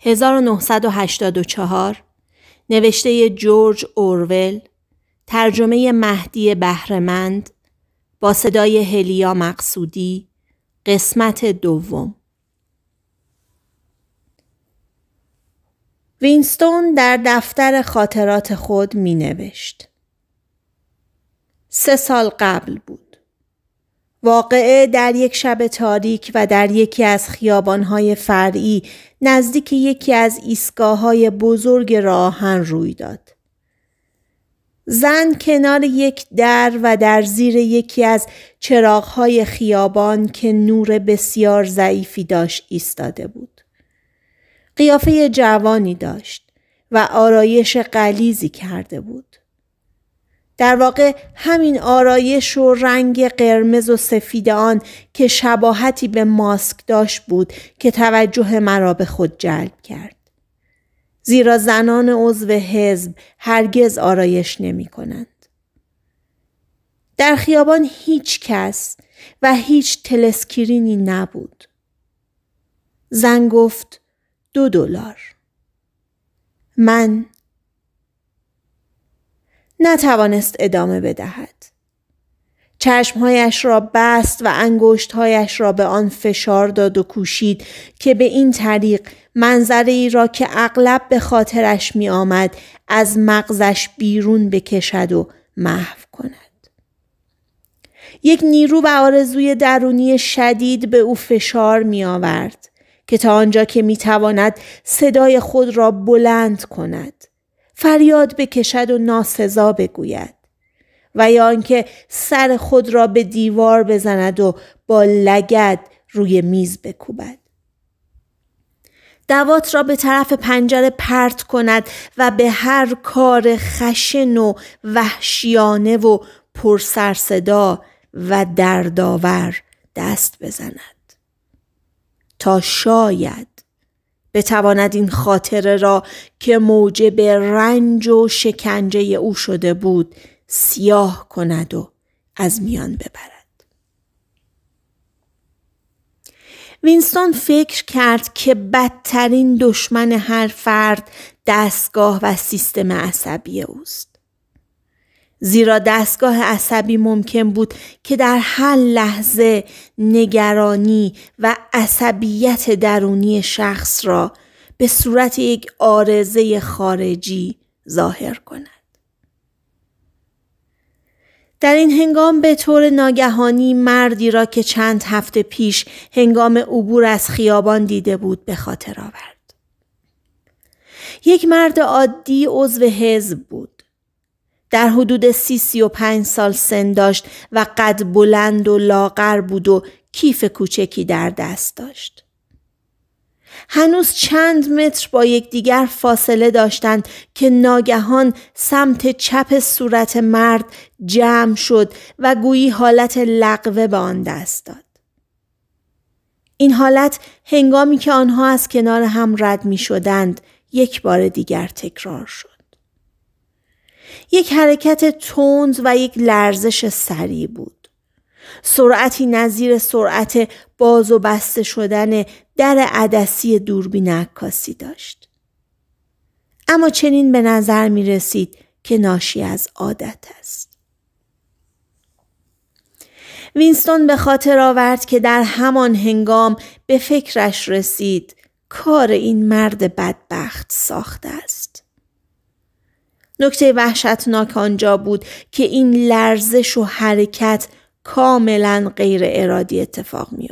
1984 نوشته جورج اورول ترجمه مهدی بهرمند با صدای هلیا مقصودی قسمت دوم وینستون در دفتر خاطرات خود مینوشت سه سال قبل بود. واقعه در یک شب تاریک و در یکی از خیابانهای فرعی نزدیک یکی از ایستگاههای بزرگ راهن روی داد. زن کنار یک در و در زیر یکی از چراغهای خیابان که نور بسیار ضعیفی داشت ایستاده بود. قیافه جوانی داشت و آرایش قلیزی کرده بود. در واقع همین آرایش و رنگ قرمز و سفید آن که شباهتی به ماسک داشت بود که توجه مرا به خود جلب کرد. زیرا زنان عضو حزب هرگز آرایش نمی در خیابان هیچ کس و هیچ تلسکرینی نبود. زن گفت دو دلار. من نتوانست ادامه بدهد. چشمهایش را بست و انگشتهایش را به آن فشار داد و کوشید که به این طریق منظره ای را که اغلب به خاطرش می آمد از مغزش بیرون بکشد و محو کند. یک نیرو و آرزوی درونی شدید به او فشار می آورد که تا آنجا که می تواند صدای خود را بلند کند. فریاد بکشد و ناسزا بگوید و یا آنکه سر خود را به دیوار بزند و با لگد روی میز بکوبد دوات را به طرف پنجره پرت کند و به هر کار خشن و وحشیانه و پرسرصدا و دردآور دست بزند تا شاید بتواند این خاطره را که موجب رنج و شکنجه او شده بود سیاه کند و از میان ببرد. وینستون فکر کرد که بدترین دشمن هر فرد دستگاه و سیستم عصبی اوست. زیرا دستگاه عصبی ممکن بود که در هر لحظه نگرانی و عصبیت درونی شخص را به صورت یک آرزه خارجی ظاهر کند. در این هنگام به طور ناگهانی مردی را که چند هفته پیش هنگام عبور از خیابان دیده بود به خاطر آورد. یک مرد عادی عضو حزب بود. در حدود سی سی و پنج سال سن داشت و قد بلند و لاغر بود و کیف کوچکی در دست داشت. هنوز چند متر با یکدیگر فاصله داشتند که ناگهان سمت چپ صورت مرد جمع شد و گویی حالت لغوه به آن دست داد. این حالت هنگامی که آنها از کنار هم رد می شدند یک بار دیگر تکرار شد. یک حرکت تند و یک لرزش سریع بود. سرعتی نظیر سرعت باز و بسته شدن در عدسی دوربین عکاسی داشت. اما چنین به نظر می رسید که ناشی از عادت است. وینستون به خاطر آورد که در همان هنگام به فکرش رسید کار این مرد بدبخت ساخته است. نکته وحشتناک آنجا بود که این لرزش و حرکت کاملا غیر ارادی اتفاق می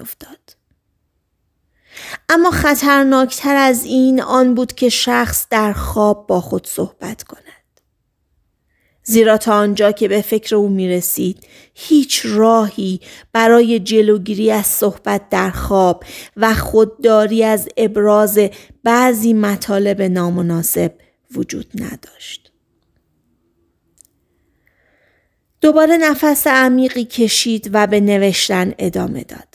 اما خطرناکتر از این آن بود که شخص در خواب با خود صحبت کند. زیرا تا آنجا که به فکر او می رسید هیچ راهی برای جلوگیری از صحبت در خواب و خودداری از ابراز بعضی مطالب نامناسب وجود نداشت. دوباره نفس عمیقی کشید و به نوشتن ادامه داد.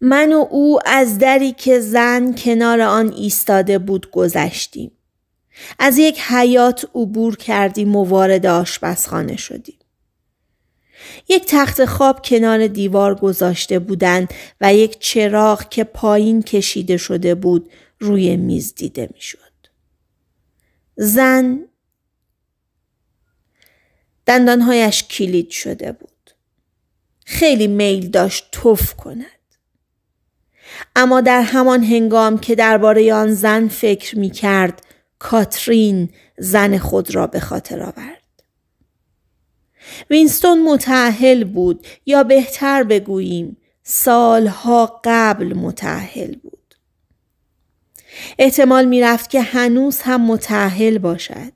من و او از دری که زن کنار آن ایستاده بود گذشتیم. از یک حیات عبور کردیم و وارد آشپزخانه شدیم. یک تخت خواب کنار دیوار گذاشته بودند و یک چراغ که پایین کشیده شده بود روی میز دیده میشد. زن دندانهایش کلید شده بود. خیلی میل داشت توف کند. اما در همان هنگام که درباره آن زن فکر می کرد کاترین زن خود را به خاطر آورد. وینستون متعهل بود یا بهتر بگوییم سالها قبل متعهل بود. احتمال می رفت که هنوز هم متعهل باشد.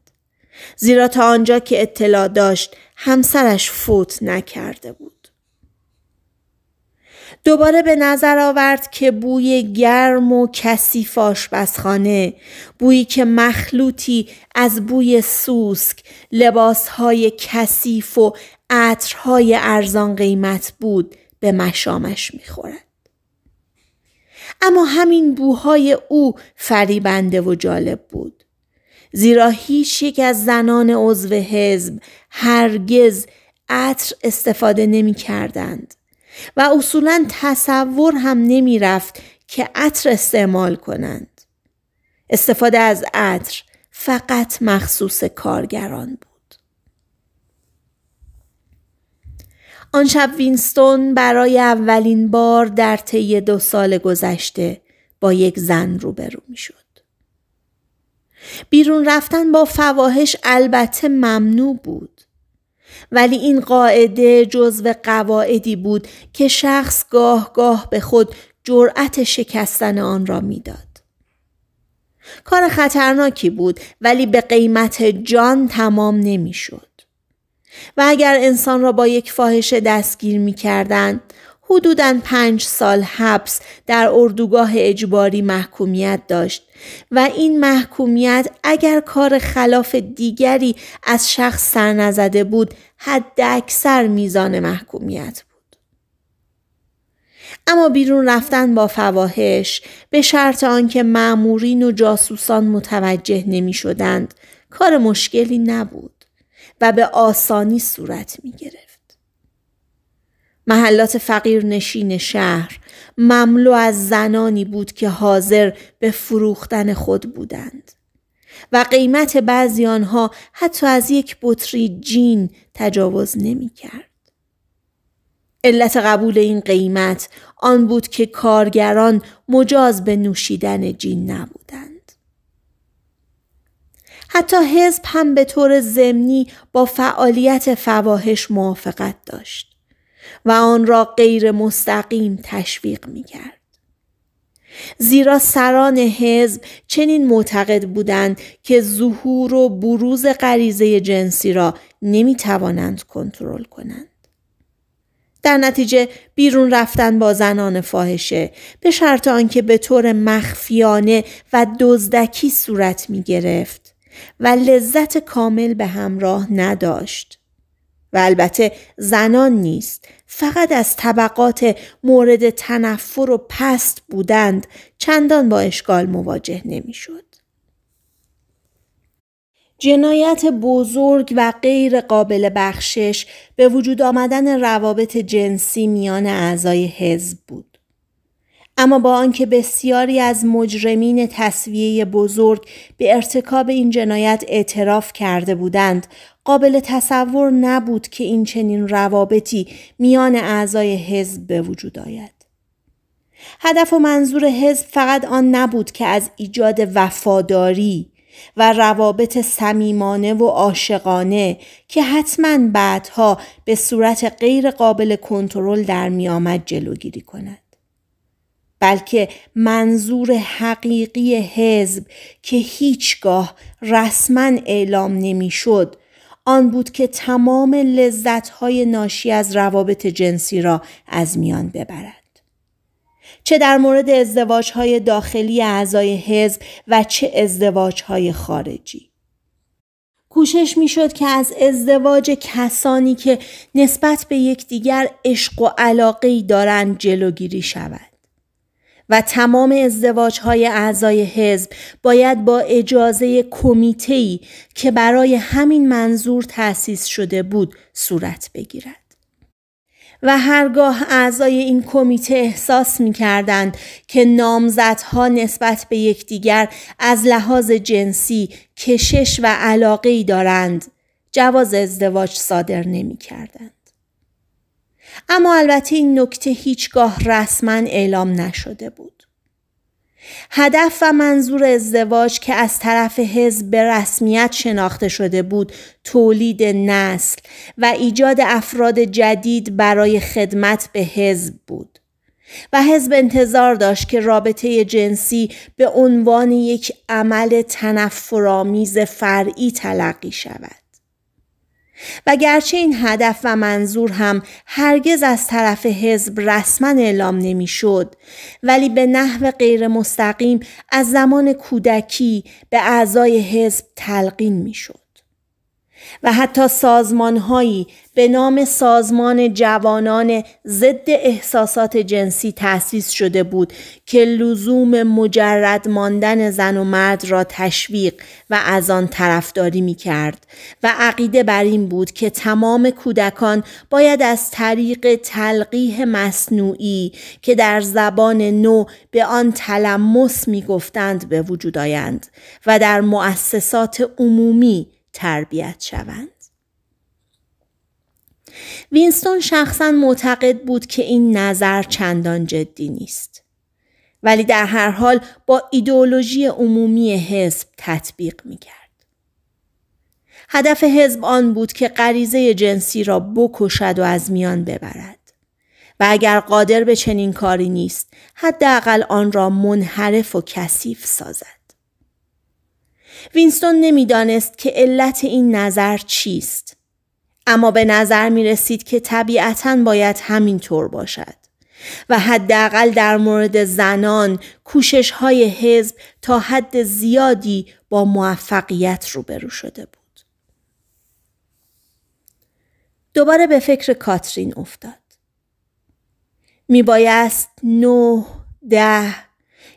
زیرا تا آنجا که اطلاع داشت همسرش فوت نکرده بود. دوباره به نظر آورد که بوی گرم و کثیف آشپزخانه بویی که مخلوطی از بوی سوسک لباسهای کثیف و عطرهای ارزان قیمت بود به مشامش میخورد اما همین بوهای او فریبنده و جالب بود زیرا هیچ یک از زنان عضو حزب هرگز عطر استفاده نمی کردند و اصولا تصور هم نمی رفت که عطر استعمال کنند. استفاده از عطر فقط مخصوص کارگران بود. آن شب وینستون برای اولین بار در طی دو سال گذشته با یک زن روبرو می شد. بیرون رفتن با فواهش البته ممنوع بود. ولی این قاعده جزو قواعدی بود که شخص گاه گاه به خود جرأت شکستن آن را میداد. کار خطرناکی بود ولی به قیمت جان تمام نمیشد. و اگر انسان را با یک فاحشه دستگیر می حدوداً پنج سال حبس در اردوگاه اجباری محکومیت داشت و این محکومیت اگر کار خلاف دیگری از شخص سر نزده بود حد اکثر میزان محکومیت بود. اما بیرون رفتن با فواهش به شرط آنکه معمورین و جاسوسان متوجه نمی شدند کار مشکلی نبود و به آسانی صورت می محلات نشین شهر مملو از زنانی بود که حاضر به فروختن خود بودند و قیمت بعضی آنها حتی از یک بطری جین تجاوز نمی کرد. علت قبول این قیمت آن بود که کارگران مجاز به نوشیدن جین نبودند. حتی حزب هم به طور ضمنی با فعالیت فواهش موافقت داشت. و آن را غیر مستقیم تشویق می کرد. زیرا سران حزب چنین معتقد بودند که ظهور و بروز غریزه جنسی را نمی توانند کنترل کنند. در نتیجه بیرون رفتن با زنان فاحشه به شرط آنکه به طور مخفیانه و دزدکی صورت می گرفت و لذت کامل به همراه نداشت. و البته زنان نیست فقط از طبقات مورد تنفر و پست بودند چندان با اشکال مواجه نمیشد. جنایت بزرگ و غیر قابل بخشش به وجود آمدن روابط جنسی میان اعضای حزب بود. اما با آنکه بسیاری از مجرمین تصویه بزرگ به ارتکاب این جنایت اعتراف کرده بودند قابل تصور نبود که این چنین روابطی میان اعضای حزب به وجود آید هدف و منظور حزب فقط آن نبود که از ایجاد وفاداری و روابط صمیمانه و عاشقانه که حتما بعدها به صورت غیر قابل کنترل در میآمد جلوگیری کند بلکه منظور حقیقی حزب که هیچگاه رسما اعلام نمیشد آن بود که تمام لذتهای ناشی از روابط جنسی را از میان ببرد. چه در مورد ازدواجهای داخلی اعضای حزب و چه ازدواجهای خارجی. کوشش میشد که از ازدواج کسانی که نسبت به یکدیگر عشق و علاقه دارند جلوگیری شود. و تمام ازدواج های اعضای حزب باید با اجازه کمیته که برای همین منظور تأسیس شده بود صورت بگیرد. و هرگاه اعضای این کمیته احساس می کردند که نامزدها نسبت به یکدیگر از لحاظ جنسی کشش و علاقه ای دارند جواز ازدواج صادر نمی کردند. اما البته این نکته هیچگاه رسما اعلام نشده بود. هدف و منظور ازدواج که از طرف حزب به رسمیت شناخته شده بود تولید نسل و ایجاد افراد جدید برای خدمت به حزب بود و حزب انتظار داشت که رابطه جنسی به عنوان یک عمل تنفرآمیز فرعی تلقی شود و گرچه این هدف و منظور هم هرگز از طرف حزب رسما اعلام نمیشد ولی به نحو غیر مستقیم از زمان کودکی به اعضای حزب تلقین میشد و حتی سازمانهایی به نام سازمان جوانان ضد احساسات جنسی تأسیس شده بود که لزوم مجرد ماندن زن و مرد را تشویق و از آن طرفداری می کرد و عقیده بر این بود که تمام کودکان باید از طریق تلقیح مصنوعی که در زبان نو به آن تلمس می گفتند به وجود آیند و در مؤسسات عمومی تربیت شوند. وینستون شخصا معتقد بود که این نظر چندان جدی نیست. ولی در هر حال با ایدئولوژی عمومی حزب تطبیق می کرد. هدف حزب آن بود که غریزه جنسی را بکشد و از میان ببرد. و اگر قادر به چنین کاری نیست حداقل آن را منحرف و کثیف سازد وینستون نمیدانست که علت این نظر چیست اما به نظر می رسید که طبیعتا باید همینطور باشد. و حداقل در مورد زنان کوشش های حزب تا حد زیادی با موفقیت روبرو شده بود. دوباره به فکر کاترین افتاد. می بایست نو، ده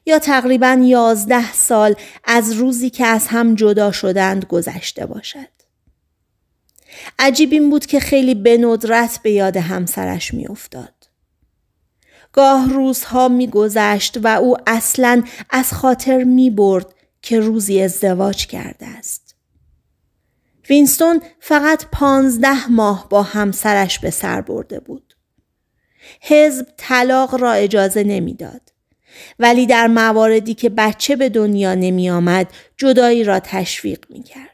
یا تقریبا یازده سال از روزی که از هم جدا شدند گذشته باشد. عجیب این بود که خیلی به ندرت به یاد همسرش میافتاد. گاه روزها میگذشت و او اصلا از خاطر می برد که روزی ازدواج کرده است. وینستون فقط پانزده ماه با همسرش به سر برده بود. حزب طلاق را اجازه نمیداد. ولی در مواردی که بچه به دنیا نمی آمد جدایی را تشویق می کرد.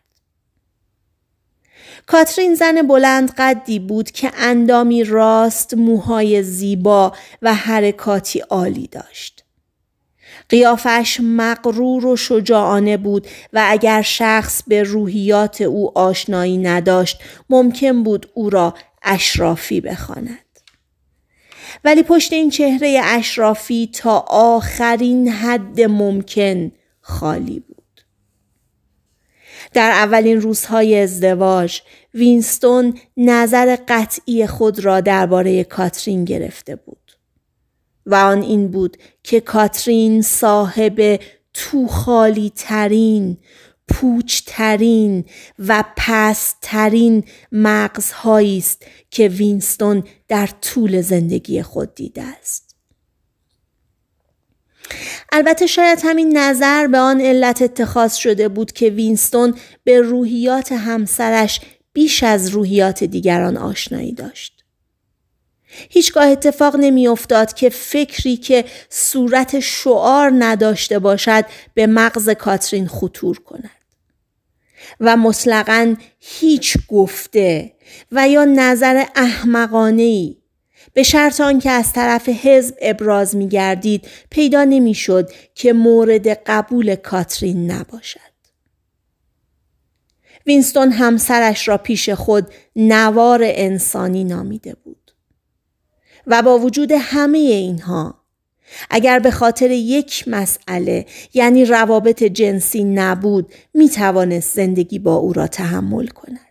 کاترین زن بلند قدی بود که اندامی راست موهای زیبا و حرکاتی عالی داشت. قیافش مقرور و شجاعانه بود و اگر شخص به روحیات او آشنایی نداشت ممکن بود او را اشرافی بخواند. ولی پشت این چهره اشرافی تا آخرین حد ممکن خالی بود. در اولین روزهای ازدواج وینستون نظر قطعی خود را درباره کاترین گرفته بود و آن این بود که کاترین صاحب توخالی ترین پوچ ترین و پس ترین مغزهایی است که وینستون در طول زندگی خود دیده است البته شاید همین نظر به آن علت اتخاذ شده بود که وینستون به روحیات همسرش بیش از روحیات دیگران آشنایی داشت. هیچگاه اتفاق نمیافتاد که فکری که صورت شعار نداشته باشد به مغز کاترین خطور کند و مطلقا هیچ گفته و یا نظر احمقانه ای به شرط آنکه از طرف حزب ابراز می گردید پیدا نمی شد که مورد قبول کاترین نباشد. وینستون همسرش را پیش خود نوار انسانی نامیده بود. و با وجود همه اینها اگر به خاطر یک مسئله یعنی روابط جنسی نبود می توانست زندگی با او را تحمل کند.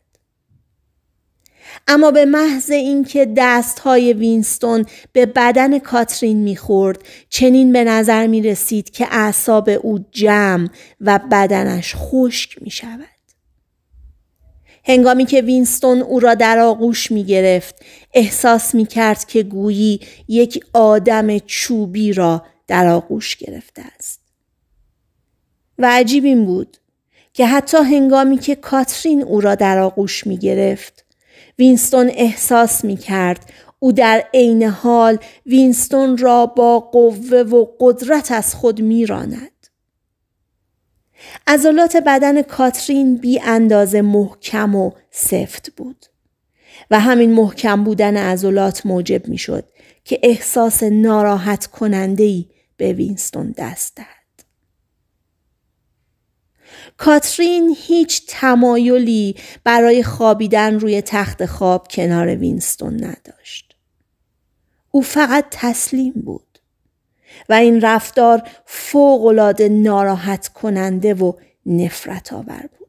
اما به محض اینکه دستهای وینستون به بدن کاترین میخورد چنین به نظر می رسید که اعصاب او جمع و بدنش خشک می شود. هنگامی که وینستون او را در آغوش می گرفت احساس می کرد که گویی یک آدم چوبی را در آغوش گرفته است. و عجیب این بود که حتی هنگامی که کاترین او را در آغوش می گرفت وینستون احساس می کرد. او در عین حال وینستون را با قوه و قدرت از خود می راند. ازولات بدن کاترین بی اندازه محکم و سفت بود و همین محکم بودن ازولات موجب می شد که احساس ناراحت کننده به وینستون دست دهد. کاترین هیچ تمایلی برای خوابیدن روی تخت خواب کنار وینستون نداشت. او فقط تسلیم بود و این رفتار فوقالعاده ناراحت کننده و نفرت آور بود.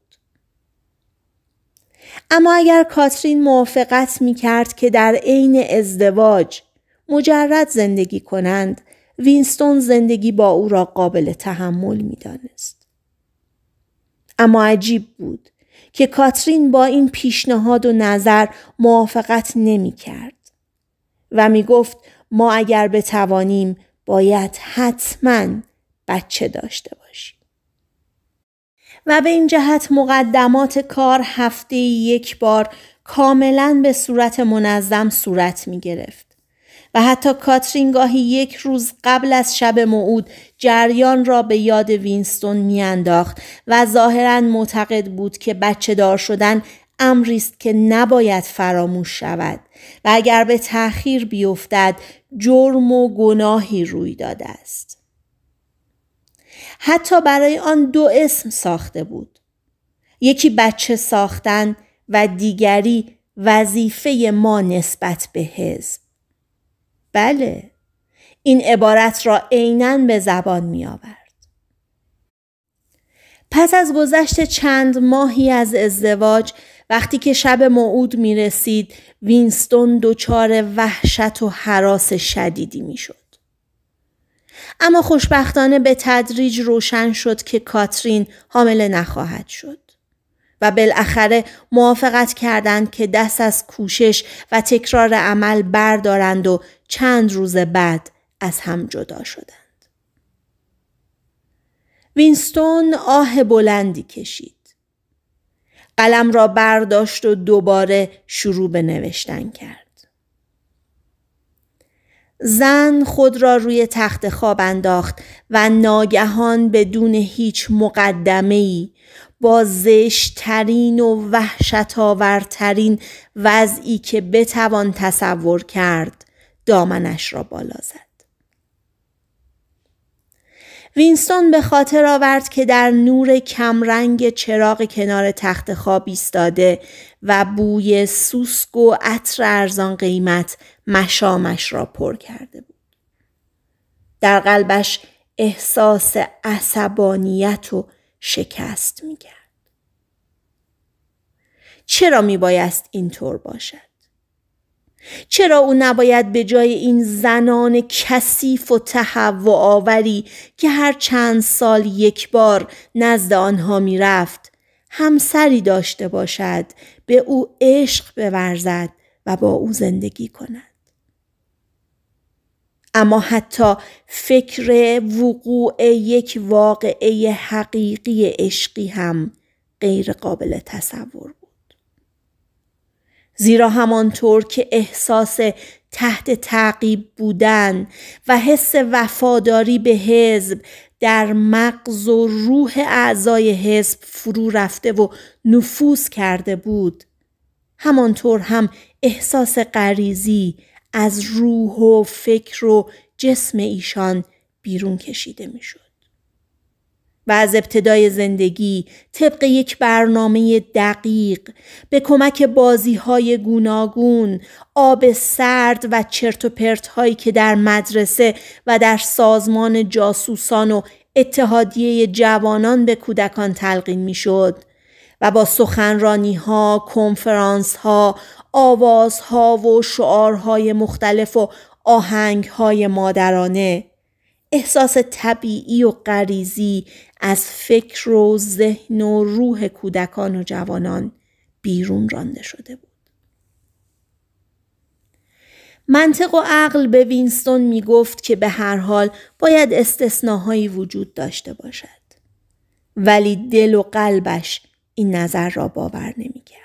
اما اگر کاترین موافقت می کرد که در عین ازدواج مجرد زندگی کنند وینستون زندگی با او را قابل تحمل می دانست. اما عجیب بود که کاترین با این پیشنهاد و نظر موافقت نمی کرد و می گفت ما اگر بتوانیم باید حتما بچه داشته باشیم. و به این جهت مقدمات کار هفته یک بار کاملا به صورت منظم صورت می گرفت. و حتی کاترین گاهی یک روز قبل از شب موعود جریان را به یاد وینستون میانداخت و ظاهرا معتقد بود که بچه دار شدن امری است که نباید فراموش شود و اگر به تأخیر بیفتد جرم و گناهی روی داده است حتی برای آن دو اسم ساخته بود یکی بچه ساختن و دیگری وظیفه ما نسبت به حزب بله این عبارت را عینا به زبان می آورد. پس از گذشت چند ماهی از ازدواج وقتی که شب موعود می رسید وینستون دچار وحشت و حراس شدیدی می شد. اما خوشبختانه به تدریج روشن شد که کاترین حامله نخواهد شد. و بالاخره موافقت کردند که دست از کوشش و تکرار عمل بردارند و چند روز بعد از هم جدا شدند. وینستون آه بلندی کشید. قلم را برداشت و دوباره شروع به نوشتن کرد. زن خود را روی تخت خواب انداخت و ناگهان بدون هیچ مقدمه‌ای با زشتترین و آورترین وضعی که بتوان تصور کرد دامنش را بالا زد. وینستون به خاطر آورد که در نور کمرنگ چراغ کنار تخت خواب ایستاده و بوی سوسک و عطر ارزان قیمت مشامش را پر کرده بود. در قلبش احساس عصبانیت و شکست می چرا می بایست اینطور باشد؟ چرا او نباید به جای این زنان کثیف و تهوع آوری که هر چند سال یک بار نزد آنها میرفت همسری داشته باشد به او عشق بورزد و با او زندگی کند اما حتی فکر وقوع یک واقعه حقیقی عشقی هم غیر قابل تصور بود. زیرا همانطور که احساس تحت تعقیب بودن و حس وفاداری به حزب در مغز و روح اعضای حزب فرو رفته و نفوذ کرده بود همانطور هم احساس غریزی از روح و فکر و جسم ایشان بیرون کشیده میشد. و از ابتدای زندگی طبق یک برنامه دقیق به کمک بازی های گوناگون آب سرد و چرت و پرت هایی که در مدرسه و در سازمان جاسوسان و اتحادیه جوانان به کودکان تلقین میشد و با سخنرانی ها، کنفرانس ها، آوازها و شعارهای مختلف و آهنگهای مادرانه احساس طبیعی و غریزی از فکر و ذهن و روح کودکان و جوانان بیرون رانده شده بود منطق و عقل به وینستون می گفت که به هر حال باید استثناهایی وجود داشته باشد ولی دل و قلبش این نظر را باور نمی کرد.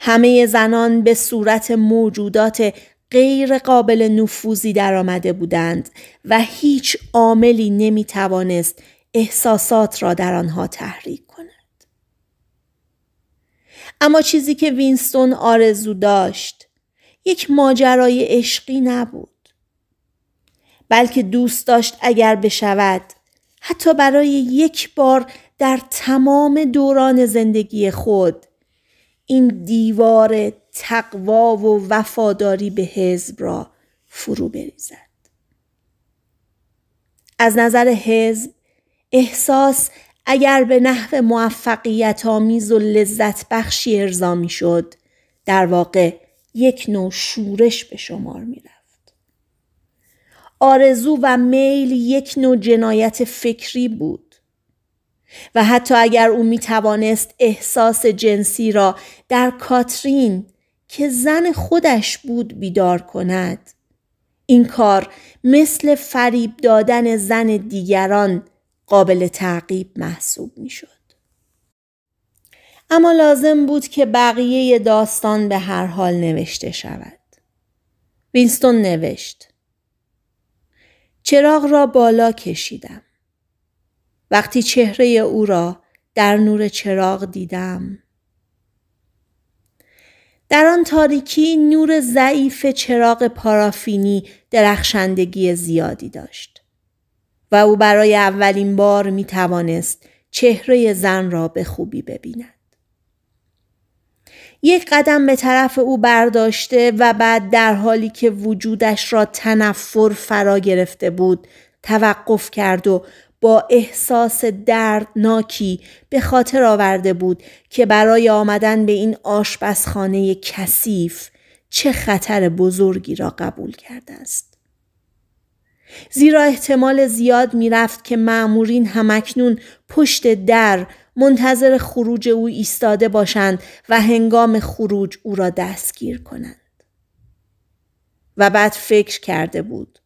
همه زنان به صورت موجودات غیر قابل نفوذی درآمده بودند و هیچ عاملی نمی توانست احساسات را در آنها تحریک کند. اما چیزی که وینستون آرزو داشت یک ماجرای عشقی نبود. بلکه دوست داشت اگر بشود حتی برای یک بار در تمام دوران زندگی خود این دیوار تقوا و وفاداری به حزب را فرو بریزد از نظر حزب احساس اگر به نحو موفقیت آمیز و لذت بخشی ارضا میشد در واقع یک نوع شورش به شمار می رفت. آرزو و میل یک نوع جنایت فکری بود و حتی اگر او می احساس جنسی را در کاترین که زن خودش بود بیدار کند این کار مثل فریب دادن زن دیگران قابل تعقیب محسوب میشد اما لازم بود که بقیه داستان به هر حال نوشته شود. وینستون نوشت چراغ را بالا کشیدم. وقتی چهره او را در نور چراغ دیدم در آن تاریکی نور ضعیف چراغ پارافینی درخشندگی زیادی داشت و او برای اولین بار می توانست چهره زن را به خوبی ببیند. یک قدم به طرف او برداشته و بعد در حالی که وجودش را تنفر فرا گرفته بود توقف کرد و با احساس دردناکی به خاطر آورده بود که برای آمدن به این آشپزخانه کثیف چه خطر بزرگی را قبول کرده است. زیرا احتمال زیاد رفت که معمورین همکنون پشت در منتظر خروج او ایستاده باشند و هنگام خروج او را دستگیر کنند. و بعد فکر کرده بود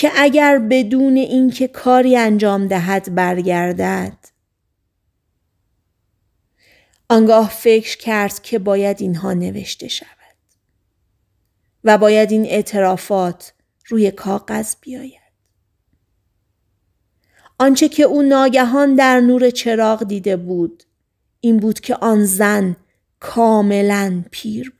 که اگر بدون اینکه کاری انجام دهد برگردد آنگاه فکر کرد که باید اینها نوشته شود و باید این اعترافات روی کاغذ بیاید آنچه که او ناگهان در نور چراغ دیده بود این بود که آن زن کاملا پیر بود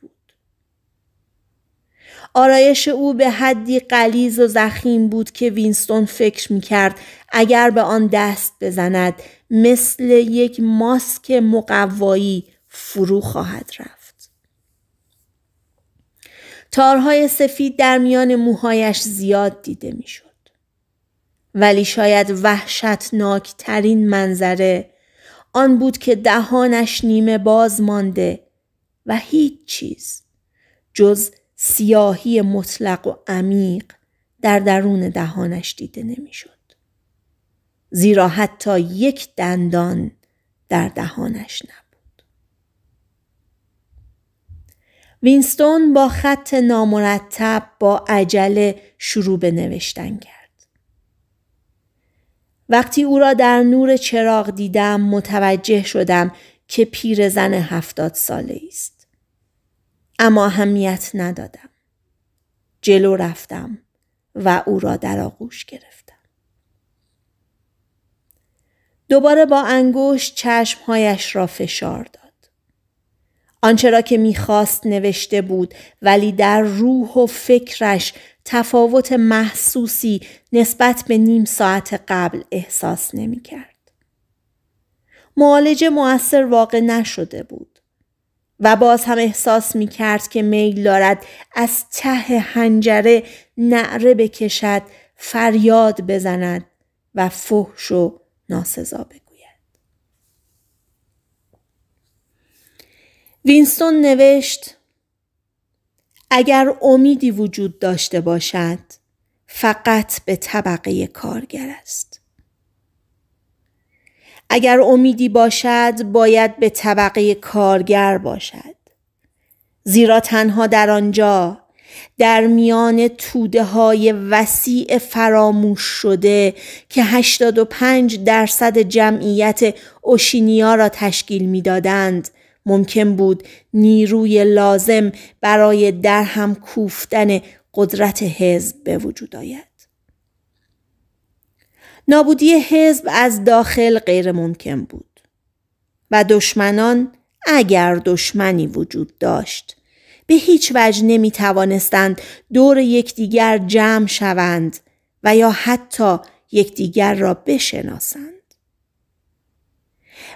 آرایش او به حدی قلیز و زخیم بود که وینستون فکر می کرد اگر به آن دست بزند مثل یک ماسک مقوایی فرو خواهد رفت. تارهای سفید در میان موهایش زیاد دیده می شد. ولی شاید وحشتناک ترین منظره آن بود که دهانش نیمه باز مانده و هیچ چیز جز سیاهی مطلق و عمیق در درون دهانش دیده نمیشد. زیرا حتی یک دندان در دهانش نبود. وینستون با خط نامرتب با عجله شروع به نوشتن کرد. وقتی او را در نور چراغ دیدم متوجه شدم که پیرزن هفتاد ساله است. اما اهمیت ندادم. جلو رفتم و او را در آغوش گرفتم. دوباره با انگشت چشمهایش را فشار داد. آنچه را که میخواست نوشته بود ولی در روح و فکرش تفاوت محسوسی نسبت به نیم ساعت قبل احساس نمیکرد. معالجه موثر واقع نشده بود. و باز هم احساس می کرد که میل دارد از ته هنجره نعره بکشد فریاد بزند و فحش و ناسزا بگوید وینستون نوشت اگر امیدی وجود داشته باشد فقط به طبقه کارگر است اگر امیدی باشد باید به طبقه کارگر باشد زیرا تنها در آنجا در میان توده های وسیع فراموش شده که 85 درصد جمعیت اوشینیا را تشکیل میدادند ممکن بود نیروی لازم برای درهم کوفتن قدرت حزب به وجود آید نابودی حزب از داخل غیر ممکن بود و دشمنان اگر دشمنی وجود داشت به هیچ وجه نمی توانستند دور یکدیگر جمع شوند و یا حتی یکدیگر را بشناسند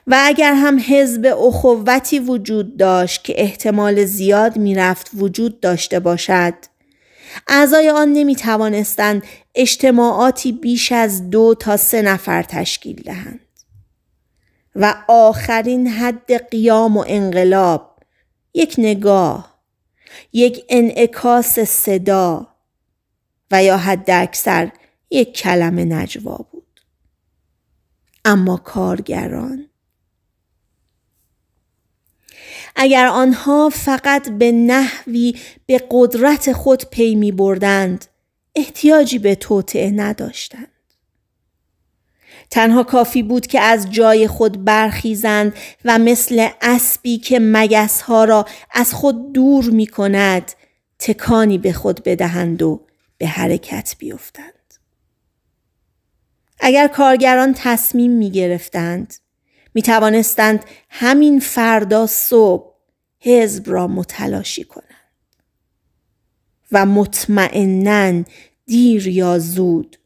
و اگر هم حزب اخوتی وجود داشت که احتمال زیاد میرفت وجود داشته باشد اعضای آن نمی توانستند اجتماعاتی بیش از دو تا سه نفر تشکیل دهند و آخرین حد قیام و انقلاب یک نگاه یک انعکاس صدا و یا حد اکثر یک کلمه نجوا بود اما کارگران اگر آنها فقط به نحوی به قدرت خود پی می بردند احتیاجی به توطعه نداشتند. تنها کافی بود که از جای خود برخیزند و مثل اسبی که مگسها را از خود دور می کند تکانی به خود بدهند و به حرکت بیفتند. اگر کارگران تصمیم می گرفتند می توانستند همین فردا صبح حزب را متلاشی کنند و مطمئنا دیر یا زود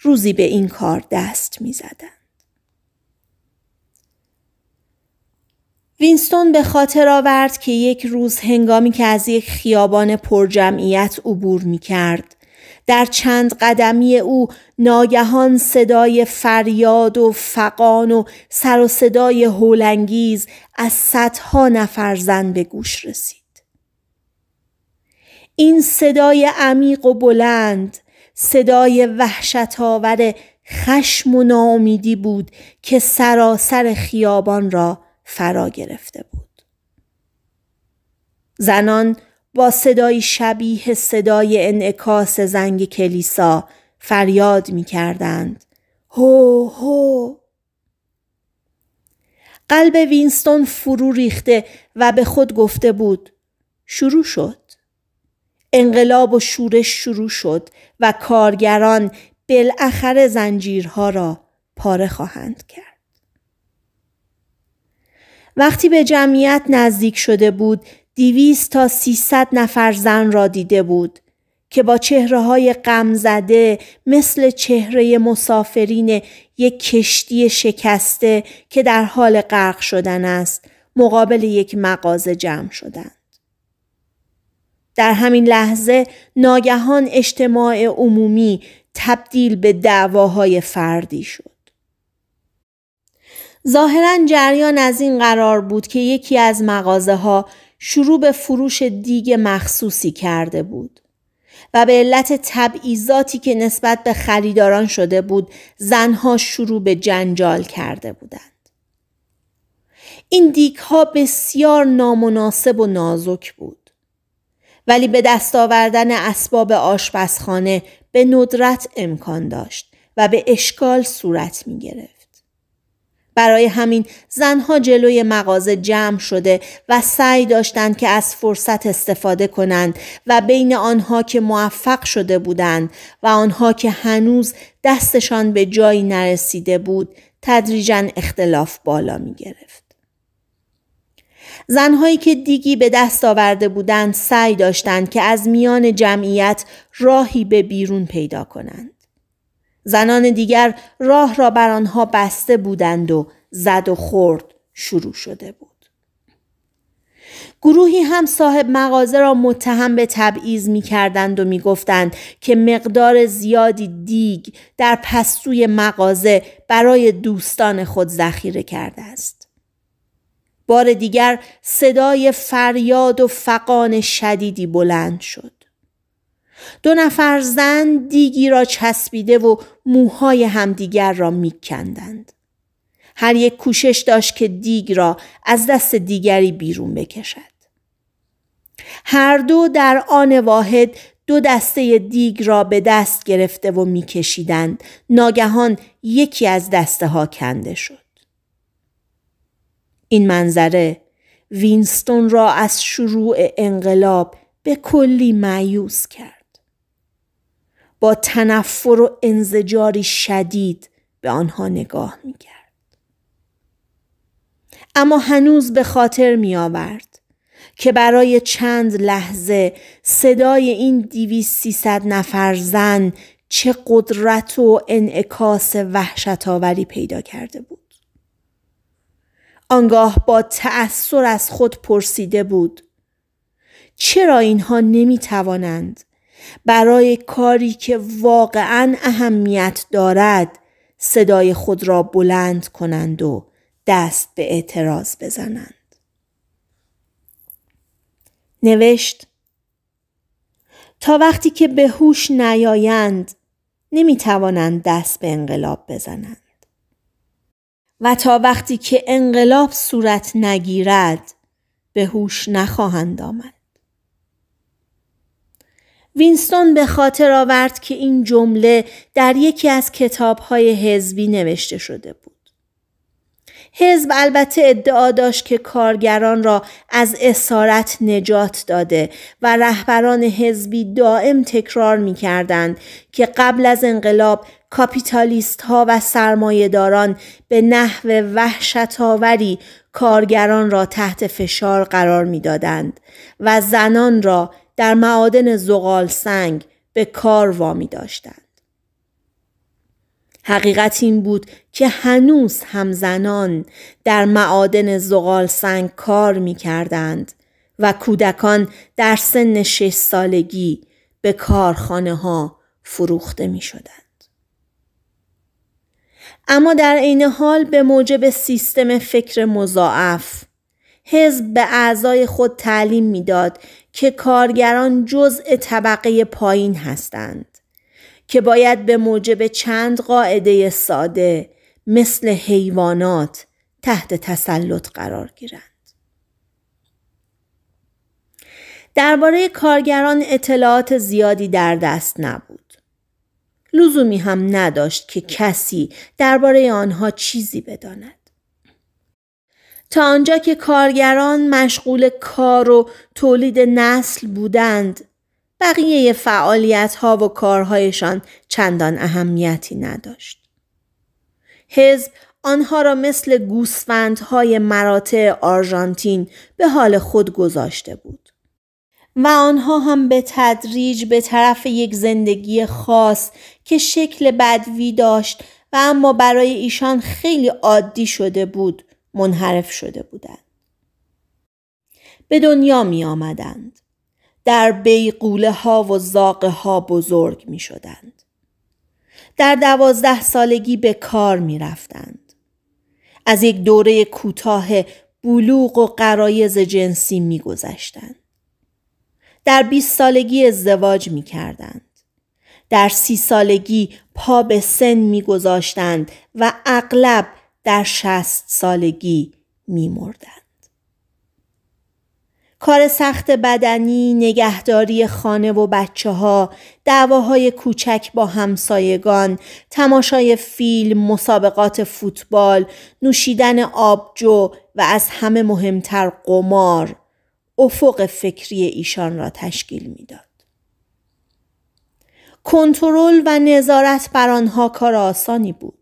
روزی به این کار دست می وینستون به خاطر آورد که یک روز هنگامی که از یک خیابان پرجمعیت عبور می کرد در چند قدمی او ناگهان صدای فریاد و فقان و سر و صدای هولانگیز از صدها نفر زن به گوش رسید این صدای عمیق و بلند صدای وحشت آور خشم و ناامیدی بود که سراسر خیابان را فرا گرفته بود زنان با صدای شبیه صدای انعکاس زنگ کلیسا فریاد می کردند. هو قلب وینستون فرو ریخته و به خود گفته بود شروع شد انقلاب و شورش شروع شد و کارگران بالاخره زنجیرها را پاره خواهند کرد وقتی به جمعیت نزدیک شده بود دیویست تا سیصد نفر زن را دیده بود که با چهره های غم زده مثل چهره مسافرین یک کشتی شکسته که در حال غرق شدن است مقابل یک مغازه جمع شدند. در همین لحظه ناگهان اجتماع عمومی تبدیل به دعواهای فردی شد. ظاهرا جریان از این قرار بود که یکی از مغازه ها شروع به فروش دیگ مخصوصی کرده بود و به علت تبعیضاتی که نسبت به خریداران شده بود زنها شروع به جنجال کرده بودند این دیک ها بسیار نامناسب و نازک بود ولی به دست آوردن اسباب آشپزخانه به ندرت امکان داشت و به اشکال صورت می برای همین زنها جلوی مغازه جمع شده و سعی داشتند که از فرصت استفاده کنند و بین آنها که موفق شده بودند و آنها که هنوز دستشان به جایی نرسیده بود تدریجا اختلاف بالا می گرفت. زنهایی که دیگی به دست آورده بودند سعی داشتند که از میان جمعیت راهی به بیرون پیدا کنند. زنان دیگر راه را بر آنها بسته بودند و زد و خورد شروع شده بود. گروهی هم صاحب مغازه را متهم به تبعیض می کردند و می گفتند که مقدار زیادی دیگ در پستوی مغازه برای دوستان خود ذخیره کرده است. بار دیگر صدای فریاد و فقان شدیدی بلند شد. دو نفر زن دیگی را چسبیده و موهای همدیگر را میکندند. هر یک کوشش داشت که دیگ را از دست دیگری بیرون بکشد. هر دو در آن واحد دو دسته دیگ را به دست گرفته و میکشیدند ناگهان یکی از دسته ها کنده شد این منظره وینستون را از شروع انقلاب به کلی معیوس کرد با تنفر و انزجاری شدید به آنها نگاه می کرد. اما هنوز به خاطر می آورد که برای چند لحظه صدای این دیویست سیصد نفر زن چه قدرت و انعکاس وحشت آوری پیدا کرده بود. آنگاه با تأثر از خود پرسیده بود چرا اینها نمی توانند برای کاری که واقعا اهمیت دارد صدای خود را بلند کنند و دست به اعتراض بزنند. نوشت تا وقتی که به هوش نیایند نمی توانند دست به انقلاب بزنند. و تا وقتی که انقلاب صورت نگیرد به هوش نخواهند آمد. وینستون به خاطر آورد که این جمله در یکی از کتابهای حزبی نوشته شده بود. حزب البته ادعا داشت که کارگران را از اسارت نجات داده و رهبران حزبی دائم تکرار می که قبل از انقلاب کاپیتالیست ها و داران به نحو وحشتآوری کارگران را تحت فشار قرار میدادند و زنان را در معادن زغال سنگ به کار وامی داشتند. حقیقت این بود که هنوز همزنان در معادن زغال سنگ کار می کردند و کودکان در سن شش سالگی به کارخانه ها فروخته می شدند. اما در عین حال به موجب سیستم فکر مضاعف حزب به اعضای خود تعلیم میداد که کارگران جزء طبقه پایین هستند که باید به موجب چند قاعده ساده مثل حیوانات تحت تسلط قرار گیرند. درباره کارگران اطلاعات زیادی در دست نبود. لزومی هم نداشت که کسی درباره آنها چیزی بداند. تا آنجا که کارگران مشغول کار و تولید نسل بودند بقیه فعالیت ها و کارهایشان چندان اهمیتی نداشت. حزب آنها را مثل گوسفندهای مراتع آرژانتین به حال خود گذاشته بود. و آنها هم به تدریج به طرف یک زندگی خاص که شکل بدوی داشت و اما برای ایشان خیلی عادی شده بود منحرف شده بودند. به دنیا می آمدند. در بیقوله ها و زاقه ها بزرگ می شدند. در دوازده سالگی به کار می رفتند. از یک دوره کوتاه بلوغ و قرایز جنسی می گذشتند. در بیست سالگی ازدواج می کردند. در سی سالگی پا به سن می گذاشتند و اغلب در شست سالگی می کار سخت بدنی، نگهداری خانه و بچه ها، دعواهای کوچک با همسایگان، تماشای فیلم، مسابقات فوتبال، نوشیدن آبجو و از همه مهمتر قمار، افق فکری ایشان را تشکیل میداد. کنترل و نظارت بر آنها کار آسانی بود.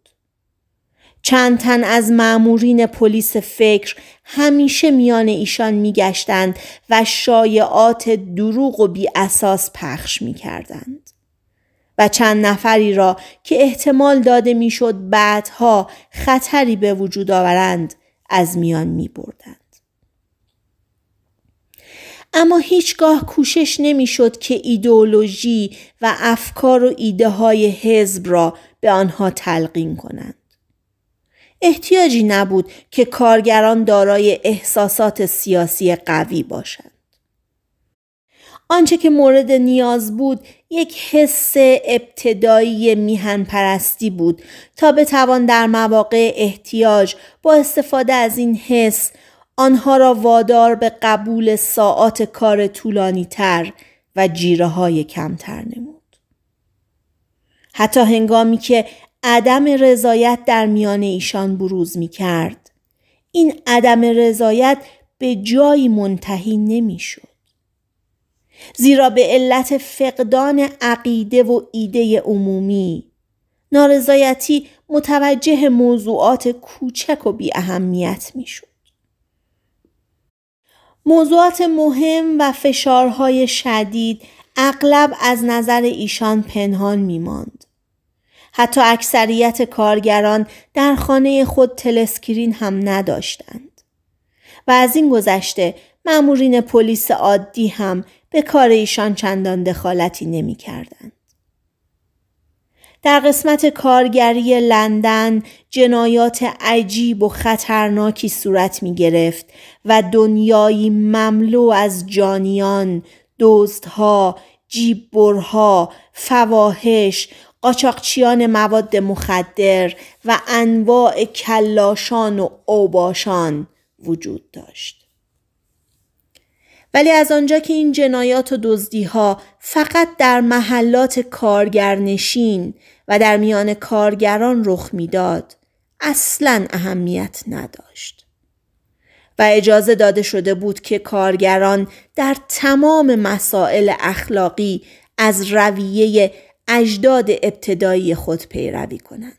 چند تن از معمورین پلیس فکر همیشه میان ایشان میگشتند و شایعات دروغ و بی اساس پخش میکردند و چند نفری را که احتمال داده میشد بعدها خطری به وجود آورند از میان میبردند. اما هیچگاه کوشش نمیشد که ایدئولوژی و افکار و ایده های حزب را به آنها تلقین کنند. احتیاجی نبود که کارگران دارای احساسات سیاسی قوی باشند. آنچه که مورد نیاز بود یک حس ابتدایی میهن پرستی بود تا بتوان در مواقع احتیاج با استفاده از این حس آنها را وادار به قبول ساعات کار طولانی تر و جیره های کمتر نمود. حتی هنگامی که عدم رضایت در میان ایشان بروز می کرد. این عدم رضایت به جایی منتهی نمی شد. زیرا به علت فقدان عقیده و ایده عمومی نارضایتی متوجه موضوعات کوچک و بی اهمیت می شود. موضوعات مهم و فشارهای شدید اغلب از نظر ایشان پنهان می ماند. حتی اکثریت کارگران در خانه خود تلسکرین هم نداشتند. و از این گذشته مامورین پلیس عادی هم به کار ایشان چندان دخالتی نمی کردند. در قسمت کارگری لندن جنایات عجیب و خطرناکی صورت می گرفت و دنیایی مملو از جانیان، دوستها، جیببرها، فواهش، قاچاقچیان مواد مخدر و انواع کلاشان و اوباشان وجود داشت. ولی از آنجا که این جنایات و ها فقط در محلات کارگرنشین و در میان کارگران رخ میداد اصلا اهمیت نداشت و اجازه داده شده بود که کارگران در تمام مسائل اخلاقی از رویه اجداد ابتدایی خود پیروی کنند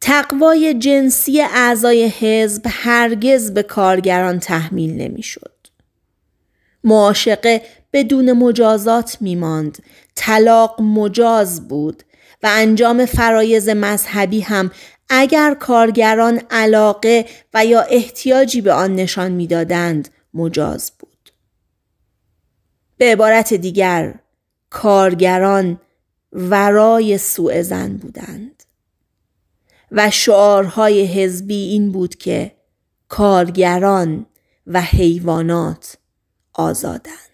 تقوای جنسی اعضای حزب هرگز به کارگران تحمیل نمیشد معاشقه بدون مجازات میماند طلاق مجاز بود و انجام فرایز مذهبی هم اگر کارگران علاقه و یا احتیاجی به آن نشان میدادند مجاز بود به عبارت دیگر کارگران ورای سوء زن بودند و شعارهای حزبی این بود که کارگران و حیوانات آزادند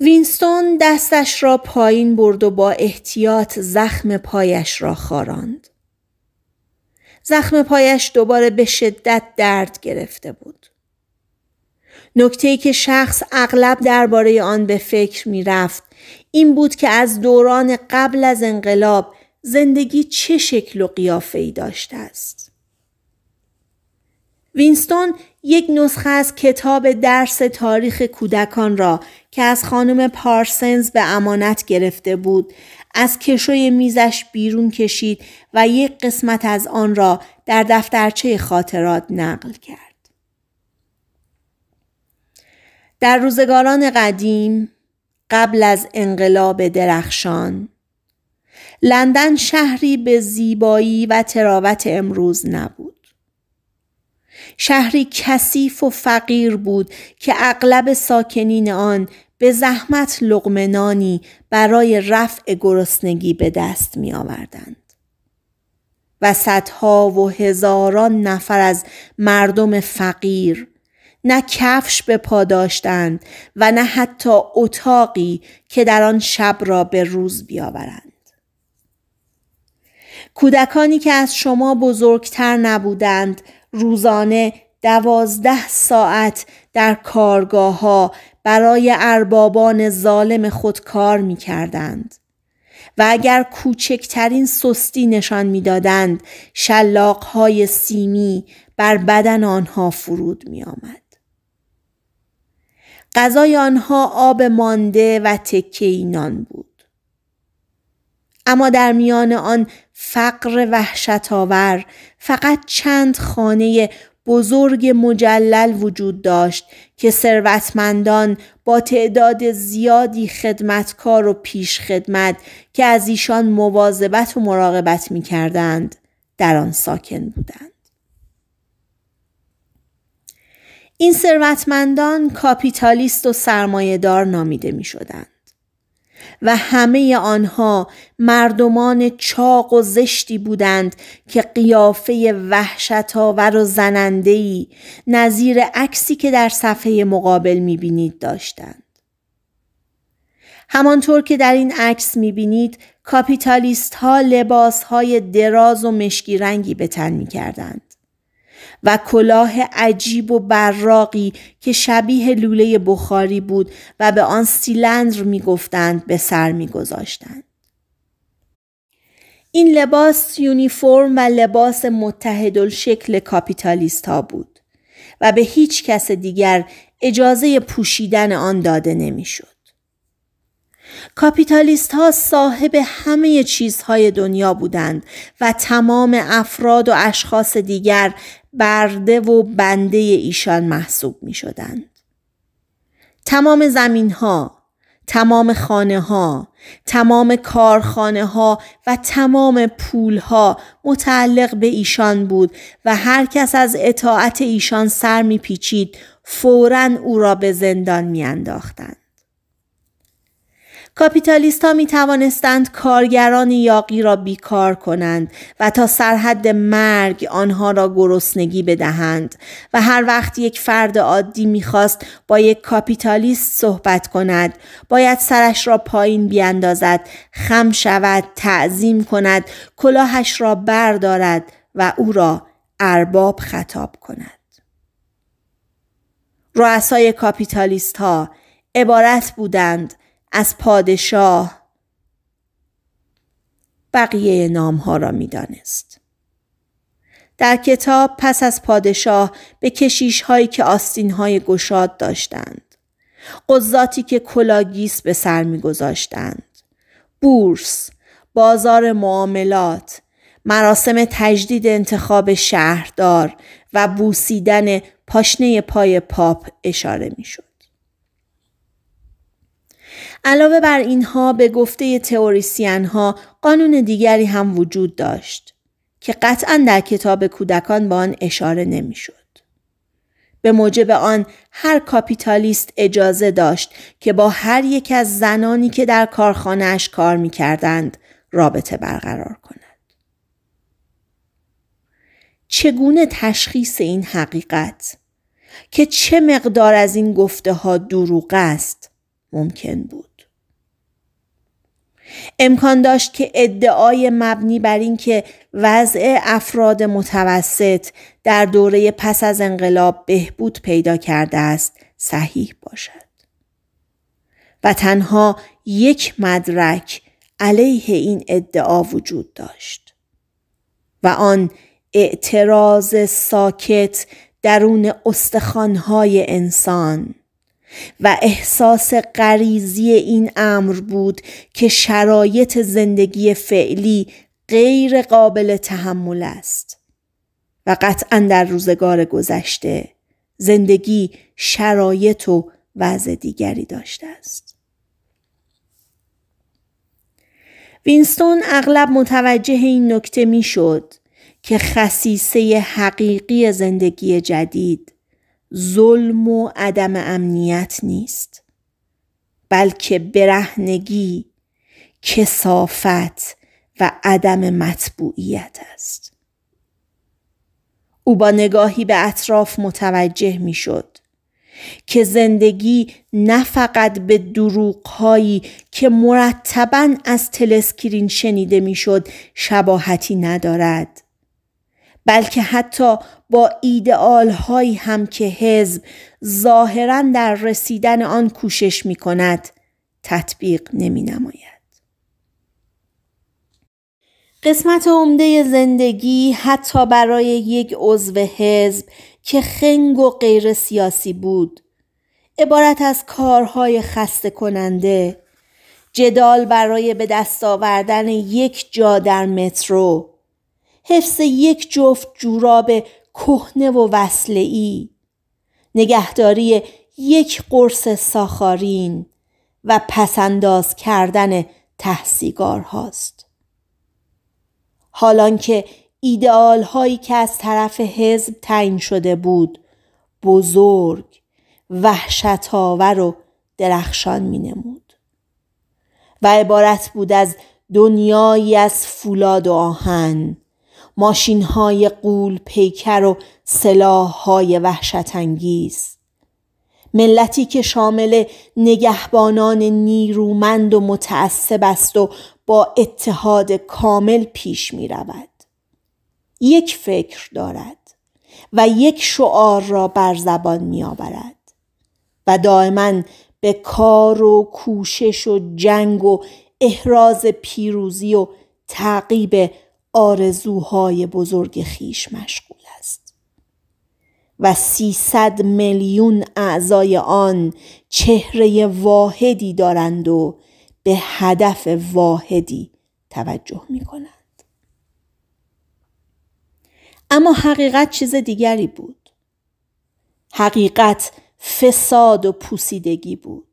وینستون دستش را پایین برد و با احتیاط زخم پایش را خاراند. زخم پایش دوباره به شدت درد گرفته بود. نکته که شخص اغلب درباره آن به فکر می رفت. این بود که از دوران قبل از انقلاب زندگی چه شکل و قیافه ای داشته است. وینستون یک نسخه از کتاب درس تاریخ کودکان را که از خانم پارسنز به امانت گرفته بود از کشوی میزش بیرون کشید و یک قسمت از آن را در دفترچه خاطرات نقل کرد. در روزگاران قدیم قبل از انقلاب درخشان لندن شهری به زیبایی و تراوت امروز نبود شهری کثیف و فقیر بود که اغلب ساکنین آن به زحمت لغمنانی برای رفع گرسنگی به دست می آوردند. و صدها و هزاران نفر از مردم فقیر نه کفش به پا داشتند و نه حتی اتاقی که در آن شب را به روز بیاورند کودکانی که از شما بزرگتر نبودند روزانه دوازده ساعت در کارگاه ها برای اربابان ظالم خود کار می کردند. و اگر کوچکترین سستی نشان میدادند های سیمی بر بدن آنها فرود می آمد. غذای آنها آب مانده و تکه نان بود. اما در میان آن فقر آور فقط چند خانه بزرگ مجلل وجود داشت که ثروتمندان با تعداد زیادی خدمتکار و پیشخدمت که از ایشان مواظبت و مراقبت می کردند در آن ساکن بودند. این ثروتمندان کاپیتالیست و سرمایهدار نامیده می شدند. و همه آنها مردمان چاق و زشتی بودند که قیافه وحشتآور و زنندهی نظیر عکسی که در صفحه مقابل میبینید داشتند. همانطور که در این عکس میبینید کاپیتالیست ها لباس های دراز و مشکی رنگی به تن میکردند. و کلاه عجیب و براقی که شبیه لوله بخاری بود و به آن سیلندر می گفتند به سر گذاشتند. این لباس یونیفرم و لباس متحدالشکل کاپیتالیست ها بود و به هیچ کس دیگر اجازه پوشیدن آن داده نمیشد. کاپیتالیست ها صاحب همه چیزهای دنیا بودند و تمام افراد و اشخاص دیگر برده و بنده ایشان محسوب می شدند. تمام زمین ها، تمام خانه ها، تمام کارخانه ها و تمام پول ها متعلق به ایشان بود و هر کس از اطاعت ایشان سر میپیچید فوراً او را به زندان میانداختند. کاپیتالیست ها می توانستند کارگران یاقی را بیکار کنند و تا سرحد مرگ آنها را گرسنگی بدهند و هر وقت یک فرد عادی میخواست با یک کاپیتالیست صحبت کند باید سرش را پایین بیاندازد خم شود تعظیم کند کلاهش را بردارد و او را ارباب خطاب کند رؤسای کاپیتالیست ها عبارت بودند از پادشاه بقیه نام ها را میدانست. در کتاب پس از پادشاه به کشیش هایی که آستین های گشاد داشتند. قضاتی که کلاگیس به سر گذاشتند. بورس، بازار معاملات، مراسم تجدید انتخاب شهردار و بوسیدن پاشنه پای پاپ اشاره شود. علاوه بر اینها به گفته تئوریسین ها قانون دیگری هم وجود داشت که قطعا در کتاب کودکان به آن اشاره نمیشد. به موجب آن هر کاپیتالیست اجازه داشت که با هر یک از زنانی که در کارخانهاش کار میکردند رابطه برقرار کند. چگونه تشخیص این حقیقت که چه مقدار از این گفته ها دروغ است ممکن بود امکان داشت که ادعای مبنی بر اینکه وضع افراد متوسط در دوره پس از انقلاب بهبود پیدا کرده است صحیح باشد و تنها یک مدرک علیه این ادعا وجود داشت و آن اعتراض ساکت درون استخوان‌های انسان و احساس غریزی این امر بود که شرایط زندگی فعلی غیر قابل تحمل است و قطعا در روزگار گذشته زندگی شرایط و وضع دیگری داشته است وینستون اغلب متوجه این نکته میشد که خصیصه حقیقی زندگی جدید ظلم و عدم امنیت نیست بلکه برهنگی کسافت و عدم مطبوعیت است او با نگاهی به اطراف متوجه شد که زندگی نه فقط به دروغهایی که مرتبا از تلسکرین شنیده میشد شباهتی ندارد بلکه حتی با ایدئال هایی هم که حزب ظاهرا در رسیدن آن کوشش می کند تطبیق نمی نماید. قسمت عمده زندگی حتی برای یک عضو حزب که خنگ و غیر سیاسی بود عبارت از کارهای خسته کننده جدال برای به دست آوردن یک جا در مترو حفظ یک جفت جوراب کهنه و ای نگهداری یک قرص ساخارین و پسنداز کردن تحسیگار هاست. حالان که ایدئال هایی که از طرف حزب تعیین شده بود بزرگ آور و درخشان می نمود و عبارت بود از دنیایی از فولاد و آهن ماشین های قول پیکر و سلاح های وحشت انگیز. ملتی که شامل نگهبانان نیرومند و متعصب است و با اتحاد کامل پیش می رود. یک فکر دارد و یک شعار را بر زبان می آورد و دائما به کار و کوشش و جنگ و احراز پیروزی و تعقیب آرزوهای بزرگ خیش مشغول است و 300 میلیون اعضای آن چهره واحدی دارند و به هدف واحدی توجه می کنند. اما حقیقت چیز دیگری بود. حقیقت فساد و پوسیدگی بود.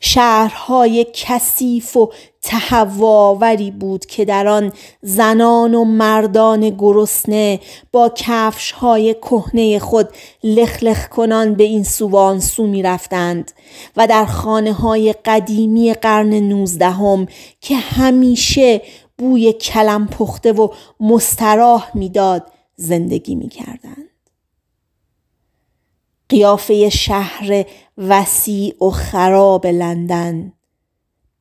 شهرهای کثیف و تهواوری بود که در آن زنان و مردان گرسنه با کفش های کهنه خود لخلخ کنان به این سووان سو رفتند و در خانه های قدیمی قرن نوزدهم که همیشه بوی کلم پخته و مستراح میداد زندگی می قیافه شهر وسیع و خراب لندن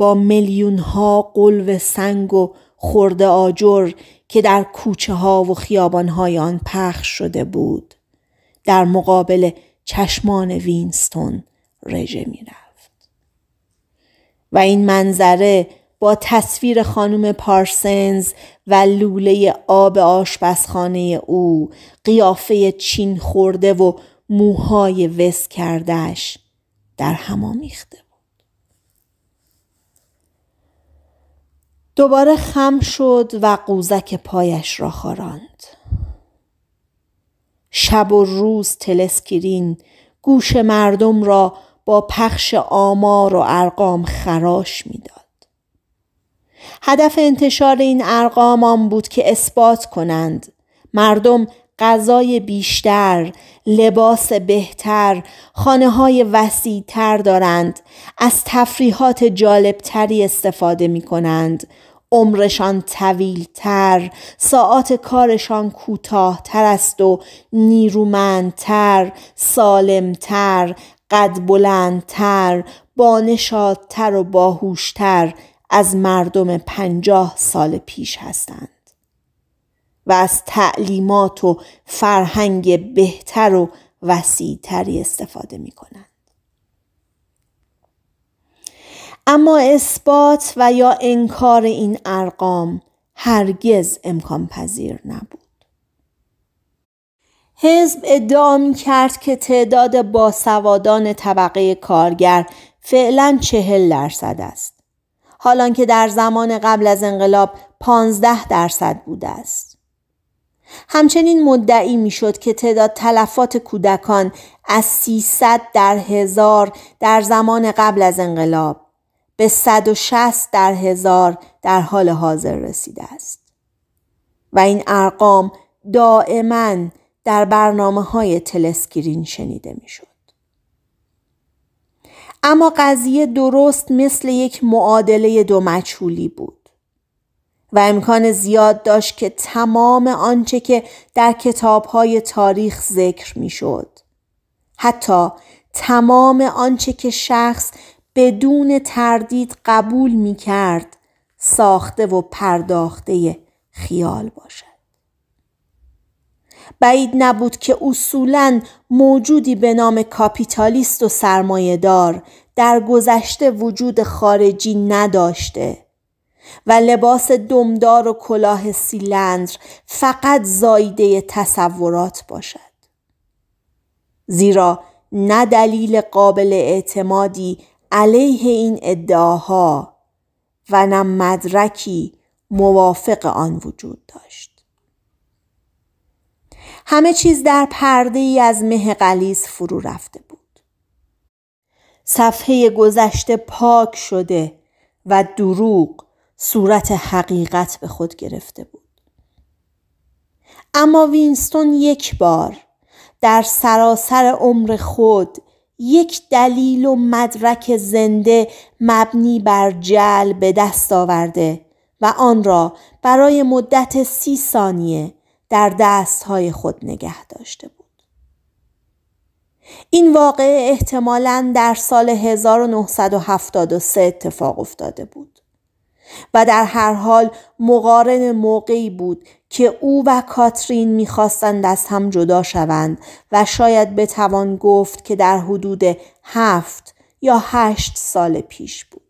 با میلیون ها قلو سنگ و خورده آجر که در کوچه ها و خیابان های آن پخش شده بود در مقابل چشمان وینستون رژه می رفت. و این منظره با تصویر خانم پارسنز و لوله آب آشپزخانه او قیافه چین خورده و موهای وز کردش در هم آمیخته دوباره خم شد و قوزک پایش را خاراند. شب و روز تلسکرین گوش مردم را با پخش آمار و ارقام خراش میداد. هدف انتشار این ارقام آن بود که اثبات کنند مردم غذای بیشتر، لباس بهتر، خانه های وسیع تر دارند، از تفریحات جالبتری استفاده می کنند، عمرشان تر، ساعات کارشان کوتاهتر است و نیرومندتر، سالمتر، قد بلندتر، بانشادتر و باهوشتر از مردم پنجاه سال پیش هستند. و از تعلیمات و فرهنگ بهتر و وسیعتری استفاده می کنند. اما اثبات و یا انکار این ارقام هرگز امکان پذیر نبود. حزب ادعا می کرد که تعداد باسوادان طبقه کارگر فعلا چهل درصد است. حالان که در زمان قبل از انقلاب پانزده درصد بوده است. همچنین مدعی میشد که تعداد تلفات کودکان از 300 در هزار در زمان قبل از انقلاب به 160 در هزار در حال حاضر رسیده است و این ارقام دائما در برنامه های تلسکرین شنیده میشد اما قضیه درست مثل یک معادله دو مجهولی بود و امکان زیاد داشت که تمام آنچه که در کتابهای تاریخ ذکر میشد حتی تمام آنچه که شخص بدون تردید قبول میکرد ساخته و پرداخته خیال باشد. بعید نبود که اصولا موجودی به نام کاپیتالیست و سرمایهدار در گذشته وجود خارجی نداشته و لباس دمدار و کلاه سیلندر فقط زایده تصورات باشد زیرا نه دلیل قابل اعتمادی علیه این ادعاها و نه مدرکی موافق آن وجود داشت همه چیز در پرده ای از مه قلیز فرو رفته بود صفحه گذشته پاک شده و دروغ صورت حقیقت به خود گرفته بود اما وینستون یک بار در سراسر عمر خود یک دلیل و مدرک زنده مبنی بر جل به دست آورده و آن را برای مدت سی ثانیه در دستهای خود نگه داشته بود. این واقعه احتمالاً در سال 1973 اتفاق افتاده بود. و در هر حال مقارن موقعی بود که او و کاترین میخواستند از هم جدا شوند و شاید بتوان گفت که در حدود هفت یا هشت سال پیش بود.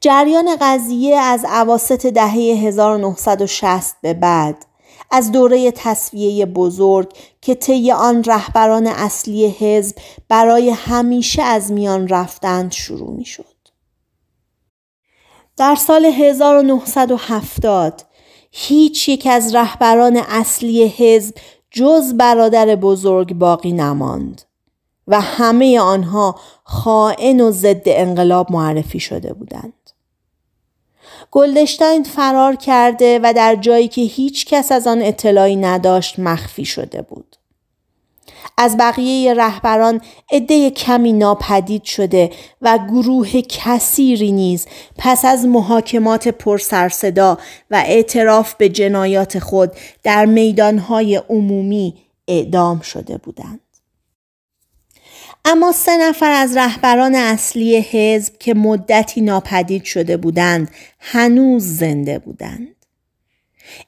جریان قضیه از عواست دهه 1960 به بعد از دوره تصویه بزرگ که طی آن رهبران اصلی حزب برای همیشه از میان رفتند شروع می شد. در سال 1970 هیچ یک از رهبران اصلی حزب جز برادر بزرگ باقی نماند و همه آنها خائن و ضد انقلاب معرفی شده بودند. گلدشتاین فرار کرده و در جایی که هیچ کس از آن اطلاعی نداشت مخفی شده بود. از بقیه رهبران عده کمی ناپدید شده و گروه کثیری نیز پس از محاکمات پرسرصدا و اعتراف به جنایات خود در میدانهای عمومی اعدام شده بودند. اما سه نفر از رهبران اصلی حزب که مدتی ناپدید شده بودند هنوز زنده بودند.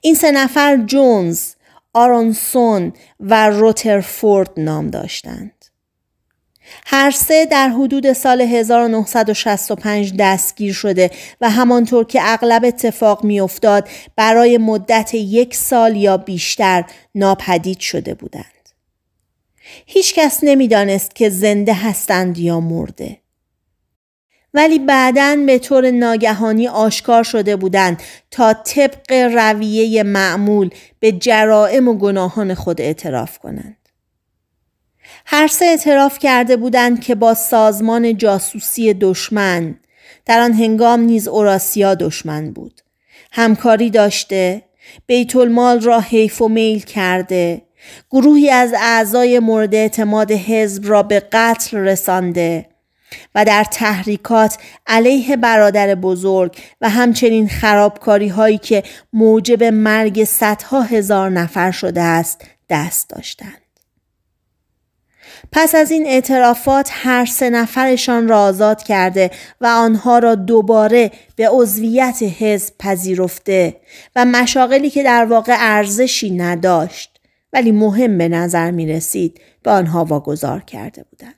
این سه نفر جونز، آرونسون و روترفورد نام داشتند. هر سه در حدود سال 1965 دستگیر شده و همانطور که اغلب اتفاق میافتاد برای مدت یک سال یا بیشتر ناپدید شده بودند. هیچ کس نمیدانست که زنده هستند یا مرده. ولی بعدا به طور ناگهانی آشکار شده بودند تا طبق رویه معمول به جرائم و گناهان خود اعتراف کنند. هر سه اعتراف کرده بودند که با سازمان جاسوسی دشمن در آن هنگام نیز اوراسیا دشمن بود. همکاری داشته، بیت المال را حیف و میل کرده، گروهی از اعضای مورد اعتماد حزب را به قتل رسانده و در تحریکات علیه برادر بزرگ و همچنین خرابکاری هایی که موجب مرگ صدها هزار نفر شده است دست داشتند. پس از این اعترافات هر سه نفرشان را آزاد کرده و آنها را دوباره به عضویت حزب پذیرفته و مشاقلی که در واقع ارزشی نداشت ولی مهم به نظر می رسید به آنها واگذار کرده بودند.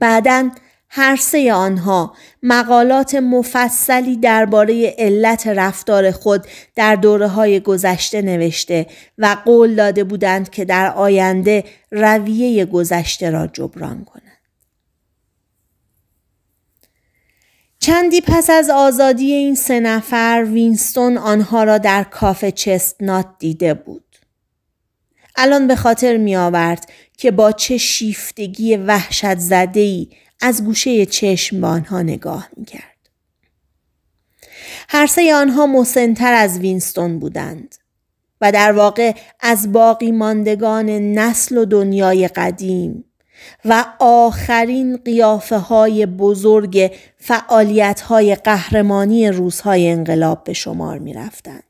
بعدا هر سه آنها مقالات مفصلی درباره علت رفتار خود در دوره های گذشته نوشته و قول داده بودند که در آینده رویه گذشته را جبران کنند. چندی پس از آزادی این سه نفر وینستون آنها را در کافه چستنات دیده بود. الان به خاطر می آورد که با چه شیفتگی وحشت زده ای از گوشه چشم به آنها نگاه می کرد. هر سه آنها مسنتر از وینستون بودند و در واقع از باقی ماندگان نسل و دنیای قدیم و آخرین قیافه های بزرگ فعالیت های قهرمانی روزهای انقلاب به شمار می رفتند.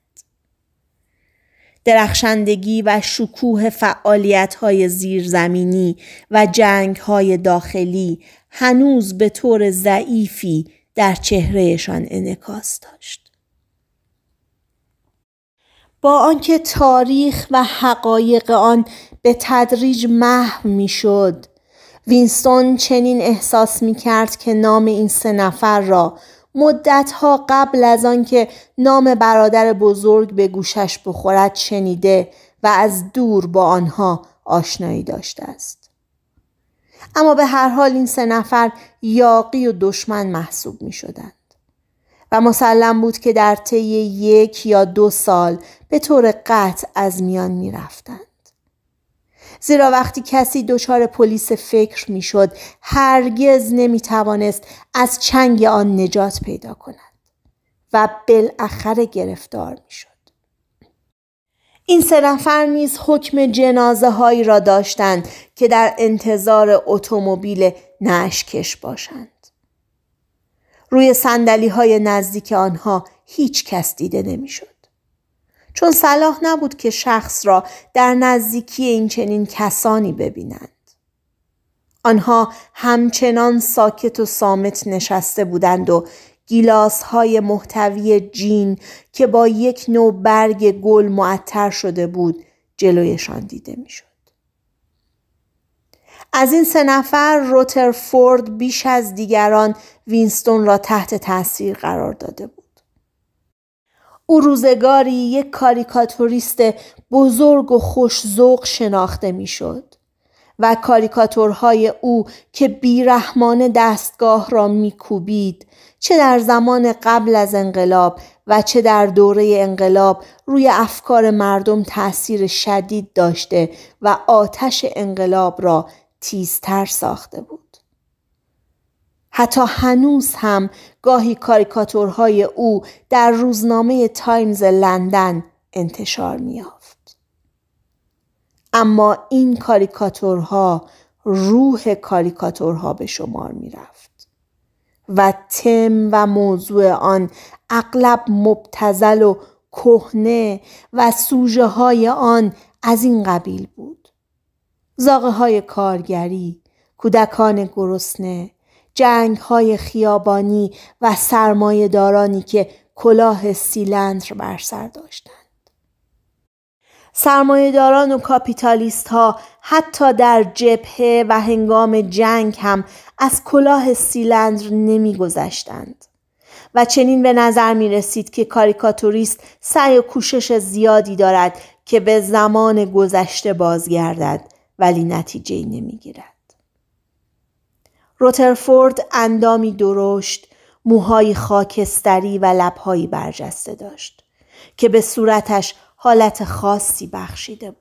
درخشندگی و شکوه فعالیت های زیرزمینی و جنگ های داخلی هنوز به طور ضعیفی در چهرهشان انکاس داشت. با آنکه تاریخ و حقایق آن به تدریج محو میشد وینستون چنین احساس می کرد که نام این سه نفر را مدتها قبل از آنکه نام برادر بزرگ به گوشش بخورد شنیده و از دور با آنها آشنایی داشته است اما به هر حال این سه نفر یاقی و دشمن محسوب می شدند و مسلم بود که در طی یک یا دو سال به طور قطع از میان می رفتند. زیرا وقتی کسی دچار پلیس فکر میشد هرگز نمیتوانست از چنگ آن نجات پیدا کند و بالاخره گرفتار میشد این سه نفر نیز حکم جنازه هایی را داشتند که در انتظار اتومبیل نشکش باشند روی صندلی های نزدیک آنها هیچ کس دیده نمیشد چون صلاح نبود که شخص را در نزدیکی این چنین کسانی ببینند. آنها همچنان ساکت و سامت نشسته بودند و گیلاس های محتوی جین که با یک نوع برگ گل معطر شده بود جلویشان دیده میشد. از این سه نفر روترفورد بیش از دیگران وینستون را تحت تاثیر قرار داده بود. او روزگاری یک کاریکاتوریست بزرگ و خوشزوق شناخته میشد و کاریکاتورهای او که بیرحمان دستگاه را میکوبید چه در زمان قبل از انقلاب و چه در دوره انقلاب روی افکار مردم تأثیر شدید داشته و آتش انقلاب را تیزتر ساخته بود. حتی هنوز هم گاهی کاریکاتورهای او در روزنامه تایمز لندن انتشار میافت. اما این کاریکاتورها روح کاریکاتورها به شمار میرفت و تم و موضوع آن اغلب مبتزل و کهنه و سوژه های آن از این قبیل بود. زاغه های کارگری، کودکان گرسنه، جنگ های خیابانی و سرمایه دارانی که کلاه سیلندر بر سر داشتند. داران و کاپیتالیست ها حتی در جبهه و هنگام جنگ هم از کلاه سیلندر نمیگذشتند. و چنین به نظر می رسید که کاریکاتوریست سعی و کوشش زیادی دارد که به زمان گذشته بازگردد ولی نتیجه نمی گیرد. روترفورد اندامی درشت موهای خاکستری و لبهایی برجسته داشت که به صورتش حالت خاصی بخشیده بود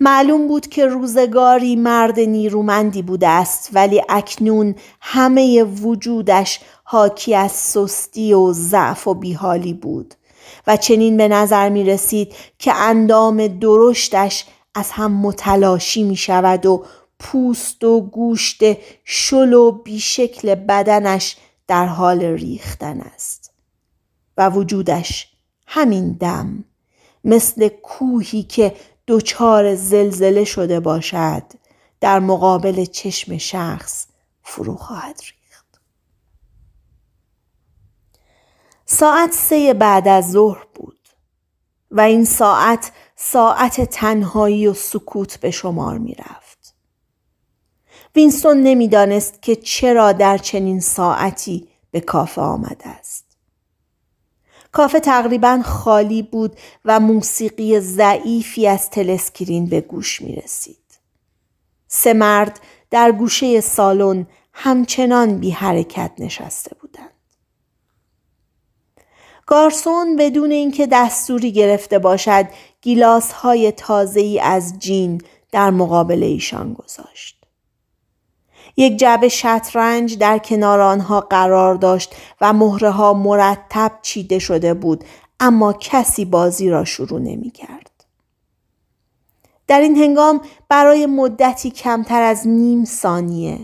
معلوم بود که روزگاری مرد نیرومندی بوده است ولی اکنون همه وجودش حاکی از سستی و ضعف و بیحالی بود و چنین به نظر می رسید که اندام درشتش از هم متلاشی می شود و پوست و گوشت شل و بیشکل بدنش در حال ریختن است و وجودش همین دم مثل کوهی که دچار زلزله شده باشد در مقابل چشم شخص فرو خواهد ریخت ساعت سه بعد از ظهر بود و این ساعت ساعت تنهایی و سکوت به شمار می رفت. وینستون نمیدانست که چرا در چنین ساعتی به کافه آمده است. کافه تقریبا خالی بود و موسیقی ضعیفی از تلسکرین به گوش می رسید. سه مرد در گوشه سالن همچنان بی حرکت نشسته بودند. گارسون بدون اینکه دستوری گرفته باشد گیلاس های تازه ای از جین در مقابل ایشان گذاشت. یک جعبه شطرنج در کنار آنها قرار داشت و مهره ها مرتب چیده شده بود اما کسی بازی را شروع نمی کرد. در این هنگام برای مدتی کمتر از نیم ثانیه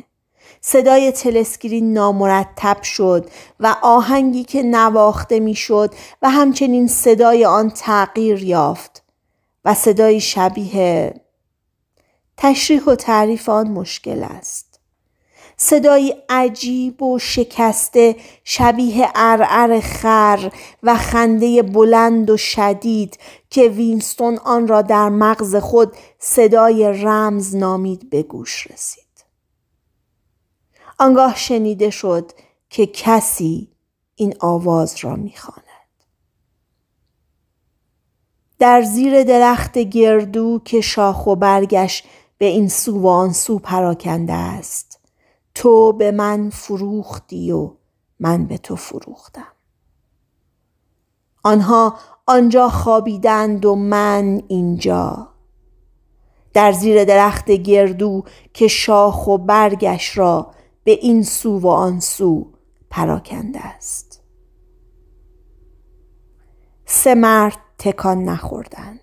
صدای تلسکرین نامرتب شد و آهنگی که نواخته میشد و همچنین صدای آن تغییر یافت و صدای شبیه تشریح و تعریف آن مشکل است صدایی عجیب و شکسته شبیه ارعر خر و خنده بلند و شدید که وینستون آن را در مغز خود صدای رمز نامید به گوش رسید آنگاه شنیده شد که کسی این آواز را میخواند در زیر درخت گردو که شاخ و برگش به این سو و آن سو پراکنده است تو به من فروختی و من به تو فروختم آنها آنجا خوابیدند و من اینجا در زیر درخت گردو که شاخ و برگش را به این سو و آن سو پراکنده است سه مرد تکان نخوردند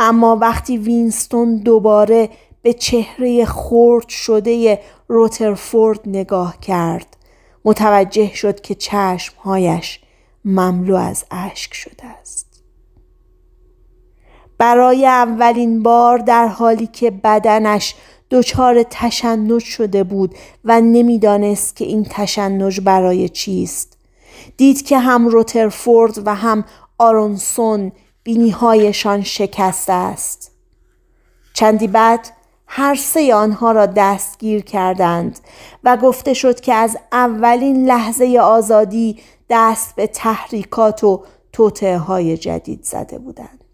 اما وقتی وینستون دوباره به چهره خرد شده روترفورد نگاه کرد. متوجه شد که چشمهایش مملو از اشک شده است. برای اولین بار در حالی که بدنش دچار تشنج شده بود و نمیدانست که این تشنج برای چیست دید که هم روترفورد و هم آرونسون بینیهایشان شکسته است چندی بعد هر سه آنها را دستگیر کردند و گفته شد که از اولین لحظه آزادی دست به تحریکات و توطعه های جدید زده بودند.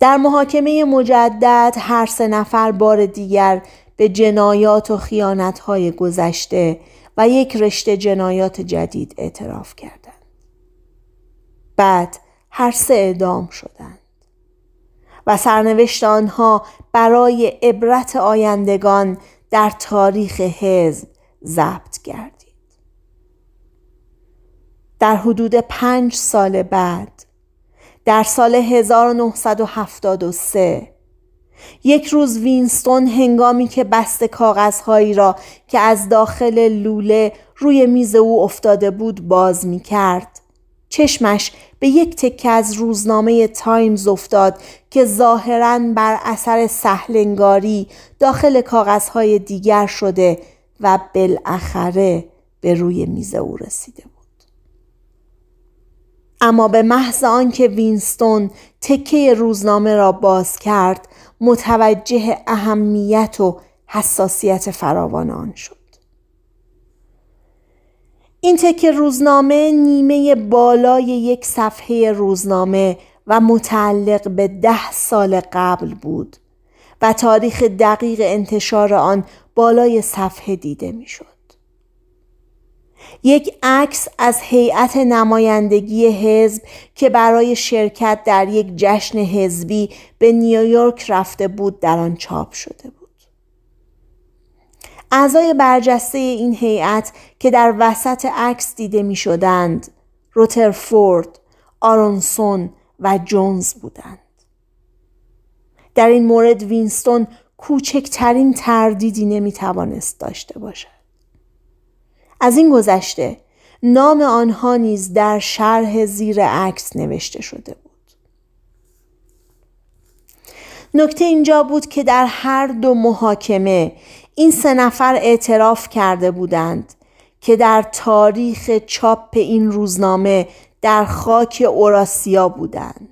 در محاکمه مجدد هر سه نفر بار دیگر به جنایات و خیانت های گذشته و یک رشته جنایات جدید اعتراف کردند. بعد هر سه اعدام شدند. و سرنوشت آنها برای عبرت آیندگان در تاریخ حزب ضبط گردید در حدود پنج سال بعد در سال 1973 یک روز وینستون هنگامی که بست کاغذهایی را که از داخل لوله روی میز او افتاده بود باز می کرد. چشمش به یک تکه از روزنامه تایمز افتاد که ظاهرا بر اثر سهلنگاری داخل کاغذهای دیگر شده و بالاخره به روی میز او رسیده بود. اما به محض آنکه وینستون تکه روزنامه را باز کرد متوجه اهمیت و حساسیت فراوان آن شد. این تک روزنامه نیمه بالای یک صفحه روزنامه و متعلق به ده سال قبل بود و تاریخ دقیق انتشار آن بالای صفحه دیده میشد. یک عکس از هیئت نمایندگی حزب که برای شرکت در یک جشن حزبی به نیویورک رفته بود در آن چاپ شده بود. اعضای برجسته این هیئت که در وسط عکس دیده می شدند روترفورد، آرونسون و جونز بودند. در این مورد وینستون کوچکترین تردیدی نمی توانست داشته باشد. از این گذشته نام آنها نیز در شرح زیر عکس نوشته شده بود. نکته اینجا بود که در هر دو محاکمه این سه نفر اعتراف کرده بودند که در تاریخ چاپ این روزنامه در خاک اوراسیا بودند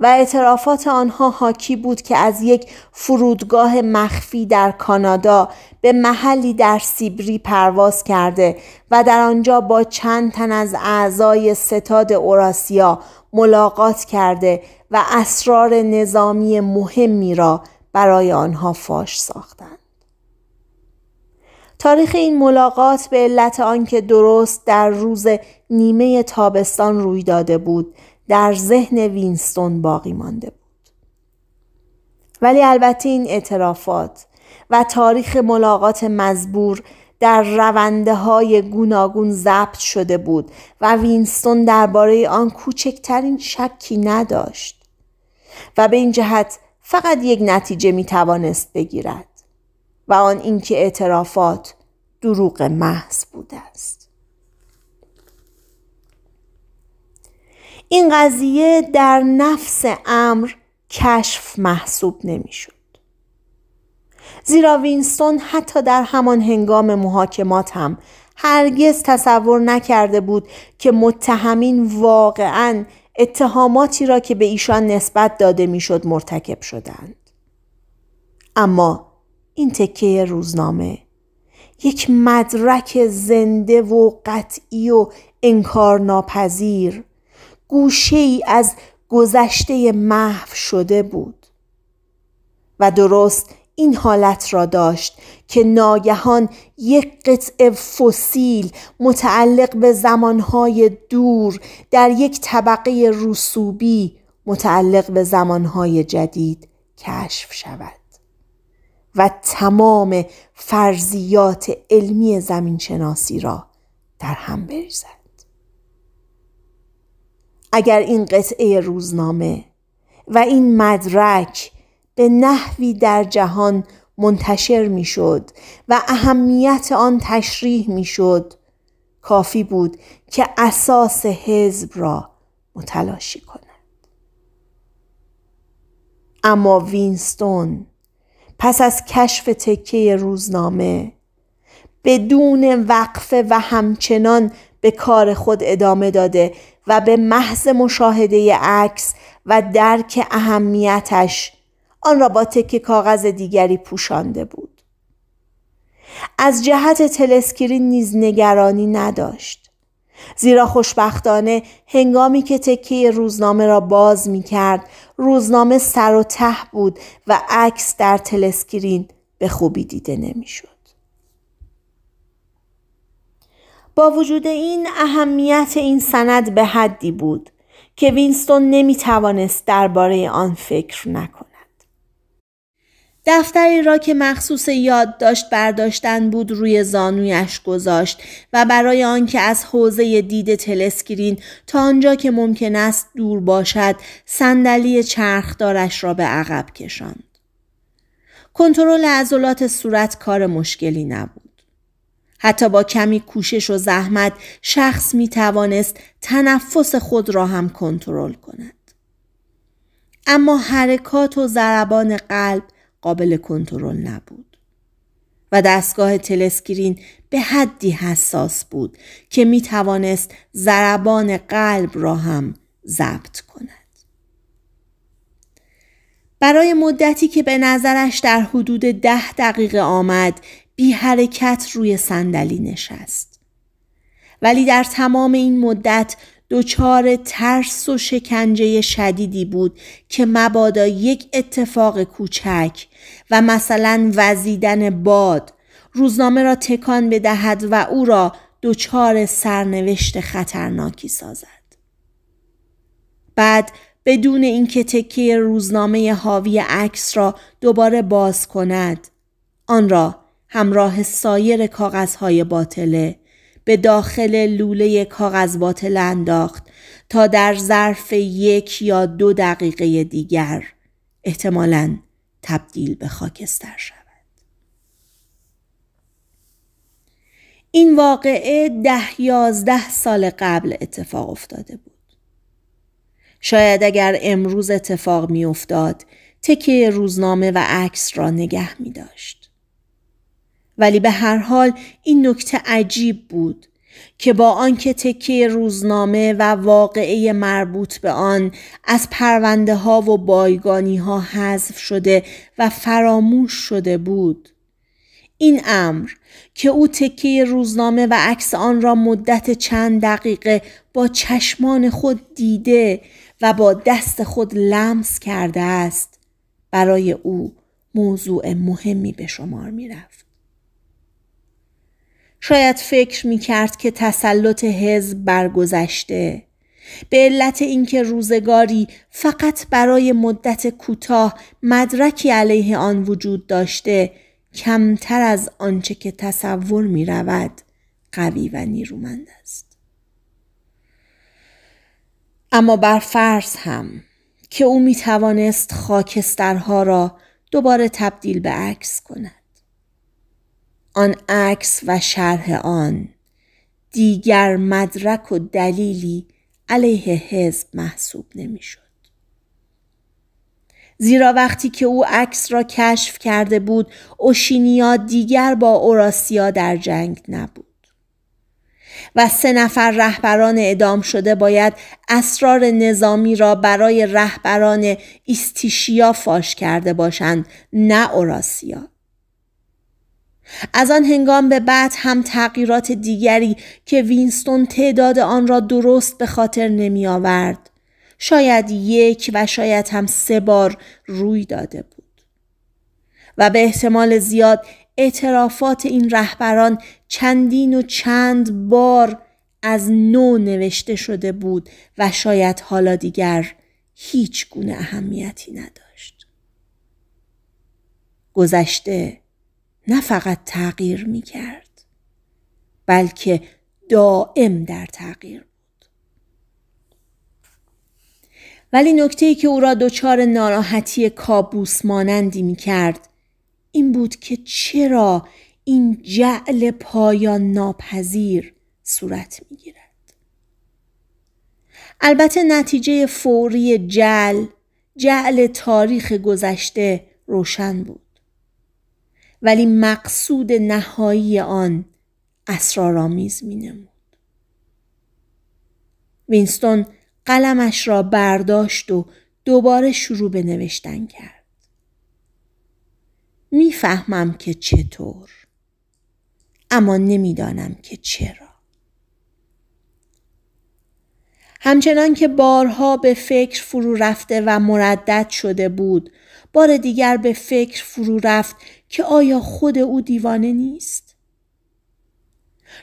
و اعترافات آنها حاکی بود که از یک فرودگاه مخفی در کانادا به محلی در سیبری پرواز کرده و در آنجا با چند تن از اعضای ستاد اوراسیا ملاقات کرده و اسرار نظامی مهمی را برای آنها فاش ساختند. تاریخ این ملاقات به علت آنکه درست در روز نیمه تابستان روی داده بود در ذهن وینستون باقی مانده بود ولی البته این اعترافات و تاریخ ملاقات مزبور در رونده های گوناگون ضبط شده بود و وینستون درباره آن کوچکترین شکی نداشت و به این جهت فقط یک نتیجه می توانست بگیرد و آن اینکه اعترافات دروغ محض بوده است این قضیه در نفس امر کشف محسوب نمیشد زیرا وینستون حتی در همان هنگام محاکمات هم هرگز تصور نکرده بود که متهمین واقعا اتهاماتی را که به ایشان نسبت داده میشد مرتکب شدند اما این تکه روزنامه یک مدرک زنده و قطعی و انکار ناپذیر گوشه ای از گذشته محو شده بود و درست این حالت را داشت که ناگهان یک قطع فسیل متعلق به زمانهای دور در یک طبقه رسوبی متعلق به زمانهای جدید کشف شود. و تمام فرضیات علمی زمین را در هم بریزد. اگر این قطعه روزنامه و این مدرک به نحوی در جهان منتشر میشد و اهمیت آن تشریح میشد کافی بود که اساس حزب را متلاشی کند اما وینستون پس از کشف تکه روزنامه بدون وقفه و همچنان به کار خود ادامه داده و به محض مشاهده عکس و درک اهمیتش آن را با تکه کاغذ دیگری پوشانده بود از جهت تلسکرین نیز نگرانی نداشت زیرا خوشبختانه هنگامی که تکیه روزنامه را باز می کرد روزنامه سر و ته بود و عکس در تلسکرین به خوبی دیده نمی شد. با وجود این اهمیت این سند به حدی بود که وینستون نمی توانست درباره آن فکر نکند. دفتری را که مخصوص یادداشت برداشتن بود روی زانویش گذاشت و برای آنکه از حوزه دید تلسکرین تا آنجا که ممکن است دور باشد صندلی چرخدارش را به عقب کشاند کنترل عضلات صورت کار مشکلی نبود حتی با کمی کوشش و زحمت شخص می توانست تنفس خود را هم کنترل کند. اما حرکات و ضربان قلب قابل کنترل نبود و دستگاه تلسکرین به حدی حساس بود که می توانست ضربان قلب را هم ضبط کند. برای مدتی که به نظرش در حدود ده دقیقه آمد بی حرکت روی صندلی نشست. ولی در تمام این مدت دچار ترس و شکنجه شدیدی بود که مبادا یک اتفاق کوچک و مثلا وزیدن باد روزنامه را تکان بدهد و او را دچار سرنوشت خطرناکی سازد. بعد بدون اینکه تکه روزنامه حاوی عکس را دوباره باز کند آن را همراه سایر کاغذهای باطله به داخل لوله باطل انداخت تا در ظرف یک یا دو دقیقه دیگر احتمالا تبدیل به خاکستر شود. این واقعه ده یازده سال قبل اتفاق افتاده بود. شاید اگر امروز اتفاق می افتاد، تکه روزنامه و عکس را نگه می داشت. ولی به هر حال این نکته عجیب بود که با آنکه تکه روزنامه و واقعه مربوط به آن از پرونده ها و بایگانی ها حذف شده و فراموش شده بود این امر که او تکه روزنامه و عکس آن را مدت چند دقیقه با چشمان خود دیده و با دست خود لمس کرده است برای او موضوع مهمی به شمار می رفت. شاید فکر می کرد که تسلط حزب برگذشته به علت اینکه روزگاری فقط برای مدت کوتاه مدرکی علیه آن وجود داشته کمتر از آنچه که تصور می رود قوی و نیرومند است اما بر فرض هم که او می توانست خاکسترها را دوباره تبدیل به عکس کند آن عکس و شرح آن دیگر مدرک و دلیلی علیه حزب محسوب نمیشد. زیرا وقتی که او عکس را کشف کرده بود اوشینیا دیگر با اوراسیا در جنگ نبود و سه نفر رهبران ادام شده باید اسرار نظامی را برای رهبران ایستیشیا فاش کرده باشند نه اوراسیا از آن هنگام به بعد هم تغییرات دیگری که وینستون تعداد آن را درست به خاطر نمی آورد. شاید یک و شاید هم سه بار روی داده بود. و به احتمال زیاد اعترافات این رهبران چندین و چند بار از نو نوشته شده بود و شاید حالا دیگر هیچ گونه اهمیتی نداشت. گذشته نه فقط تغییر می کرد بلکه دائم در تغییر بود ولی نکته ای که او را دچار ناراحتی کابوس مانندی می کرد این بود که چرا این جعل پایان ناپذیر صورت می گیرد. البته نتیجه فوری جعل جعل تاریخ گذشته روشن بود. ولی مقصود نهایی آن اسرارآمیز می وینستون قلمش را برداشت و دوباره شروع به نوشتن کرد. میفهمم که چطور اما نمیدانم که چرا همچنان که بارها به فکر فرو رفته و مردد شده بود بار دیگر به فکر فرو رفت که آیا خود او دیوانه نیست؟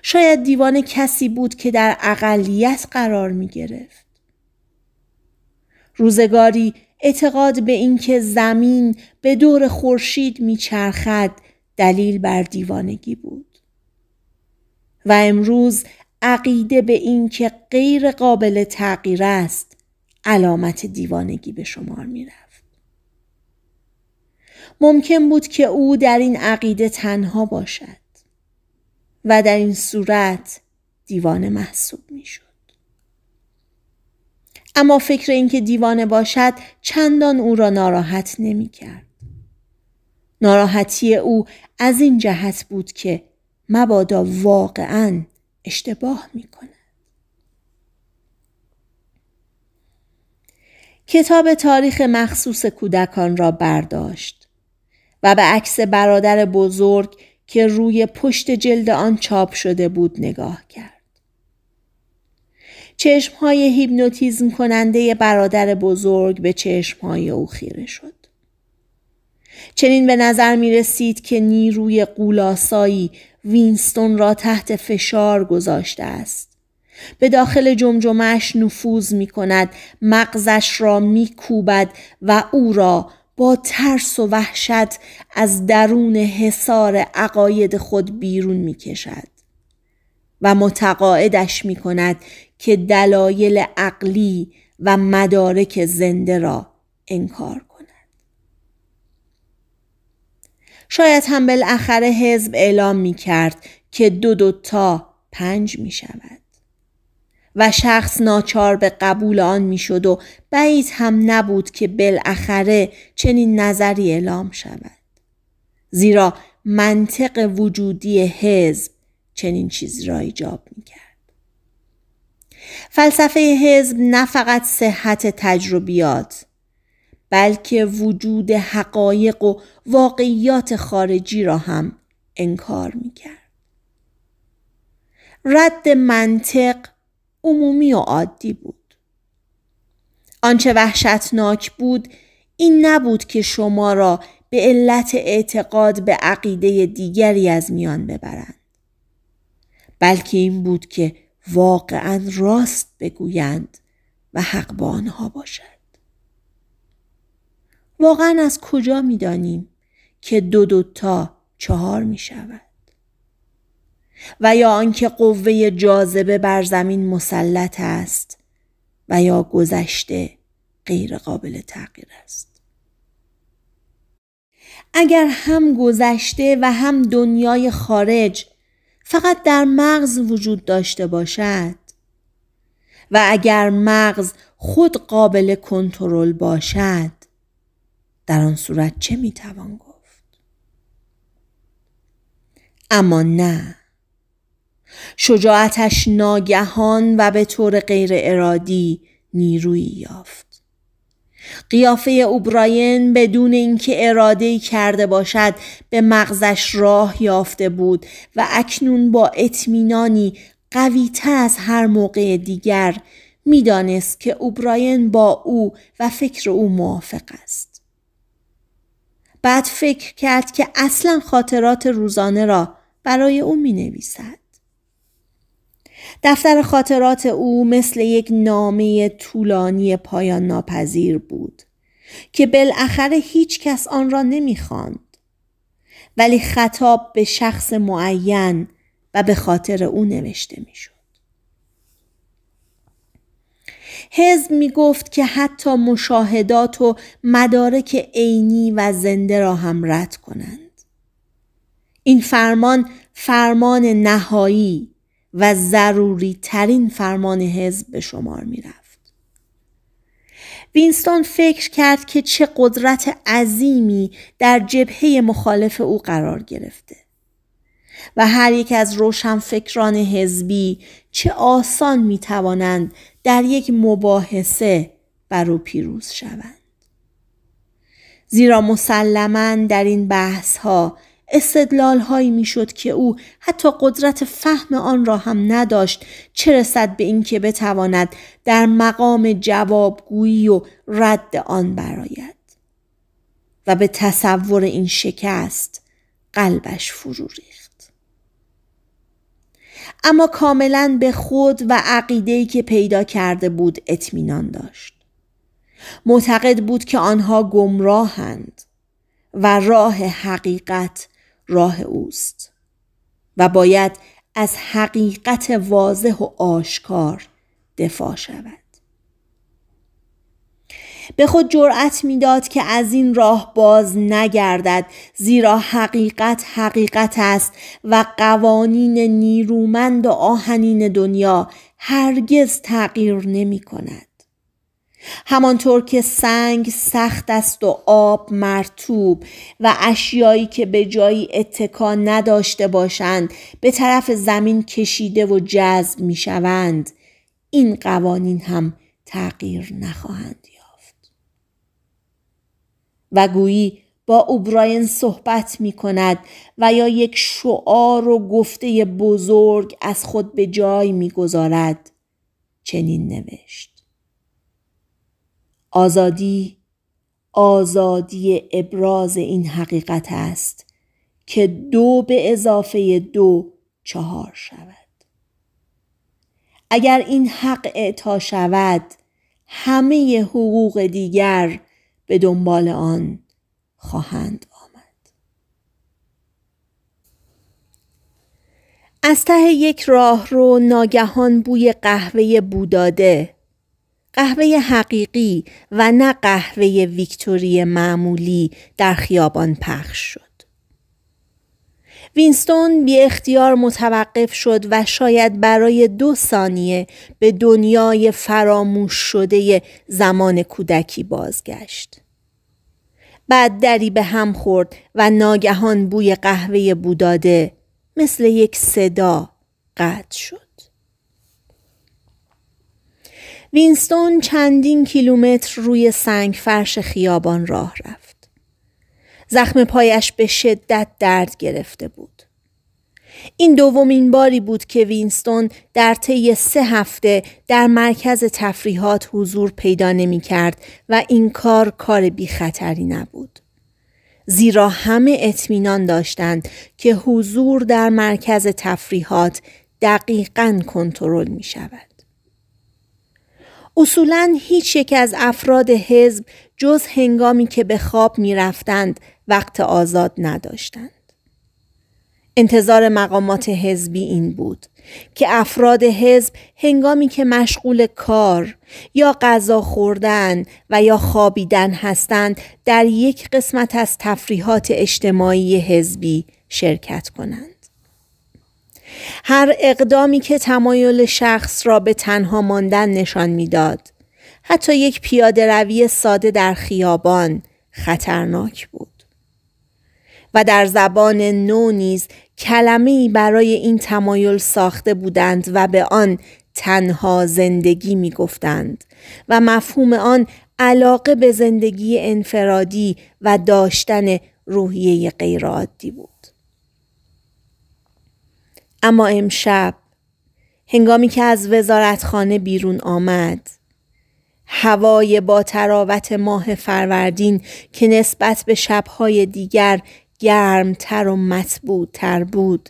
شاید دیوانه کسی بود که در اقلیت قرار می گرفت. روزگاری اعتقاد به اینکه زمین به دور خورشید میچرخد دلیل بر دیوانگی بود و امروز عقیده به اینکه غیر قابل تغییر است علامت دیوانگی به شمار میرفت ممکن بود که او در این عقیده تنها باشد و در این صورت دیوانه محسوب میشد اما فکر اینکه دیوانه باشد چندان او را ناراحت نمیکرد. ناراحتی او از این جهت بود که مبادا واقعا اشتباه می کند. کتاب تاریخ مخصوص کودکان را برداشت و به عکس برادر بزرگ که روی پشت جلد آن چاپ شده بود نگاه کرد. های هیپنوتیزم کننده برادر بزرگ به های او خیره شد. چنین به نظر می رسید که نیروی قولاسایی وینستون را تحت فشار گذاشته است. به داخل جمجمش نفوذ می کند، مغزش را می کوبد و او را با ترس و وحشت از درون حصار عقاید خود بیرون می کشد و متقاعدش می کند که دلایل عقلی و مدارک زنده را انکار کند. شاید هم بالاخره حزب اعلام می کرد که دو دوتا پنج می شود. و شخص ناچار به قبول آن میشد و بعید هم نبود که بالاخره چنین نظری اعلام شود زیرا منطق وجودی حزب چنین چیز را ایجاب کرد فلسفه حزب نه فقط صحت تجربیات بلکه وجود حقایق و واقعیات خارجی را هم انکار می کرد رد منطق عمومی و عادی بود آنچه وحشتناک بود این نبود که شما را به علت اعتقاد به عقیده دیگری از میان ببرند بلکه این بود که واقعا راست بگویند و حق با آنها باشد واقعا از کجا دانیم که دو دوتا چهار می شود و یا آنکه قوه جاذبه بر زمین مسلط است و یا گذشته غیر قابل تغییر است اگر هم گذشته و هم دنیای خارج فقط در مغز وجود داشته باشد و اگر مغز خود قابل کنترل باشد در آن صورت چه میتوان گفت اما نه شجاعتش ناگهان و به طور غیر ارادی نیرویی یافت. قیافه اوبراین بدون اینکه اراده کرده باشد به مغزش راه یافته بود و اکنون با اطمینانی قویتر از هر موقع دیگر میدانست که اوبراین با او و فکر او موافق است. بعد فکر کرد که اصلا خاطرات روزانه را برای او می نویسد. دفتر خاطرات او مثل یک نامه طولانی پایان ناپذیر بود که بالاخره هیچ کس آن را نمیخواند ولی خطاب به شخص معین و به خاطر او نوشته میشد حزب می گفت که حتی مشاهدات و مدارک عینی و زنده را هم رد کنند این فرمان فرمان نهایی و ضروری ترین فرمان حزب به شمار می رفت. وینستون فکر کرد که چه قدرت عظیمی در جبهه مخالف او قرار گرفته و هر یک از روشنفکران حزبی چه آسان می توانند در یک مباحثه بر او پیروز شوند. زیرا مسلما در این بحث ها استدلال هایی میشد که او حتی قدرت فهم آن را هم نداشت چه رسد به اینکه بتواند در مقام جوابگویی و رد آن براید و به تصور این شکست قلبش فرو ریخت اما کاملا به خود و عقیده‌ای که پیدا کرده بود اطمینان داشت معتقد بود که آنها گمراهند و راه حقیقت راه اوست و باید از حقیقت واضح و آشکار دفاع شود به خود جرأت میداد که از این راه باز نگردد زیرا حقیقت حقیقت است و قوانین نیرومند و آهنین دنیا هرگز تغییر نمی کند. همانطور که سنگ سخت است و آب مرتوب و اشیایی که به جایی اتکا نداشته باشند به طرف زمین کشیده و جذب می شوند این قوانین هم تغییر نخواهند یافت و گویی با اوبراین صحبت می کند و یا یک شعار و گفته بزرگ از خود به جای می گذارد. چنین نوشت آزادی آزادی ابراز این حقیقت است که دو به اضافه دو چهار شود اگر این حق اعطا شود همه حقوق دیگر به دنبال آن خواهند آمد از ته یک راه رو ناگهان بوی قهوه بوداده قهوه حقیقی و نه قهوه ویکتوری معمولی در خیابان پخش شد. وینستون بی اختیار متوقف شد و شاید برای دو ثانیه به دنیای فراموش شده زمان کودکی بازگشت. بعد دری به هم خورد و ناگهان بوی قهوه بوداده مثل یک صدا قطع شد. وینستون چندین کیلومتر روی سنگ فرش خیابان راه رفت. زخم پایش به شدت درد گرفته بود. این دومین باری بود که وینستون در طی سه هفته در مرکز تفریحات حضور پیدا نمی کرد و این کار کار بی خطری نبود. زیرا همه اطمینان داشتند که حضور در مرکز تفریحات دقیقا کنترل می شود. اصولا هیچ یک از افراد حزب جز هنگامی که به خواب می رفتند وقت آزاد نداشتند. انتظار مقامات حزبی این بود که افراد حزب هنگامی که مشغول کار یا غذا خوردن و یا خوابیدن هستند در یک قسمت از تفریحات اجتماعی حزبی شرکت کنند. هر اقدامی که تمایل شخص را به تنها ماندن نشان میداد حتی یک پیاده روی ساده در خیابان خطرناک بود و در زبان نو نیز کلمه برای این تمایل ساخته بودند و به آن تنها زندگی می گفتند و مفهوم آن علاقه به زندگی انفرادی و داشتن روحیه غیرعادی بود. اما امشب هنگامی که از وزارتخانه بیرون آمد هوای با تراوت ماه فروردین که نسبت به شبهای دیگر گرمتر و مطبوعتر بود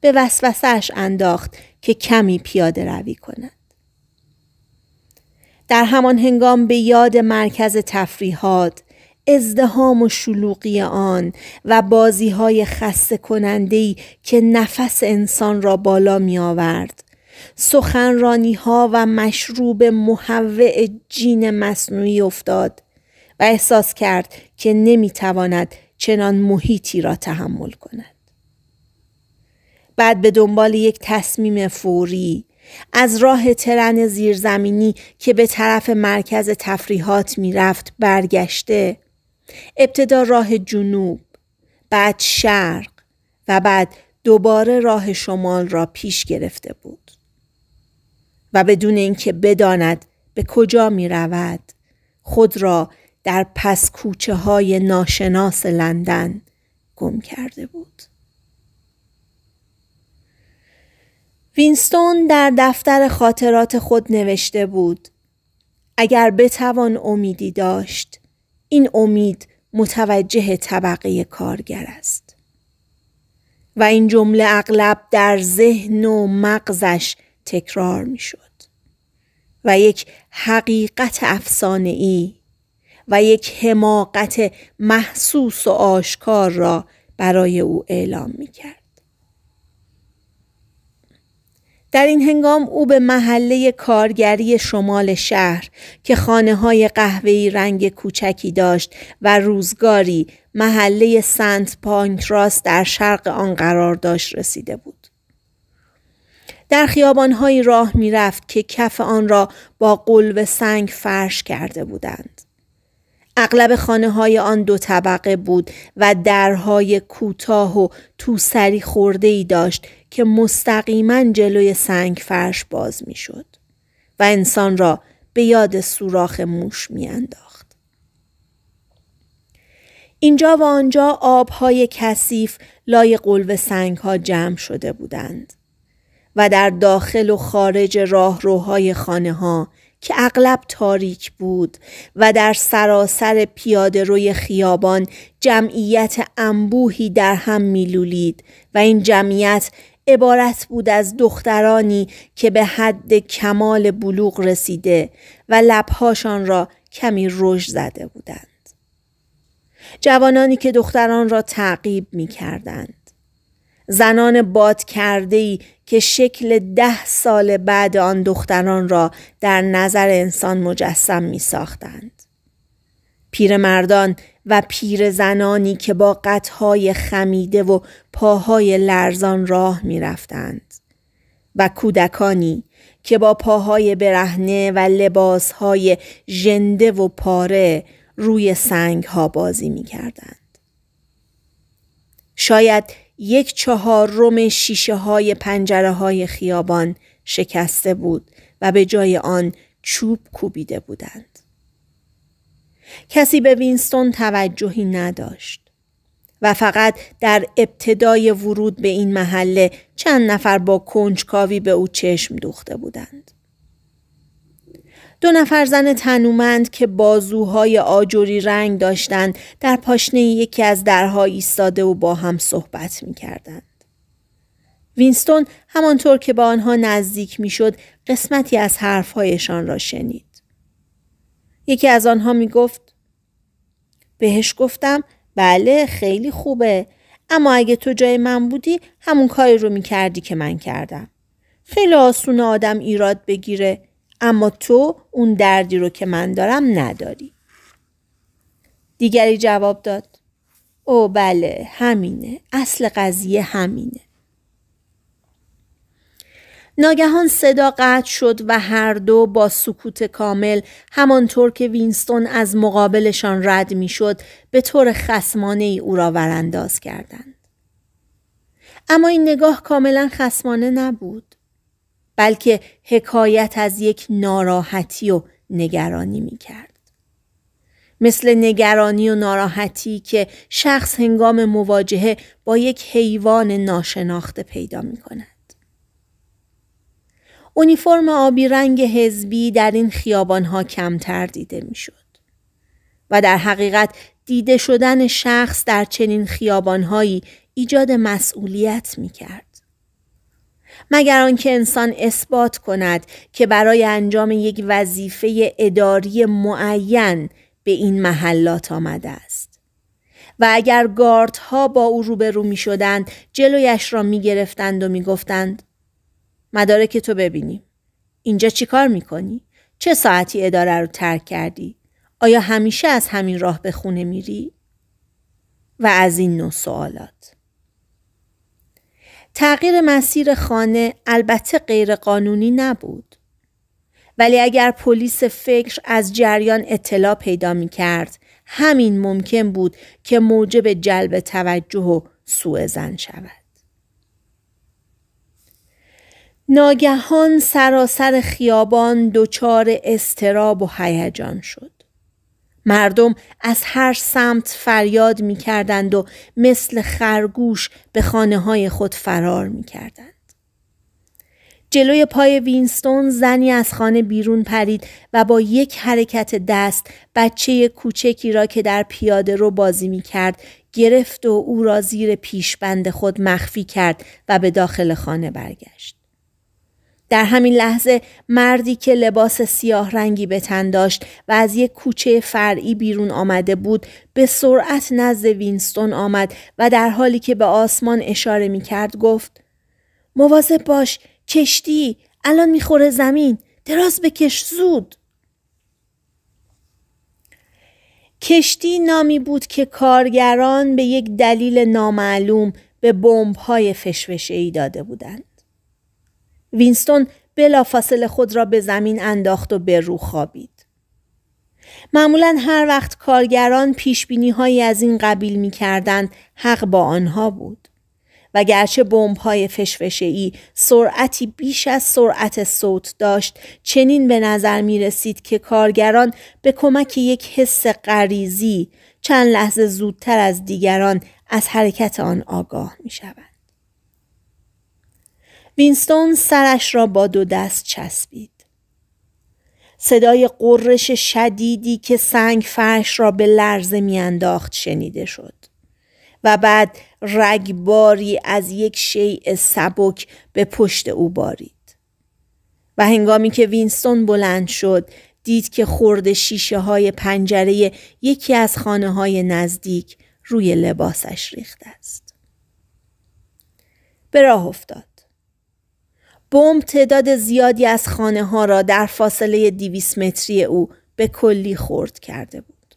به وسوسهش انداخت که کمی پیاده روی کند. در همان هنگام به یاد مرکز تفریحات ازدهام و شلوغی آن و بازی های خسته ای که نفس انسان را بالا می آورد. سخنرانی ها و مشروب محوع جین مصنوعی افتاد و احساس کرد که تواند چنان محیطی را تحمل کند. بعد به دنبال یک تصمیم فوری از راه ترن زیرزمینی که به طرف مرکز تفریحات رفت برگشته ابتدا راه جنوب بعد شرق و بعد دوباره راه شمال را پیش گرفته بود و بدون اینکه بداند به کجا می رود خود را در پس کوچه های ناشناس لندن گم کرده بود. وینستون در دفتر خاطرات خود نوشته بود اگر بتوان امیدی داشت این امید متوجه طبقه کارگر است و این جمله اغلب در ذهن و مغزش تکرار میشد و یک حقیقت افسانه ای و یک حماقت محسوس و آشکار را برای او اعلام می کرد. در این هنگام او به محله کارگری شمال شهر که خانه های قهوه‌ای رنگ کوچکی داشت و روزگاری محله سنت پانکراس در شرق آن قرار داشت رسیده بود. در خیابانهایی راه میرفت که کف آن را با قلب سنگ فرش کرده بودند. اغلب خانه های آن دو طبقه بود و درهای کوتاه و توسری خورده ای داشت که مستقیما جلوی سنگ فرش باز میشد و انسان را به یاد سوراخ موش می اینجا و آنجا آبهای کثیف لای قلوه سنگ ها جمع شده بودند و در داخل و خارج راهروهای خانه ها که اغلب تاریک بود و در سراسر پیاده روی خیابان جمعیت انبوهی در هم میلولید و این جمعیت عبارت بود از دخترانی که به حد کمال بلوغ رسیده و لبهاشان را کمی رژ زده بودند. جوانانی که دختران را تعقیب می کردند. زنان باد کرده ای که شکل ده سال بعد آن دختران را در نظر انسان مجسم می ساختند. پیرمردان و پیر زنانی که با قطهای خمیده و پاهای لرزان راه می رفتند. و کودکانی که با پاهای برهنه و لباسهای ژنده و پاره روی سنگ ها بازی می کردند. شاید یک چهار روم شیشه های پنجره های خیابان شکسته بود و به جای آن چوب کوبیده بودند. کسی به وینستون توجهی نداشت و فقط در ابتدای ورود به این محله چند نفر با کنجکاوی به او چشم دوخته بودند. دو نفر زن تنومند که بازوهای آجوری رنگ داشتند در پاشنه یکی از درها ایستاده و با هم صحبت می کردند. وینستون همانطور که با آنها نزدیک می شد قسمتی از حرفهایشان را شنید. یکی از آنها می گفت بهش گفتم بله خیلی خوبه اما اگه تو جای من بودی همون کاری رو می کردی که من کردم. خیلی آسون آدم ایراد بگیره اما تو اون دردی رو که من دارم نداری. دیگری جواب داد. او بله همینه. اصل قضیه همینه. ناگهان صدا قطع شد و هر دو با سکوت کامل همانطور که وینستون از مقابلشان رد میشد به طور خسمانه ای او را ورانداز کردند. اما این نگاه کاملا خسمانه نبود. بلکه حکایت از یک ناراحتی و نگرانی می کرد. مثل نگرانی و ناراحتی که شخص هنگام مواجهه با یک حیوان ناشناخته پیدا می کند. اونیفرم آبی رنگ حزبی در این خیابانها کمتر دیده میشد. و در حقیقت دیده شدن شخص در چنین خیابانهایی ایجاد مسئولیت می کرد. مگر آنکه انسان اثبات کند که برای انجام یک وظیفه اداری معین به این محلات آمده است و اگر گاردها با او روبرو می شدند جلویش را می گرفتند و می گفتند مدارک تو ببینیم. اینجا چیکار میکنی؟ چه ساعتی اداره رو ترک کردی؟ آیا همیشه از همین راه به خونه میری؟ و از این نوع سوالات. تغییر مسیر خانه البته غیر قانونی نبود. ولی اگر پلیس فکر از جریان اطلاع پیدا می کرد همین ممکن بود که موجب جلب توجه و سوء زن شود. ناگهان سراسر خیابان دچار استراب و هیجان شد مردم از هر سمت فریاد می کردند و مثل خرگوش به خانه های خود فرار می کردند. جلوی پای وینستون زنی از خانه بیرون پرید و با یک حرکت دست بچه کوچکی را که در پیاده رو بازی می کرد گرفت و او را زیر پیشبند خود مخفی کرد و به داخل خانه برگشت. در همین لحظه مردی که لباس سیاه رنگی به تن داشت و از یک کوچه فرعی بیرون آمده بود به سرعت نزد وینستون آمد و در حالی که به آسمان اشاره می کرد گفت مواظب باش کشتی الان میخوره زمین دراز بکش زود کشتی نامی بود که کارگران به یک دلیل نامعلوم به بمب‌های فشفشه‌ای داده بودند. وینستون بلافاصله خود را به زمین انداخت و به رو خوابید. معمولا هر وقت کارگران پیش هایی از این قبیل می کردن، حق با آنها بود. و گرچه بمب های فشفشه ای سرعتی بیش از سرعت صوت داشت چنین به نظر می رسید که کارگران به کمک یک حس غریزی چند لحظه زودتر از دیگران از حرکت آن آگاه می شود. وینستون سرش را با دو دست چسبید. صدای قررش شدیدی که سنگ فرش را به لرزه میانداخت شنیده شد و بعد رگباری از یک شیء سبک به پشت او بارید و هنگامی که وینستون بلند شد دید که خورد شیشه های پنجره یکی از خانه های نزدیک روی لباسش ریخته است. به راه افتاد. بمب تعداد زیادی از خانه ها را در فاصله 200 متری او به کلی خورد کرده بود.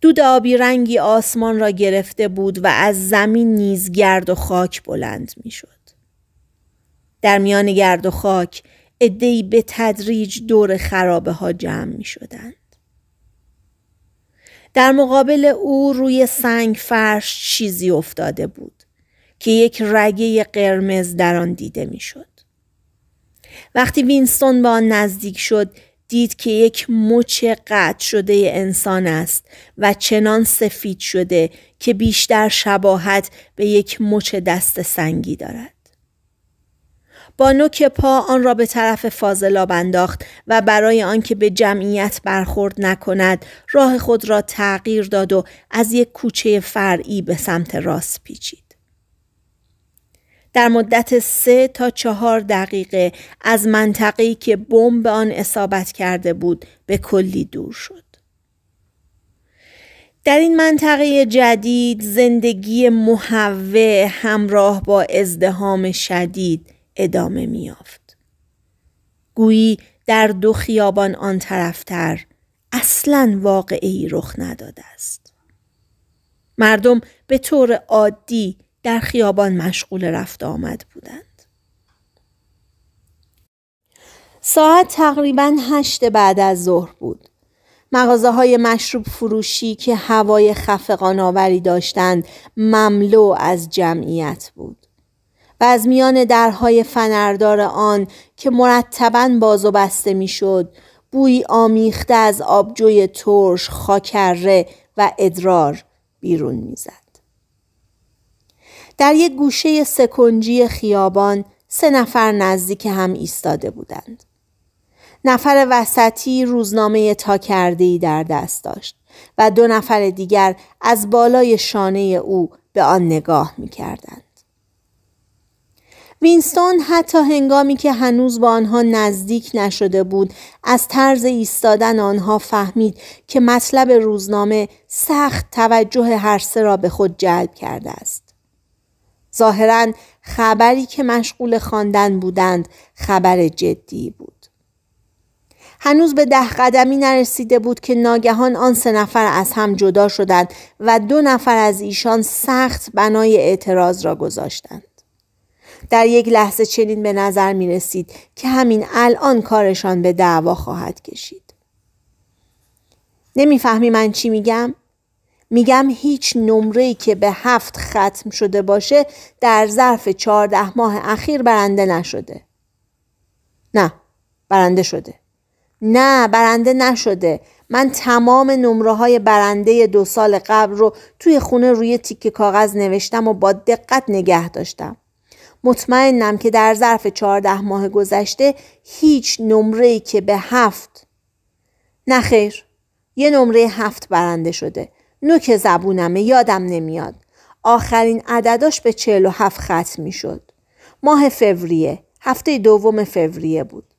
دود آبی رنگی آسمان را گرفته بود و از زمین نیز گرد و خاک بلند میشد. در میان گرد و خاک ادهی به تدریج دور خرابه ها جمع می شدند. در مقابل او روی سنگ فرش چیزی افتاده بود. که یک رگه قرمز در آن دیده میشد. وقتی وینستون به آن نزدیک شد دید که یک مچ قطع شده انسان است و چنان سفید شده که بیشتر شباهت به یک مچ دست سنگی دارد. با نوک پا آن را به طرف فاضلاب انداخت و برای آنکه به جمعیت برخورد نکند راه خود را تغییر داد و از یک کوچه فرعی به سمت راست پیچید. در مدت سه تا چهار دقیقه از منطقه‌ای که بمب به آن اصابت کرده بود به کلی دور شد. در این منطقه جدید زندگی محوه همراه با ازدهام شدید ادامه میافت. گویی در دو خیابان آن طرفتر اصلا واقعی رخ نداده است. مردم به طور عادی در خیابان مشغول رفت آمد بودند. ساعت تقریبا هشت بعد از ظهر بود. مغازه های مشروب فروشی که هوای خفقان آوری داشتند مملو از جمعیت بود. و از میان درهای فنردار آن که مرتبا باز و بسته میشد بوی آمیخته از آبجوی ترش، خاکره و ادرار بیرون میزد. در یک گوشه سکنجی خیابان سه نفر نزدیک هم ایستاده بودند. نفر وسطی روزنامه تا کرده در دست داشت و دو نفر دیگر از بالای شانه او به آن نگاه می کردند. وینستون حتی هنگامی که هنوز با آنها نزدیک نشده بود از طرز ایستادن آنها فهمید که مطلب روزنامه سخت توجه هر سه را به خود جلب کرده است. ظاهرا خبری که مشغول خواندن بودند خبر جدی بود هنوز به ده قدمی نرسیده بود که ناگهان آن سه نفر از هم جدا شدند و دو نفر از ایشان سخت بنای اعتراض را گذاشتند. در یک لحظه چنین به نظر می رسید که همین الان کارشان به دعوا خواهد کشید. نمیفهمی من چی میگم؟ میگم هیچ نمره که به هفت ختم شده باشه در ظرف چهارده ماه اخیر برنده نشده نه برنده شده نه برنده نشده من تمام نمره های برنده دو سال قبل رو توی خونه روی تیک کاغذ نوشتم و با دقت نگه داشتم مطمئنم که در ظرف چهارده ماه گذشته هیچ نمره که به هفت نخیر یه نمره هفت برنده شده نوک زبونمه یادم نمیاد آخرین عدداش به و هفت ختم میشد ماه فوریه هفته دوم فوریه بود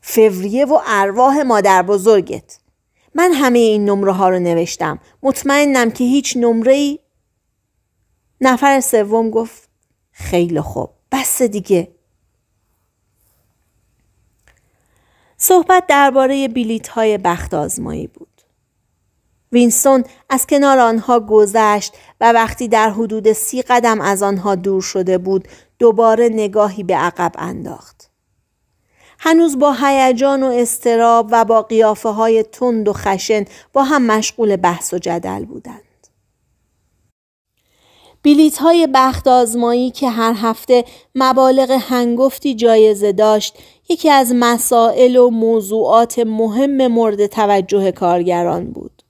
فوریه و ارواح مادر بزرگت من همه این نمره ها رو نوشتم مطمئنم که هیچ نمره ای نفر سوم گفت خیلی خوب بس دیگه صحبت درباره بلیط های بخت آزمایی بود وینسون از کنار آنها گذشت و وقتی در حدود سی قدم از آنها دور شده بود دوباره نگاهی به عقب انداخت. هنوز با هیجان و استراب و با قیافه های تند و خشن با هم مشغول بحث و جدل بودند. بیلیت های بخت آزمایی که هر هفته مبالغ هنگفتی جایزه داشت یکی از مسائل و موضوعات مهم مورد توجه کارگران بود.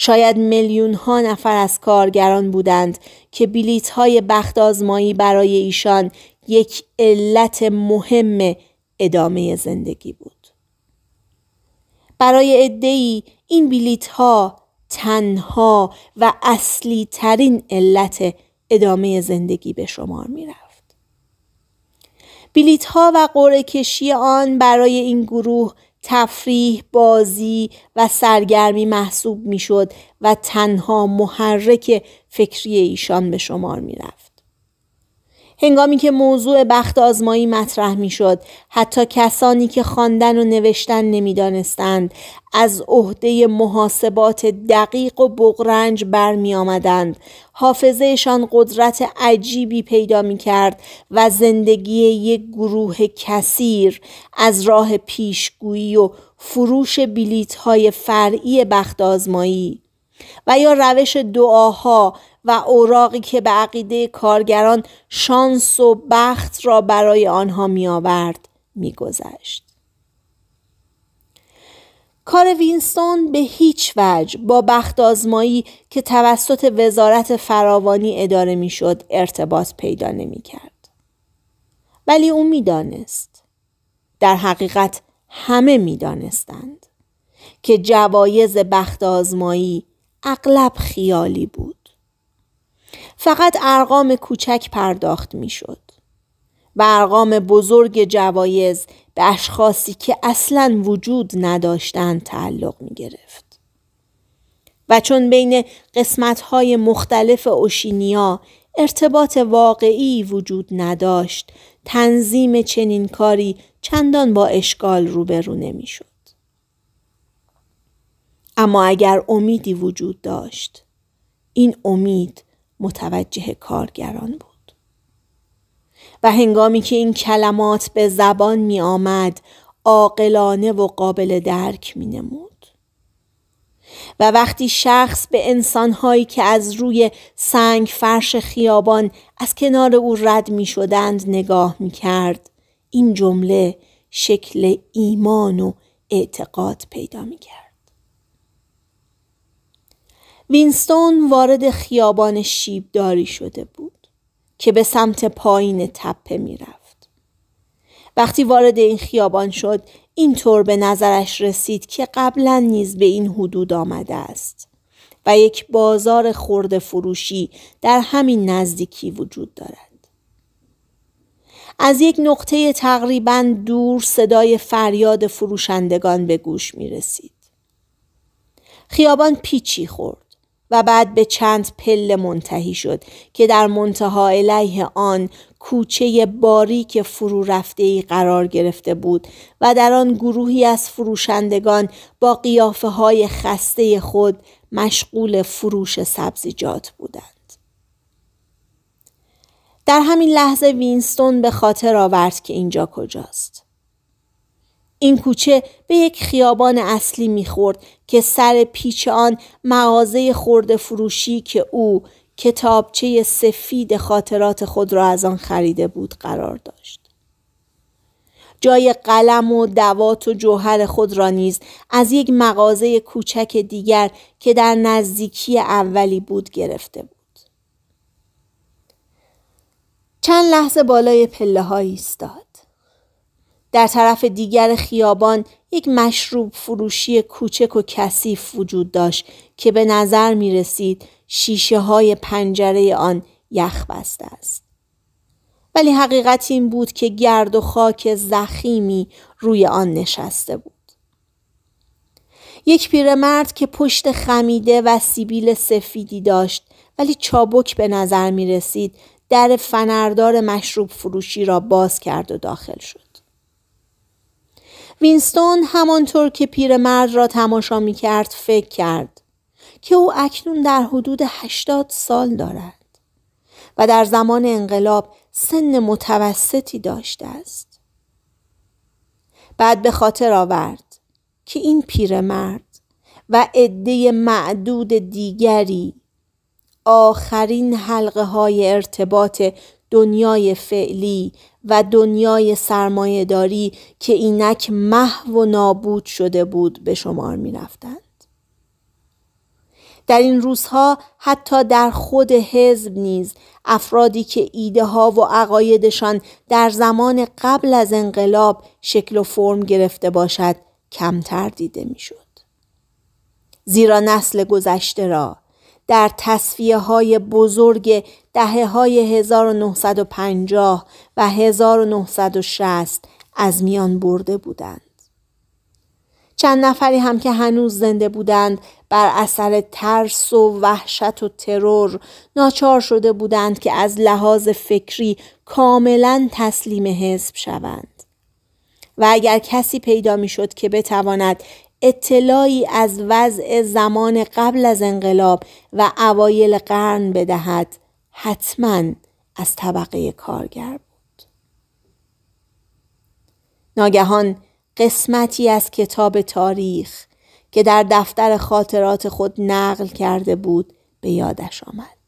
شاید میلیون ها نفر از کارگران بودند که بلیت های بخت آزمایی برای ایشان یک علت مهم ادامه زندگی بود. برای ادهی این بلیت ها تنها و اصلی ترین علت ادامه زندگی به شمار می رفت. بلیت ها و قرعه کشی آن برای این گروه تفریح بازی و سرگرمی محسوب میشد و تنها محرک فکری ایشان به شمار میرفت هنگامی که موضوع بخت آزمایی مطرح می شد حتی کسانی که خواندن و نوشتن دانستند از عهده محاسبات دقیق و بغرنج می آمدند. حافظهشان قدرت عجیبی پیدا می کرد و زندگی یک گروه کثیر از راه پیشگویی و فروش بلیت های فرعی بخت آزمایی و یا روش دعاها و اوراقی که به عقیده کارگران شانس و بخت را برای آنها می آورد می گذشت. کار وینستون به هیچ وجه با بخت آزمایی که توسط وزارت فراوانی اداره میشد ارتباط پیدا نمی کرد. ولی او میدانست. در حقیقت همه میدانستند که جوایز بخت آزمایی اغلب خیالی بود. فقط ارقام کوچک پرداخت میشد و ارقام بزرگ جوایز به اشخاصی که اصلا وجود نداشتند تعلق می گرفت. و چون بین های مختلف اوشینیا ارتباط واقعی وجود نداشت تنظیم چنین کاری چندان با اشکال روبرو نمیشد اما اگر امیدی وجود داشت این امید متوجه کارگران بود و هنگامی که این کلمات به زبان می آمد عاقلانه و قابل درک می نمود و وقتی شخص به انسانهایی که از روی سنگ فرش خیابان از کنار او رد می شدند نگاه می کرد این جمله شکل ایمان و اعتقاد پیدا می کرد. وینستون وارد خیابان شیبداری شده بود که به سمت پایین تپه رفت. وقتی وارد این خیابان شد اینطور به نظرش رسید که قبلا نیز به این حدود آمده است و یک بازار خرد فروشی در همین نزدیکی وجود دارد. از یک نقطه تقریبا دور صدای فریاد فروشندگان به گوش می رسید. خیابان پیچی خورد. و بعد به چند پله منتهی شد که در منتها علیه آن کوچه باری که فرو رفته ای قرار گرفته بود و در آن گروهی از فروشندگان با قیافه های خسته خود مشغول فروش سبزیجات بودند. در همین لحظه وینستون به خاطر آورد که اینجا کجاست. این کوچه به یک خیابان اصلی میخورد که سر پیچ آن مغازه خورده فروشی که او کتابچه سفید خاطرات خود را از آن خریده بود قرار داشت. جای قلم و دوات و جوهر خود را نیز از یک مغازه کوچک دیگر که در نزدیکی اولی بود گرفته بود. چند لحظه بالای پله هایی ایستاد. در طرف دیگر خیابان یک مشروب فروشی کوچک و کثیف وجود داشت که به نظر می رسید شیشه های پنجره آن یخ بسته است. ولی حقیقت این بود که گرد و خاک زخیمی روی آن نشسته بود. یک پیرمرد که پشت خمیده و سیبیل سفیدی داشت ولی چابک به نظر می رسید در فنردار مشروب فروشی را باز کرد و داخل شد. وینستون همانطور که پیرمرد را تماشا می کرد فکر کرد که او اکنون در حدود 80 سال دارد و در زمان انقلاب سن متوسطی داشته است. بعد به خاطر آورد که این پیرمرد و عده معدود دیگری آخرین حلقه های ارتباط دنیای فعلی و دنیای سرمایهداری که اینک محو و نابود شده بود به شمار می در این روزها حتی در خود حزب نیز افرادی که ایده ها و عقایدشان در زمان قبل از انقلاب شکل و فرم گرفته باشد کمتر دیده میشد. زیرا نسل گذشته را در تصفیه های بزرگ دهه های 1950 و 1960 از میان برده بودند. چند نفری هم که هنوز زنده بودند بر اثر ترس و وحشت و ترور ناچار شده بودند که از لحاظ فکری کاملا تسلیم حزب شوند. و اگر کسی پیدا میشد که بتواند اطلاعی از وضع زمان قبل از انقلاب و اوایل قرن بدهد حتما از طبقه کارگر بود ناگهان قسمتی از کتاب تاریخ که در دفتر خاطرات خود نقل کرده بود به یادش آمد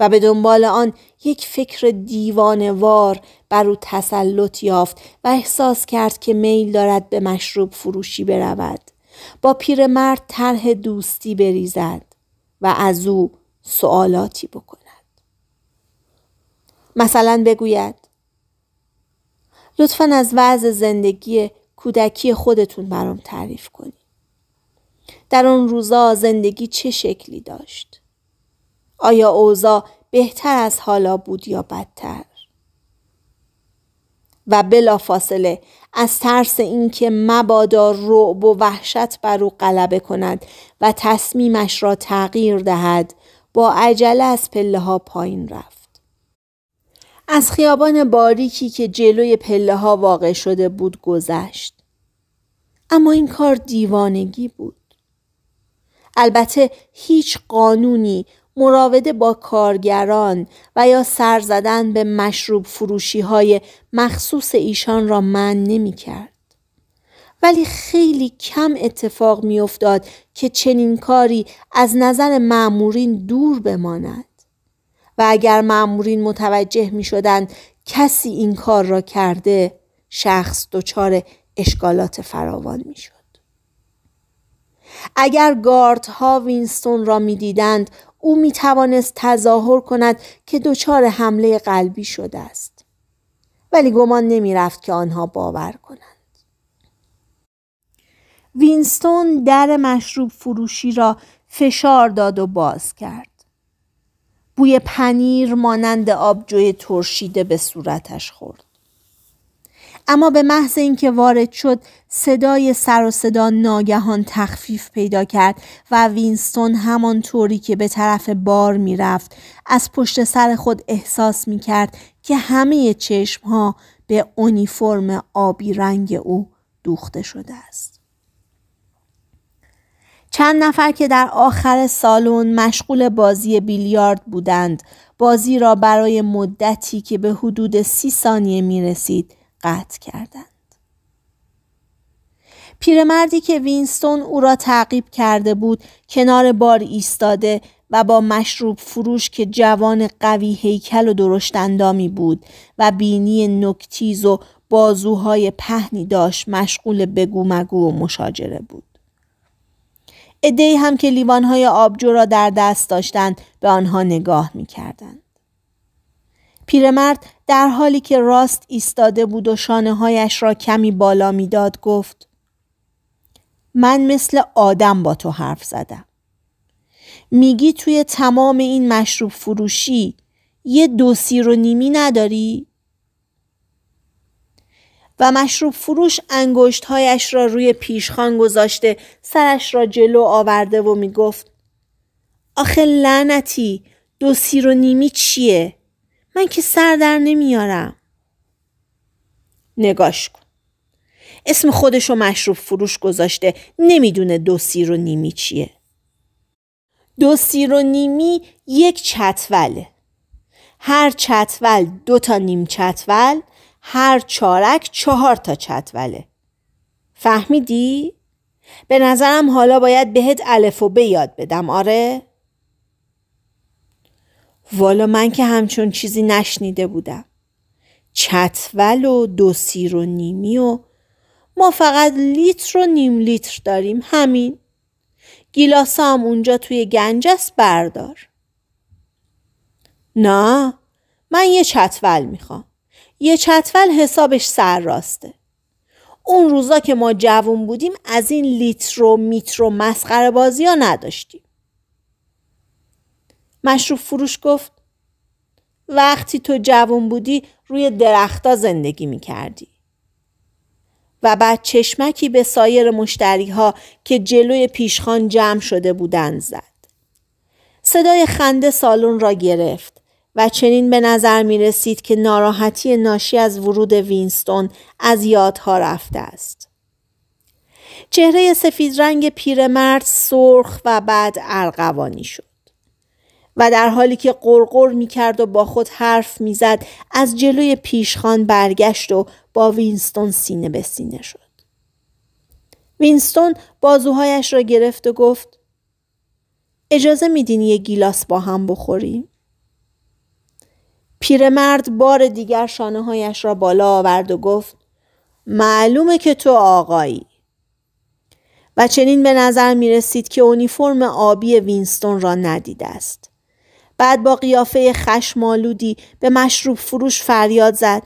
و به دنبال آن یک فکر دیوانوار بر او تسلط یافت و احساس کرد که میل دارد به مشروب فروشی برود با پیرمرد طرح دوستی بریزد و از او سوالاتی بکند مثلا بگوید لطفا از وضع زندگی کودکی خودتون برام تعریف کنید در آن روزا زندگی چه شکلی داشت آیا اوضاع بهتر از حالا بود یا بدتر و بلافاصله از ترس اینکه مبادا رعب و وحشت بر او غلبه کند و تصمیمش را تغییر دهد با عجله از پله ها پایین رفت از خیابان باریکی که جلوی پله ها واقع شده بود گذشت اما این کار دیوانگی بود البته هیچ قانونی مراوده با کارگران و یا سر زدن به مشروب فروشی های مخصوص ایشان را من نمی کرد. ولی خیلی کم اتفاق می افتاد که چنین کاری از نظر معمورین دور بماند. و اگر معمورین متوجه می شدند کسی این کار را کرده شخص دچار اشکالات فراوان می شد. اگر گاردها وینستون را میدیدند، او می توانست تظاهر کند که دچار حمله قلبی شده است. ولی گمان نمی رفت که آنها باور کنند. وینستون در مشروب فروشی را فشار داد و باز کرد. بوی پنیر مانند آبجوی ترشیده به صورتش خورد. اما به محض اینکه وارد شد صدای سر و صدا ناگهان تخفیف پیدا کرد و وینستون همانطوری که به طرف بار رفت از پشت سر خود احساس می کرد که همه چشم ها به اونیفرم آبی رنگ او دوخته شده است. چند نفر که در آخر سالن مشغول بازی بیلیارد بودند بازی را برای مدتی که به حدود سی ثانیه می رسید قطع کردند. پیرمردی که وینستون او را تعقیب کرده بود کنار بار ایستاده و با مشروب فروش که جوان قوی هیکل و درشت اندامی بود و بینی نکتیز و بازوهای پهنی داشت مشغول بگو مگو و مشاجره بود. ادهی هم که لیوانهای آبجو را در دست داشتند به آنها نگاه می کردند. پیرمرد در حالی که راست ایستاده بود و شانه هایش را کمی بالا میداد گفت من مثل آدم با تو حرف زدم میگی توی تمام این مشروب فروشی یه دو سیر و نیمی نداری؟ و مشروب فروش هایش را روی پیشخان گذاشته سرش را جلو آورده و میگفت آخه لعنتی دو سیر و نیمی چیه؟ من که سر در نمیارم نگاش کن اسم خودشو مشروب فروش گذاشته نمیدونه دو سیر و نیمی چیه دو سیر و نیمی یک چتوله هر چتول دو تا نیم چتول هر چارک چهار تا چتوله فهمیدی؟ به نظرم حالا باید بهت الف و به یاد بدم آره؟ والا من که همچون چیزی نشنیده بودم چتول و دو سیر و نیمی و ما فقط لیتر و نیم لیتر داریم همین گیلاس هم اونجا توی گنجس بردار نه من یه چتول میخوام یه چتول حسابش سر راسته اون روزا که ما جوون بودیم از این لیتر و میتر و مسخره بازی ها نداشتیم مشروف فروش گفت وقتی تو جوون بودی روی درختا زندگی میکردی و بعد چشمکی به سایر مشتری ها که جلوی پیشخان جمع شده بودند زد. صدای خنده سالن را گرفت و چنین به نظر می رسید که ناراحتی ناشی از ورود وینستون از یادها رفته است. چهره سفید رنگ پیرمرد سرخ و بعد ارغوانی شد. و در حالی که قرقر می کرد و با خود حرف می زد از جلوی پیشخان برگشت و با وینستون سینه به سینه شد. وینستون بازوهایش را گرفت و گفت اجازه میدین یه گیلاس با هم بخوریم؟ پیرمرد بار دیگر شانه هایش را بالا آورد و گفت معلومه که تو آقایی و چنین به نظر می رسید که اونیفرم آبی وینستون را ندیده است. بعد با قیافه خشمالودی به مشروب فروش فریاد زد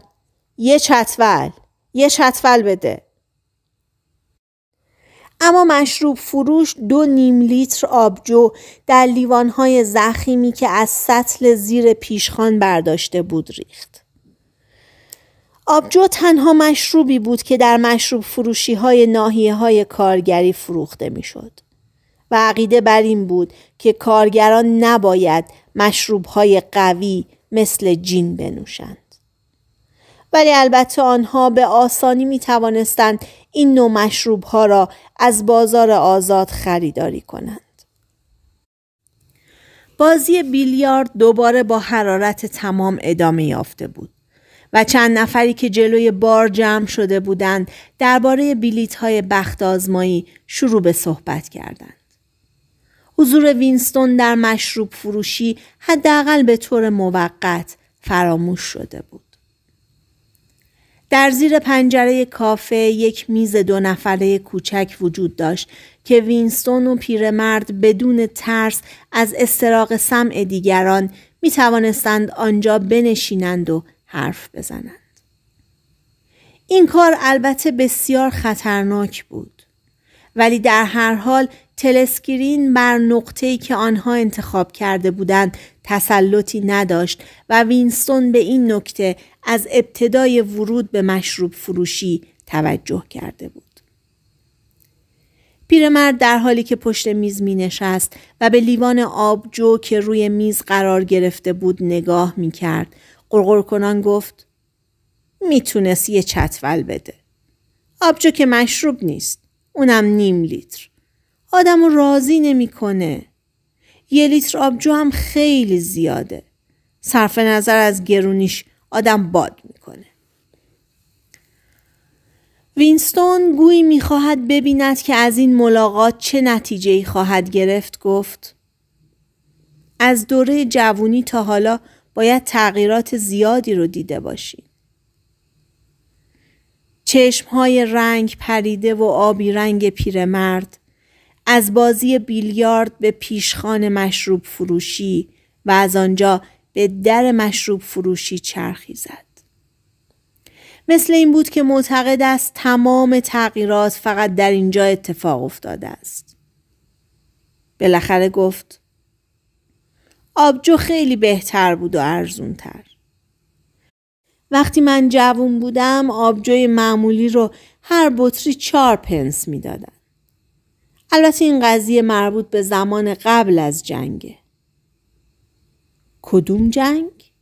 یه چتول یه چتول بده اما مشروب فروش دو نیم لیتر آبجو در لیوانهای زخیمی که از سطل زیر پیشخان برداشته بود ریخت. آبجو تنها مشروبی بود که در مشروب فروشی های ناهیه های کارگری فروخته میشد. و عقیده بر این بود که کارگران نباید مشروبهای قوی مثل جین بنوشند. ولی البته آنها به آسانی می توانستند این نوع مشروب ها را از بازار آزاد خریداری کنند. بازی بیلیارد دوباره با حرارت تمام ادامه یافته بود و چند نفری که جلوی بار جمع شده بودند درباره بلیط های بخت آزمایی شروع به صحبت کردند. حضور وینستون در مشروب فروشی حداقل به طور موقت فراموش شده بود. در زیر پنجره کافه یک میز دو نفره کوچک وجود داشت که وینستون و پیرمرد بدون ترس از استراق سمع دیگران می توانستند آنجا بنشینند و حرف بزنند. این کار البته بسیار خطرناک بود. ولی در هر حال تلسکرین بر نقطه‌ای که آنها انتخاب کرده بودند تسلطی نداشت و وینستون به این نکته از ابتدای ورود به مشروب فروشی توجه کرده بود. پیرمرد در حالی که پشت میز می نشست و به لیوان آبجو که روی میز قرار گرفته بود نگاه می کرد. کنان گفت میتونست یه چتول بده. آبجو که مشروب نیست. اونم نیم لیتر. آدم رو راضی نمیکنه. یه لیتر آبجو هم خیلی زیاده. صرف نظر از گرونیش آدم باد میکنه. وینستون گویی میخواهد ببیند که از این ملاقات چه نتیجه ای خواهد گرفت گفت از دوره جوونی تا حالا باید تغییرات زیادی رو دیده باشی. چشمهای رنگ پریده و آبی رنگ پیرمرد از بازی بیلیارد به پیشخان مشروب فروشی و از آنجا به در مشروب فروشی چرخی زد. مثل این بود که معتقد است تمام تغییرات فقط در اینجا اتفاق افتاده است. بالاخره گفت آبجو خیلی بهتر بود و ارزونتر. وقتی من جوون بودم آبجوی معمولی رو هر بطری چار پنس میدادن. البته این قضیه مربوط به زمان قبل از جنگه. کدوم جنگ؟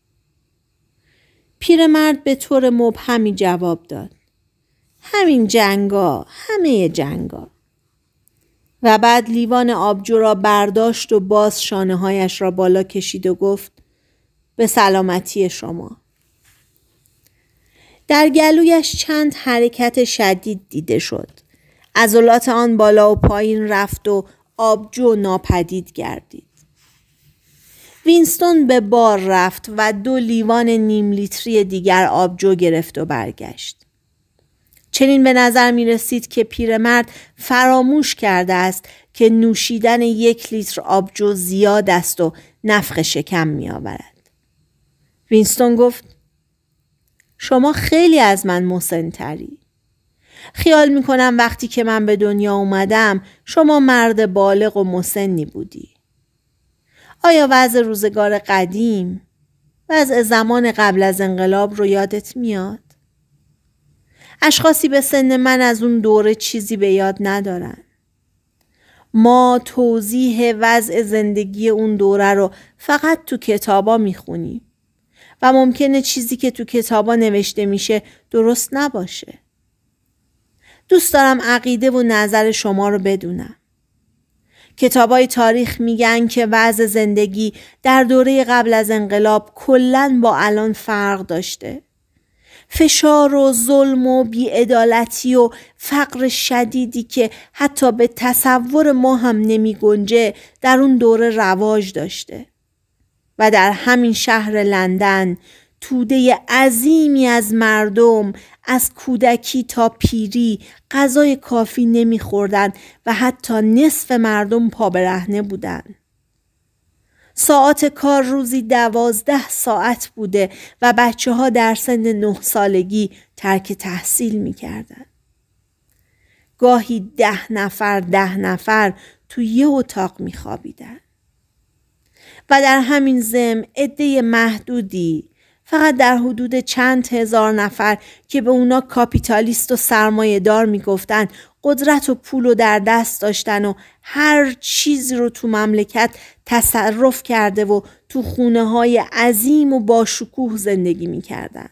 پیرمرد به طور مبهمی جواب داد. همین جنگا، همه جنگا. و بعد لیوان آبجو را برداشت و باز شانه هایش را بالا کشید و گفت به سلامتی شما. در گلویش چند حرکت شدید دیده شد. عضلات آن بالا و پایین رفت و آبجو ناپدید گردید. وینستون به بار رفت و دو لیوان نیم لیتری دیگر آبجو گرفت و برگشت. چنین به نظر می رسید که پیرمرد فراموش کرده است که نوشیدن یک لیتر آبجو زیاد است و نفخ شکم می آورد. وینستون گفت شما خیلی از من مسنتری. خیال میکنم وقتی که من به دنیا اومدم شما مرد بالغ و مسنی بودی. آیا وضع روزگار قدیم وضع زمان قبل از انقلاب رو یادت میاد؟ اشخاصی به سن من از اون دوره چیزی به یاد ندارن. ما توضیح وضع زندگی اون دوره رو فقط تو کتابا میخونیم و ممکنه چیزی که تو کتابا نوشته میشه درست نباشه. دوست دارم عقیده و نظر شما رو بدونم. کتابای تاریخ میگن که وضع زندگی در دوره قبل از انقلاب کلا با الان فرق داشته. فشار و ظلم و بیعدالتی و فقر شدیدی که حتی به تصور ما هم نمی گنجه در اون دوره رواج داشته. و در همین شهر لندن توده عظیمی از مردم از کودکی تا پیری غذای کافی نمیخوردند و حتی نصف مردم پابرهنه بودند. ساعت کار روزی دوازده ساعت بوده و بچه ها در سن نه سالگی ترک تحصیل می کردن گاهی ده نفر ده نفر تو یه اتاق خوابیدن و در همین زم عده محدودی فقط در حدود چند هزار نفر که به اونا کاپیتالیست و سرمایه دار میگفتن قدرت و پول رو در دست داشتن و هر چیزی رو تو مملکت تصرف کرده و تو خونه های عظیم و باشکوه زندگی میکردن.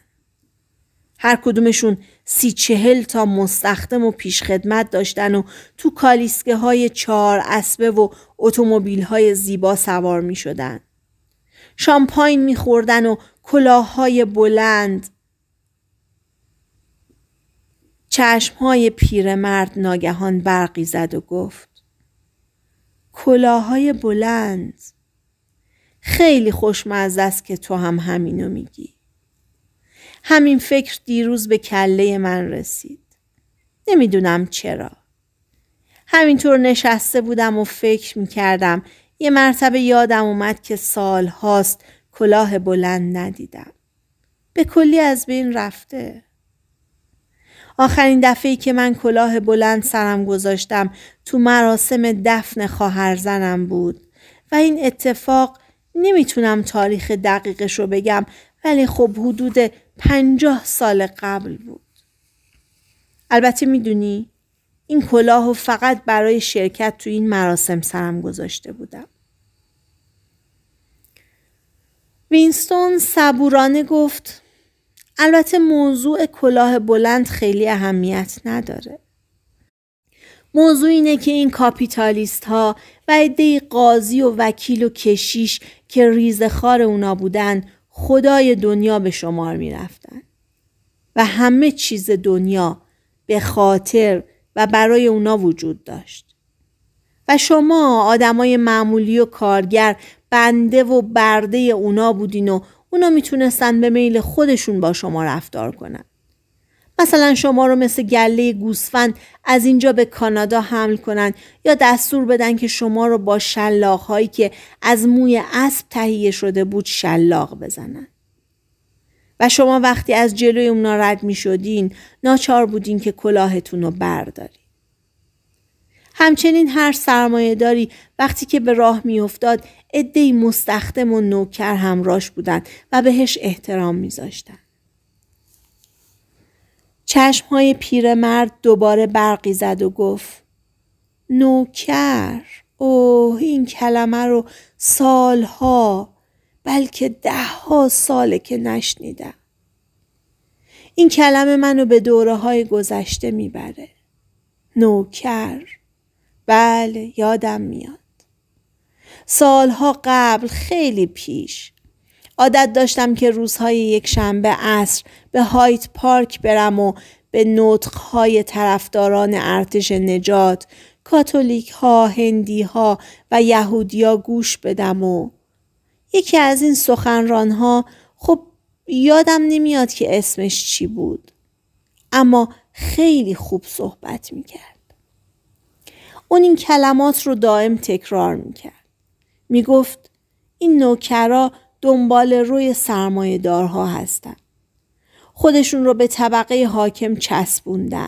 هر کدومشون سی چهل تا مستخدم و پیشخدمت داشتن و تو کالیسکه های چهار اسبه و اتومبیل های زیبا سوار می شدن. شامپاین می و کلاههای بلند چشمهای پیرمرد ناگهان برقی زد و گفت کلاهای بلند خیلی خوشمزه است که تو هم همینو میگی همین فکر دیروز به کله من رسید نمیدونم چرا همینطور نشسته بودم و فکر میکردم یه مرتبه یادم اومد که سال هاست کلاه بلند ندیدم. به کلی از بین رفته. آخرین دفعه که من کلاه بلند سرم گذاشتم تو مراسم دفن خواهر زنم بود و این اتفاق نمیتونم تاریخ دقیقش رو بگم ولی خب حدود پنجاه سال قبل بود. البته میدونی این کلاه و فقط برای شرکت تو این مراسم سرم گذاشته بودم. وینستون صبورانه گفت البته موضوع کلاه بلند خیلی اهمیت نداره. موضوع اینه که این کاپیتالیست ها و عده قاضی و وکیل و کشیش که ریزخار اونا بودن خدای دنیا به شمار می رفتن. و همه چیز دنیا به خاطر و برای اونا وجود داشت. و شما آدمای معمولی و کارگر بنده و برده اونا بودین و اونا میتونستن به میل خودشون با شما رفتار کنن. مثلا شما رو مثل گله گوسفند از اینجا به کانادا حمل کنن یا دستور بدن که شما رو با شلاق هایی که از موی اسب تهیه شده بود شلاق بزنن. و شما وقتی از جلوی اونا رد می شدین ناچار بودین که کلاهتون رو برداری. همچنین هر سرمایه داری وقتی که به راه میافتاد عدهای مستخدم و نوکر همراش بودند و بهش احترام میذاشتند چشمهای پیرمرد دوباره برقی زد و گفت نوکر اوه این کلمه رو سالها بلکه دهها ساله که نشنیدم این کلمه منو به دوره های گذشته میبره نوکر بله یادم میاد سالها قبل خیلی پیش عادت داشتم که روزهای یک شنبه عصر به هایت پارک برم و به نطقهای طرفداران ارتش نجات کاتولیک ها، هندی ها و یهودیا گوش بدم و یکی از این سخنران ها خب یادم نمیاد که اسمش چی بود اما خیلی خوب صحبت میکرد اون این کلمات رو دائم تکرار میکرد می گفت این نوکرا دنبال روی سرمایه دارها هستن. خودشون رو به طبقه حاکم چسبوندن.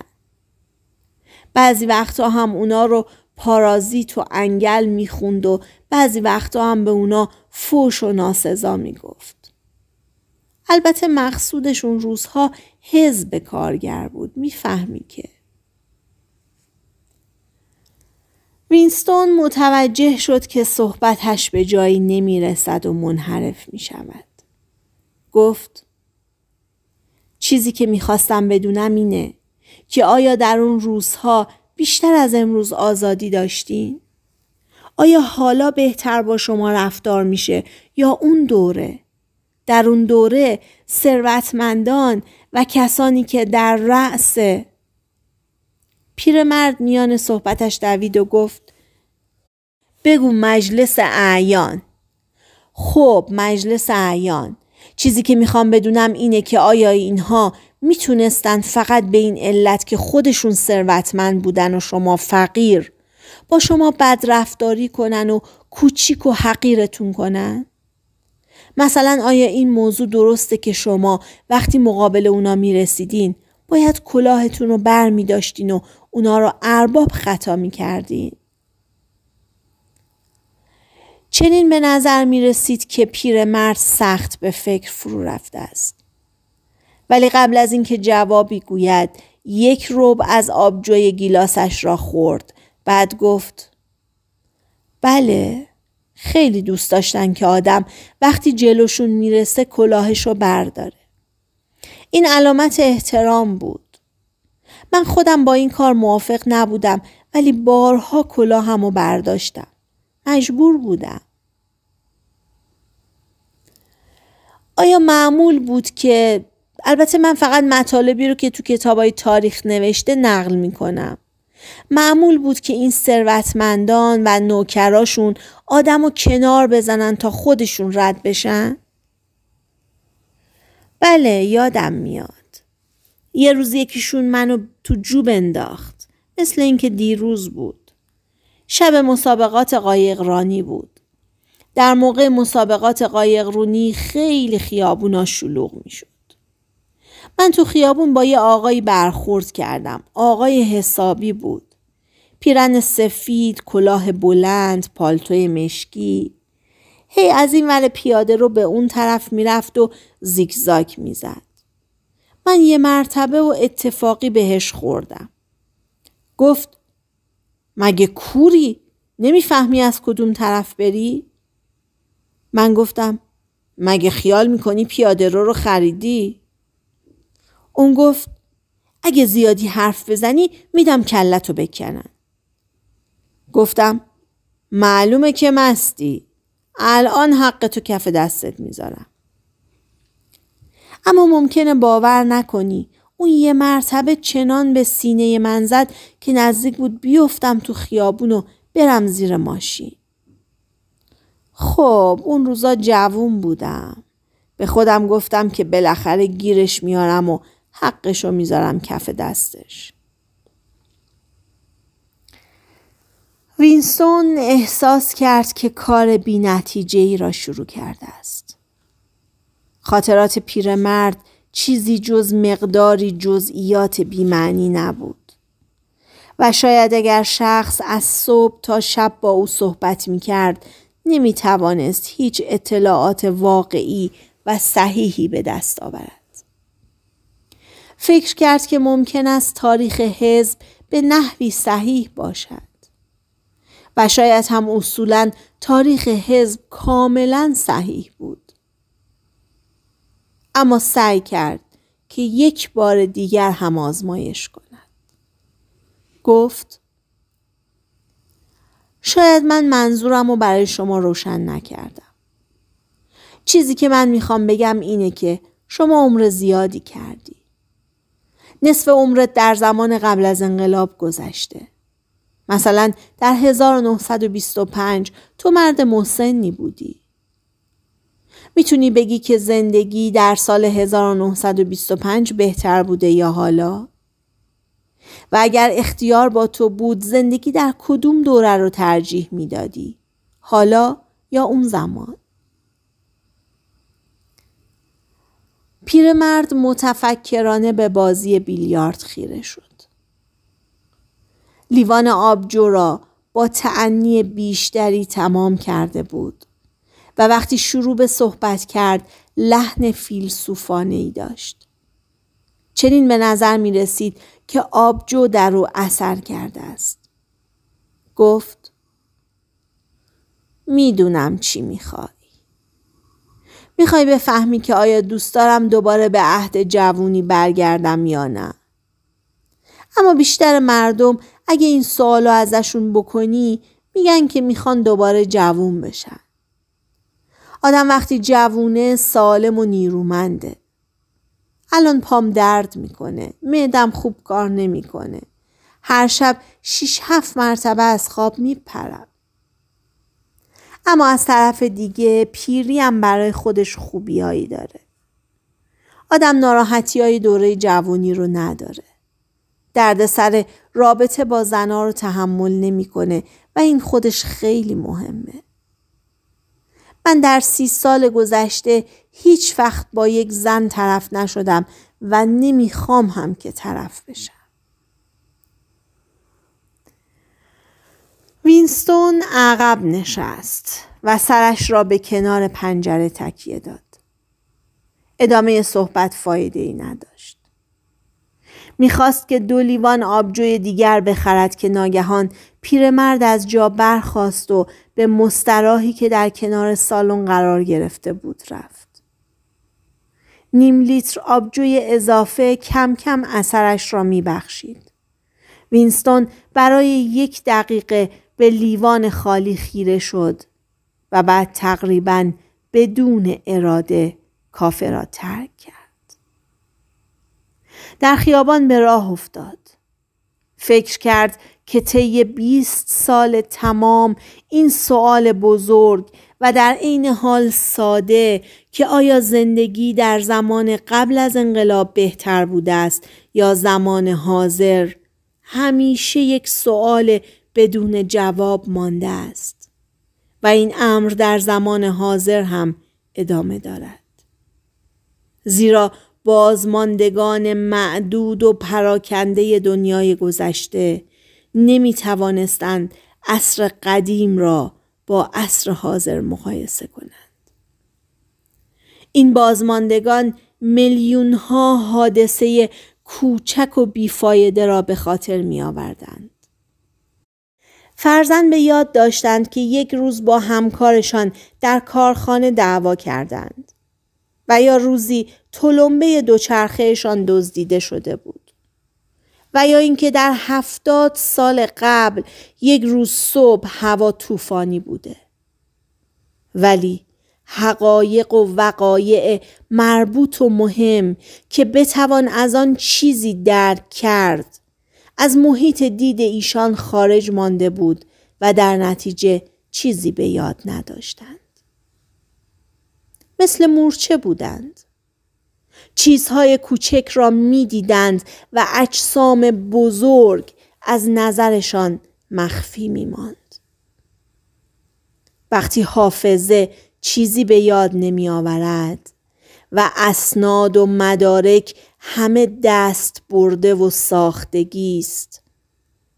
بعضی وقتا هم اونا رو پارازیت و انگل میخوند و بعضی وقتا هم به اونا فوش و ناسزا میگفت. البته مقصودشون روزها حزب کارگر بود میفهمی که وینستون متوجه شد که صحبتش به جایی نمی رسد و منحرف می شود. گفت چیزی که میخواستم بدونم اینه که آیا در اون روزها بیشتر از امروز آزادی داشتین؟ آیا حالا بهتر با شما رفتار میشه یا اون دوره؟ در اون دوره ثروتمندان و کسانی که در رأس پیرمرد میان صحبتش دوید و گفت بگو مجلس اعیان خب مجلس اعیان چیزی که میخوام بدونم اینه که آیا اینها میتونستن فقط به این علت که خودشون ثروتمند بودن و شما فقیر با شما بدرفتاری کنن و کوچیک و حقیرتون کنن؟ مثلا آیا این موضوع درسته که شما وقتی مقابل اونا میرسیدین باید کلاهتون رو بر و اونا رو ارباب خطا می کردین. چنین به نظر می رسید که پیرمرد سخت به فکر فرو رفته است. ولی قبل از اینکه جوابی گوید یک روب از آبجوی گیلاسش را خورد بعد گفت بله خیلی دوست داشتن که آدم وقتی جلوشون میرسه کلاهش رو برداره این علامت احترام بود من خودم با این کار موافق نبودم ولی بارها و برداشتم. مجبور بودم. آیا معمول بود که البته من فقط مطالبی رو که تو های تاریخ نوشته نقل کنم. معمول بود که این ثروتمندان و نوکراشون آدم و کنار بزنن تا خودشون رد بشن؟ بله یادم میاد. یه روز یکیشون منو تو جوب انداخت مثل اینکه دیروز بود شب مسابقات قایق رانی بود در موقع مسابقات قایق رونی خیلی خیابونا شلوغ میشد من تو خیابون با یه آقایی برخورد کردم آقای حسابی بود پیرن سفید کلاه بلند پالتوی مشکی هی از این ور پیاده رو به اون طرف میرفت و زیگزاگ میزد من یه مرتبه و اتفاقی بهش خوردم. گفت مگه کوری؟ نمیفهمی از کدوم طرف بری؟ من گفتم مگه خیال میکنی پیاده رو رو خریدی؟ اون گفت اگه زیادی حرف بزنی میدم کلتو بکنن. گفتم معلومه که مستی. الان حق تو کف دستت میذارم. اما ممکنه باور نکنی اون یه مرتبه چنان به سینه من زد که نزدیک بود بیفتم تو خیابون و برم زیر ماشین خب اون روزا جوون بودم به خودم گفتم که بالاخره گیرش میارم و حقش رو میذارم کف دستش وینستون احساس کرد که کار بی نتیجه ای را شروع کرده است خاطرات پیرمرد چیزی جز مقداری جزئیات بیمعنی نبود و شاید اگر شخص از صبح تا شب با او صحبت می کرد نمی توانست هیچ اطلاعات واقعی و صحیحی به دست آورد. فکر کرد که ممکن است تاریخ حزب به نحوی صحیح باشد و شاید هم اصولا تاریخ حزب کاملا صحیح بود اما سعی کرد که یک بار دیگر هم آزمایش کند. گفت شاید من منظورم رو برای شما روشن نکردم. چیزی که من میخوام بگم اینه که شما عمر زیادی کردی. نصف عمرت در زمان قبل از انقلاب گذشته. مثلا در 1925 تو مرد محسنی بودی. میتونی بگی که زندگی در سال 1925 بهتر بوده یا حالا؟ و اگر اختیار با تو بود زندگی در کدوم دوره رو ترجیح میدادی؟ حالا یا اون زمان؟ پیرمرد متفکرانه به بازی بیلیارد خیره شد. لیوان آبجو را با تعنی بیشتری تمام کرده بود. و وقتی شروع به صحبت کرد لحن فیلسوفانه ای داشت. چنین به نظر می رسید که آبجو در او اثر کرده است. گفت میدونم چی میخوای. میخوای بفهمی که آیا دوست دارم دوباره به عهد جوونی برگردم یا نه؟ اما بیشتر مردم اگه این سوالو ازشون بکنی میگن که میخوان دوباره جوون بشن. آدم وقتی جوونه سالم و نیرومنده الان پام درد میکنه معدم خوب کار نمیکنه هر شب شیش هفت مرتبه از خواب میپرم اما از طرف دیگه پیری هم برای خودش خوبیایی داره آدم ناراحتی های دوره جوانی رو نداره دردسر رابطه با زنا رو تحمل نمیکنه و این خودش خیلی مهمه من در سی سال گذشته هیچ وقت با یک زن طرف نشدم و نمیخوام هم که طرف بشم. وینستون عقب نشست و سرش را به کنار پنجره تکیه داد. ادامه صحبت فایده ای نداد. میخواست که دو لیوان آبجوی دیگر بخرد که ناگهان پیرمرد از جا برخاست و به مستراحی که در کنار سالن قرار گرفته بود رفت. نیم لیتر آبجوی اضافه کم کم اثرش را میبخشید. وینستون برای یک دقیقه به لیوان خالی خیره شد و بعد تقریبا بدون اراده کافه را ترک در خیابان به راه افتاد فکر کرد که طی 20 سال تمام این سوال بزرگ و در عین حال ساده که آیا زندگی در زمان قبل از انقلاب بهتر بوده است یا زمان حاضر همیشه یک سوال بدون جواب مانده است و این امر در زمان حاضر هم ادامه دارد زیرا بازماندگان معدود و پراکنده دنیای گذشته نمی توانستند عصر قدیم را با عصر حاضر مقایسه کنند. این بازماندگان میلیون ها حادثه کوچک و بیفایده را به خاطر می آوردند. فرزن به یاد داشتند که یک روز با همکارشان در کارخانه دعوا کردند. و یا روزی تلمبه دوچرخهشان دزدیده شده بود و یا اینکه در هفتاد سال قبل یک روز صبح هوا طوفانی بوده ولی حقایق و وقایع مربوط و مهم که بتوان از آن چیزی درک کرد از محیط دید ایشان خارج مانده بود و در نتیجه چیزی به یاد نداشتند مثل مورچه بودند. چیزهای کوچک را میدیدند و اجسام بزرگ از نظرشان مخفی می ماند. وقتی حافظه چیزی به یاد نمی آورد و اسناد و مدارک همه دست برده و ساختگی است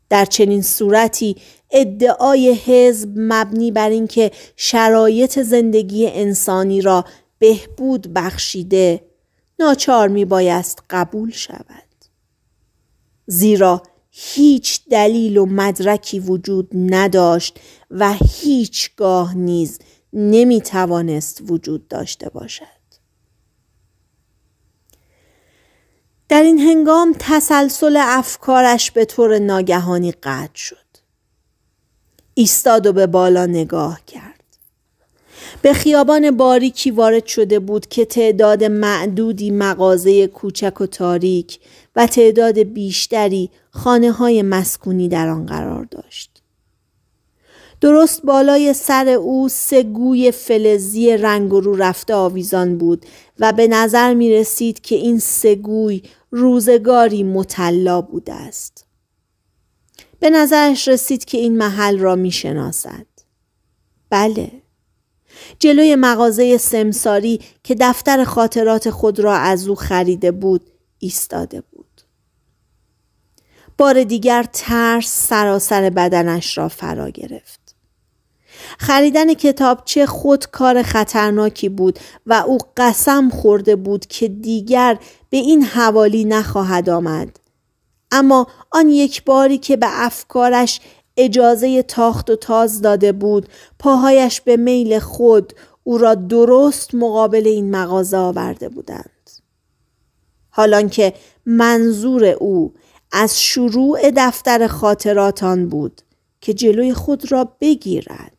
در چنین صورتی ادعای حزب مبنی بر اینکه شرایط زندگی انسانی را بهبود بخشیده ناچار می بایست قبول شود زیرا هیچ دلیل و مدرکی وجود نداشت و هیچگاه نیز نمی توانست وجود داشته باشد در این هنگام تسلسل افکارش به طور ناگهانی قطع شد ایستاد و به بالا نگاه کرد. به خیابان باریکی وارد شده بود که تعداد معدودی مغازه کوچک و تاریک و تعداد بیشتری خانه های مسکونی در آن قرار داشت. درست بالای سر او سه گوی فلزی رنگ رو رفته آویزان بود و به نظر می رسید که این سه گوی روزگاری متلا بوده است. به نظرش رسید که این محل را می شناسد. بله. جلوی مغازه سمساری که دفتر خاطرات خود را از او خریده بود ایستاده بود. بار دیگر ترس سراسر بدنش را فرا گرفت. خریدن کتاب چه خود کار خطرناکی بود و او قسم خورده بود که دیگر به این حوالی نخواهد آمد اما آن یک باری که به افکارش اجازه تاخت و تاز داده بود پاهایش به میل خود او را درست مقابل این مغازه آورده بودند حالان که منظور او از شروع دفتر خاطراتان بود که جلوی خود را بگیرد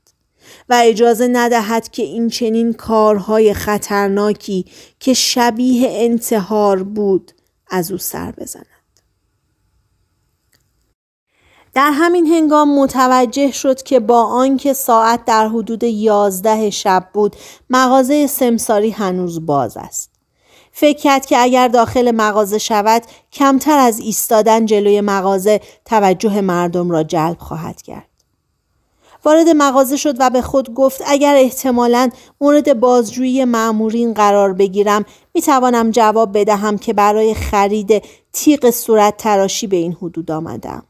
و اجازه ندهد که این چنین کارهای خطرناکی که شبیه انتحار بود از او سر بزند در همین هنگام متوجه شد که با آنکه ساعت در حدود یازده شب بود مغازه سمساری هنوز باز است. فکر کرد که اگر داخل مغازه شود کمتر از ایستادن جلوی مغازه توجه مردم را جلب خواهد کرد. وارد مغازه شد و به خود گفت اگر احتمالا مورد بازجویی معمورین قرار بگیرم می توانم جواب بدهم که برای خرید تیغ صورت تراشی به این حدود آمدم.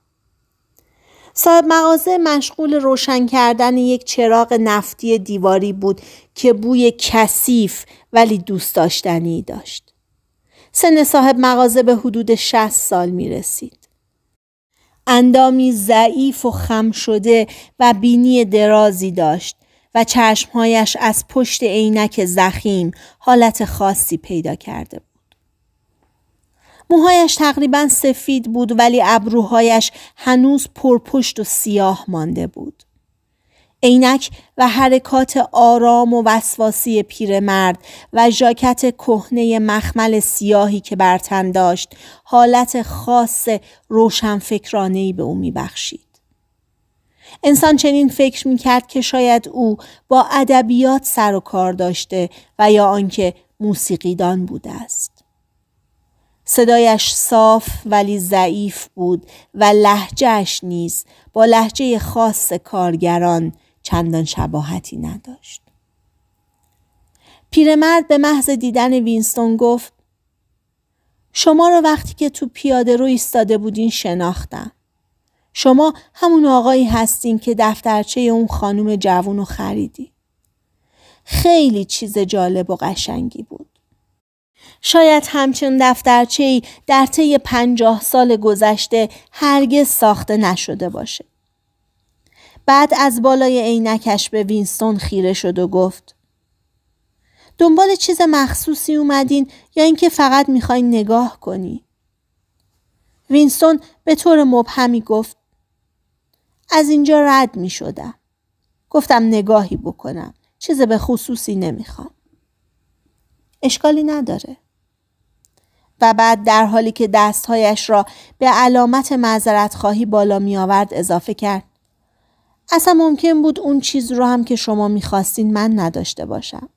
صاحب مغازه مشغول روشن کردن یک چراغ نفتی دیواری بود که بوی کثیف ولی دوست داشتنی داشت. سن صاحب مغازه به حدود 60 سال می رسید. اندامی ضعیف و خم شده و بینی درازی داشت و چشمهایش از پشت عینک زخیم حالت خاصی پیدا کرده بود. موهایش تقریبا سفید بود ولی ابروهایش هنوز پرپشت و سیاه مانده بود. عینک و حرکات آرام و وسواسی پیرمرد و ژاکت کهنه مخمل سیاهی که بر تن داشت حالت خاص ای به او میبخشید انسان چنین فکر میکرد که شاید او با ادبیات سر و کار داشته و یا آنکه موسیقیدان بوده است صدایش صاف ولی ضعیف بود و لحجهش نیز با لحجه خاص کارگران چندان شباهتی نداشت. پیرمرد به محض دیدن وینستون گفت شما رو وقتی که تو پیاده رو ایستاده بودین شناختم. شما همون آقایی هستین که دفترچه اون خانم جوون رو خریدی. خیلی چیز جالب و قشنگی بود. شاید همچون دفترچه‌ای در طی پنجاه سال گذشته هرگز ساخته نشده باشه. بعد از بالای عینکش به وینستون خیره شد و گفت دنبال چیز مخصوصی اومدین یا اینکه فقط میخواین نگاه کنی؟ وینستون به طور مبهمی گفت از اینجا رد می گفتم نگاهی بکنم. چیز به خصوصی نمیخوام. اشکالی نداره. و بعد در حالی که دستهایش را به علامت معذرت خواهی بالا می آورد اضافه کرد. اصلا ممکن بود اون چیز رو هم که شما میخواستین من نداشته باشم.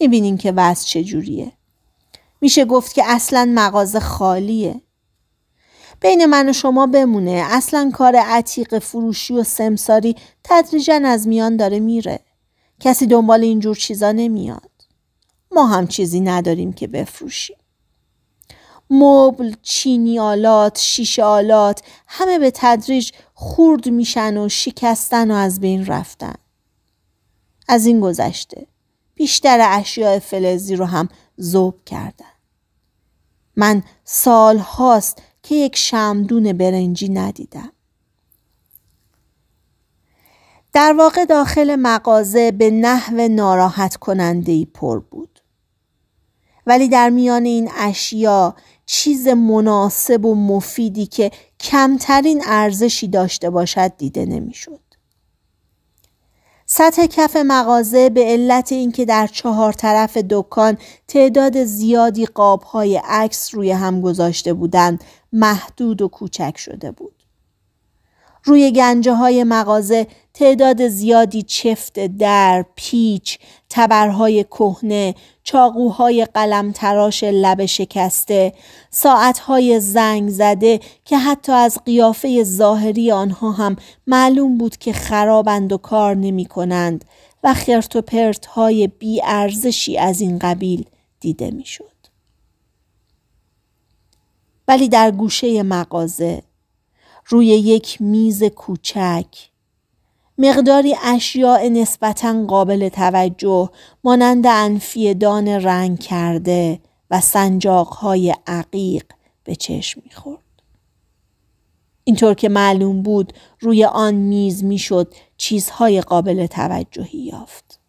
میبینین که وضع چجوریه. میشه گفت که اصلا مغازه خالیه. بین من و شما بمونه اصلا کار عتیق فروشی و سمساری تدریجا از میان داره میره. کسی دنبال اینجور چیزا نمیاد. ما هم چیزی نداریم که بفروشیم مبل، چینی آلات، شیشه آلات همه به تدریج خورد میشن و شکستن و از بین رفتن. از این گذشته بیشتر اشیاء فلزی رو هم زوب کردن. من سال هاست که یک شمدون برنجی ندیدم. در واقع داخل مغازه به نحو ناراحت کننده ای پر بود. ولی در میان این اشیا چیز مناسب و مفیدی که کمترین ارزشی داشته باشد دیده نمیشد. سطح کف مغازه به علت اینکه در چهار طرف دکان تعداد زیادی قابهای عکس روی هم گذاشته بودند محدود و کوچک شده بود. روی گنجه های مغازه تعداد زیادی چفت در، پیچ، تبرهای کهنه، چاقوهای قلم تراش لب شکسته، ساعتهای زنگ زده که حتی از قیافه ظاهری آنها هم معلوم بود که خرابند و کار نمی کنند و خرت و پرت های بی ارزشی از این قبیل دیده می شود. ولی در گوشه مغازه روی یک میز کوچک مقداری اشیاء نسبتا قابل توجه مانند انفیدان رنگ کرده و سنجاقهای عقیق به چشم میخورد. اینطور که معلوم بود روی آن میز میشد چیزهای قابل توجهی یافت.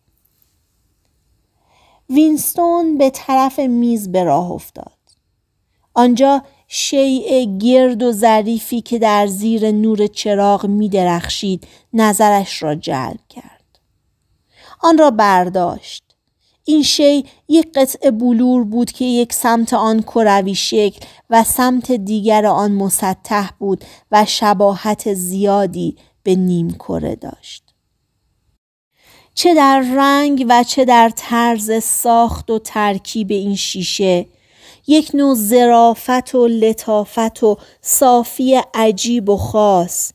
وینستون به طرف میز به راه افتاد. آنجا شیع گرد و ظریفی که در زیر نور چراغ می درخشید نظرش را جلب کرد. آن را برداشت. این شی یک قطعه بلور بود که یک سمت آن کروی شکل و سمت دیگر آن مسطح بود و شباهت زیادی به نیم کره داشت. چه در رنگ و چه در طرز ساخت و ترکیب این شیشه یک نوع زرافت و لطافت و صافی عجیب و خاص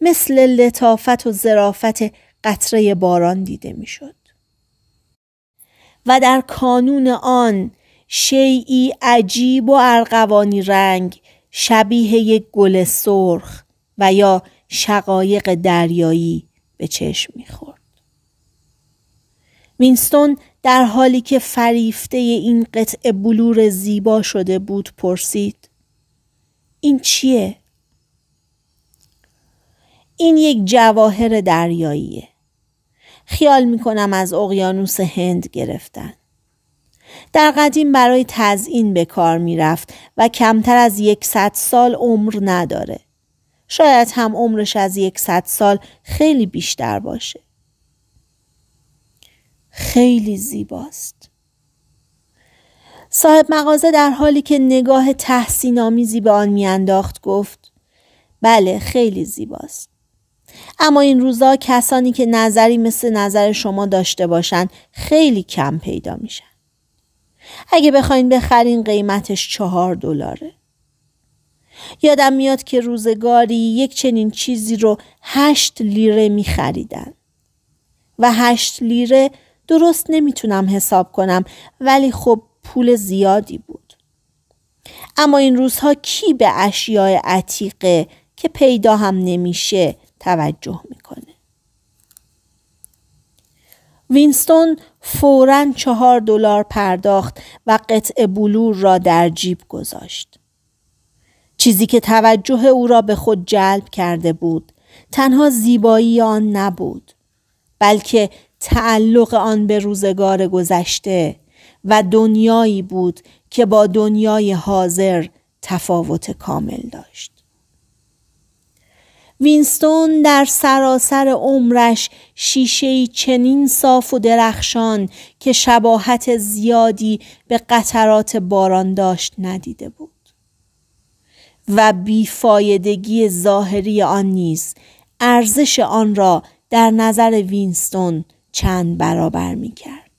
مثل لطافت و زرافت قطره باران دیده میشد و در کانون آن شیعی عجیب و ارغوانی رنگ شبیه یک گل سرخ و یا شقایق دریایی به چشم میخورد وینستون در حالی که فریفته این قطعه بلور زیبا شده بود پرسید این چیه؟ این یک جواهر دریاییه خیال می از اقیانوس هند گرفتن در قدیم برای تزئین به کار میرفت و کمتر از یکصد سال عمر نداره شاید هم عمرش از یکصد سال خیلی بیشتر باشه خیلی زیباست صاحب مغازه در حالی که نگاه تحسین آمیزی به آن میانداخت گفت بله خیلی زیباست اما این روزا کسانی که نظری مثل نظر شما داشته باشند خیلی کم پیدا میشن اگه بخواین بخرین قیمتش چهار دلاره. یادم میاد که روزگاری یک چنین چیزی رو هشت لیره می خریدن و هشت لیره درست نمیتونم حساب کنم ولی خب پول زیادی بود اما این روزها کی به اشیاء عتیقه که پیدا هم نمیشه توجه میکنه وینستون فورا چهار دلار پرداخت و قطع بلور را در جیب گذاشت چیزی که توجه او را به خود جلب کرده بود تنها زیبایی آن نبود بلکه تعلق آن به روزگار گذشته و دنیایی بود که با دنیای حاضر تفاوت کامل داشت. وینستون در سراسر عمرش شیشه چنین صاف و درخشان که شباهت زیادی به قطرات باران داشت ندیده بود و بیفایدگی ظاهری آن نیز ارزش آن را در نظر وینستون چند برابر می کرد.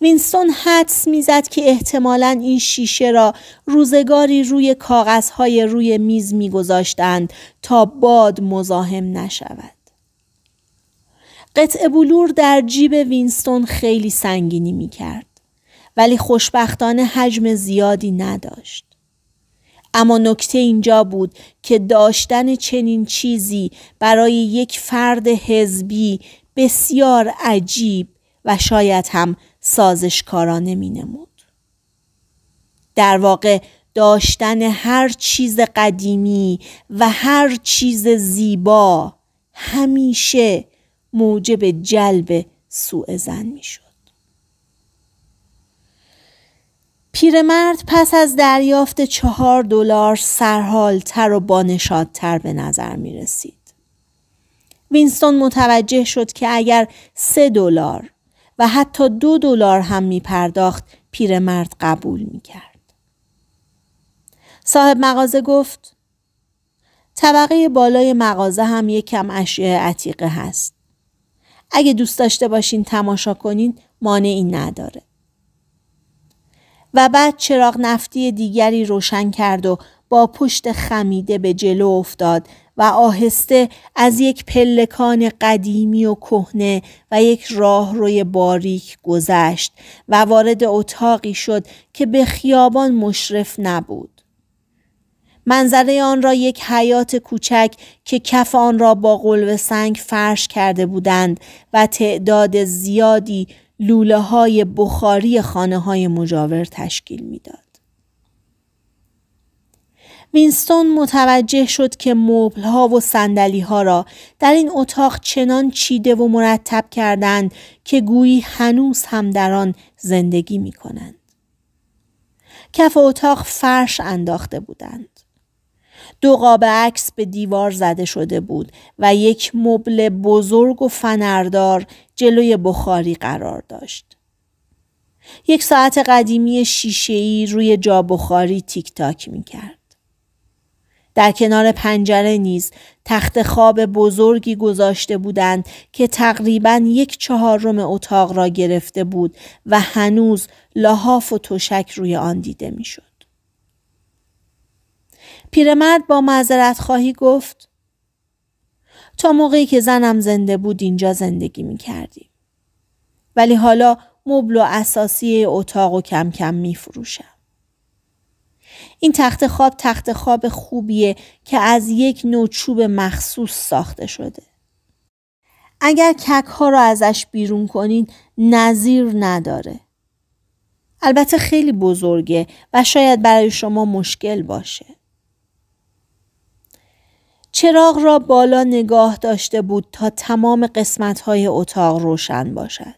وینستون حدس میزد که احتمالا این شیشه را روزگاری روی های روی میز میگذاشتند تا باد مزاحم نشود. قطع بلور در جیب وینستون خیلی سنگینی می کرد. ولی خوشبختانه حجم زیادی نداشت. اما نکته اینجا بود که داشتن چنین چیزی برای یک فرد حزبی بسیار عجیب و شاید هم سازشکارانه می نمود. در واقع داشتن هر چیز قدیمی و هر چیز زیبا همیشه موجب جلب سوء زن می شود. پیرمرد پس از دریافت چهار دلار سرحالتر و بانشادتر به نظر می رسید. وینستون متوجه شد که اگر سه دلار و حتی دو دلار هم می پرداخت پیرمرد قبول می کرد. صاحب مغازه گفت طبقه بالای مغازه هم یک کم اشیاء عتیقه هست. اگه دوست داشته باشین تماشا کنین مانعی نداره. و بعد چراغ نفتی دیگری روشن کرد و با پشت خمیده به جلو افتاد و آهسته از یک پلکان قدیمی و کهنه و یک راه روی باریک گذشت و وارد اتاقی شد که به خیابان مشرف نبود. منظره آن را یک حیات کوچک که کف آن را با قلوه سنگ فرش کرده بودند و تعداد زیادی لوله های بخاری خانه های مجاور تشکیل میداد. وینستون متوجه شد که مبل ها و صندلی ها را در این اتاق چنان چیده و مرتب کردند که گویی هنوز هم در آن زندگی می کنند. کف اتاق فرش انداخته بودند. دو قاب عکس به دیوار زده شده بود و یک مبل بزرگ و فنردار جلوی بخاری قرار داشت. یک ساعت قدیمی شیشه‌ای روی جا بخاری تیک تاک می کرد. در کنار پنجره نیز تخت خواب بزرگی گذاشته بودند که تقریبا یک چهارم اتاق را گرفته بود و هنوز لحاف و تشک روی آن دیده میشد. پیرمرد با معذرت خواهی گفت تا موقعی که زنم زنده بود اینجا زندگی می کردیم. ولی حالا مبل و اساسی اتاق و کم کم می فروشم. این تخت خواب تخت خواب خوبیه که از یک نوع چوب مخصوص ساخته شده. اگر کک ها را ازش بیرون کنین نظیر نداره. البته خیلی بزرگه و شاید برای شما مشکل باشه. چراغ را بالا نگاه داشته بود تا تمام قسمتهای اتاق روشن باشد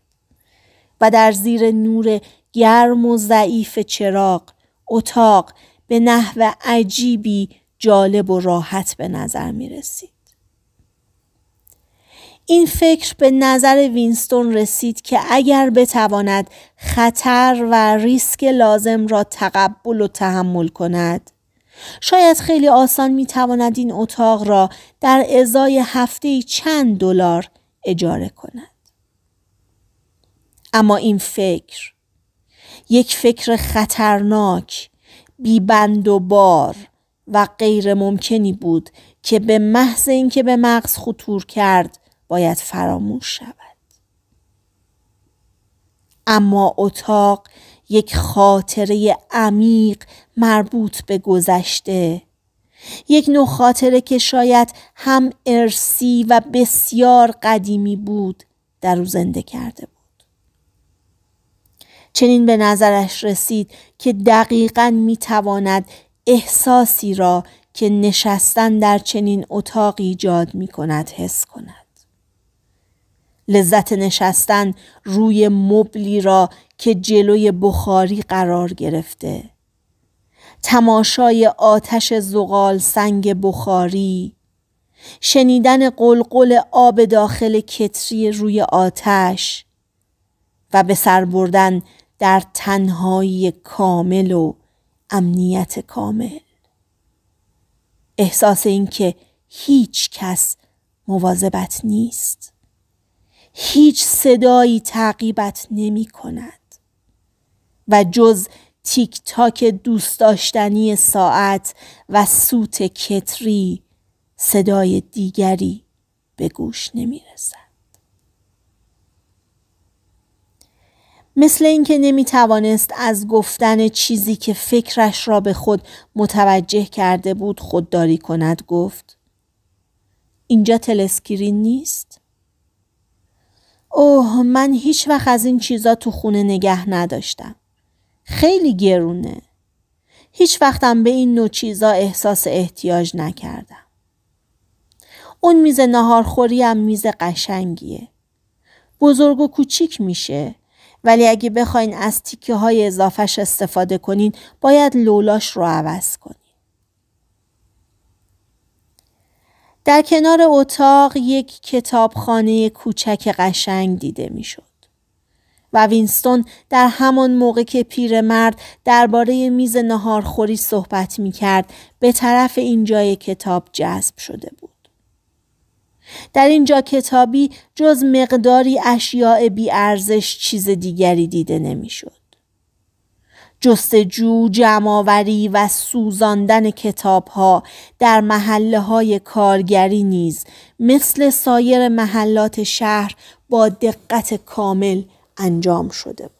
و در زیر نور گرم و ضعیف چراغ اتاق به نحو عجیبی جالب و راحت به نظر می رسید. این فکر به نظر وینستون رسید که اگر بتواند خطر و ریسک لازم را تقبل و تحمل کند شاید خیلی آسان می این اتاق را در ازای هفته چند دلار اجاره کند. اما این فکر یک فکر خطرناک بیبند و بار و غیر ممکنی بود که به محض اینکه به مغز خطور کرد باید فراموش شود. اما اتاق یک خاطره عمیق مربوط به گذشته یک نوع خاطره که شاید هم ارسی و بسیار قدیمی بود در او زنده کرده بود چنین به نظرش رسید که دقیقا تواند احساسی را که نشستن در چنین اتاقی ایجاد می کند حس کند لذت نشستن روی مبلی را که جلوی بخاری قرار گرفته تماشای آتش زغال سنگ بخاری شنیدن قلقل آب داخل کتری روی آتش و به سر بردن در تنهایی کامل و امنیت کامل احساس اینکه هیچ کس مواظبت نیست هیچ صدایی تعقیبت نمی کند و جز تیک تاک دوست داشتنی ساعت و سوت کتری صدای دیگری به گوش نمی مثل اینکه نمی توانست از گفتن چیزی که فکرش را به خود متوجه کرده بود خودداری کند گفت اینجا تلسکرین نیست؟ اوه من هیچ وقت از این چیزا تو خونه نگه نداشتم. خیلی گرونه. هیچ وقتم به این نوع چیزا احساس احتیاج نکردم. اون میز نهارخوری هم میز قشنگیه. بزرگ و کوچیک میشه ولی اگه بخواین از تیکه های اضافش استفاده کنین باید لولاش رو عوض کنین. در کنار اتاق یک کتابخانه کوچک قشنگ دیده میشد. و وینستون در همان موقع که پیرمرد درباره میز ناهارخوری صحبت می کرد به طرف این جای کتاب جذب شده بود. در اینجا کتابی جز مقداری اشیاء بیارزش چیز دیگری دیده نمیشد. جستجو، جمعآوری و سوزاندن کتابها در محله های کارگری نیز مثل سایر محلات شهر با دقت کامل انجام شده بود.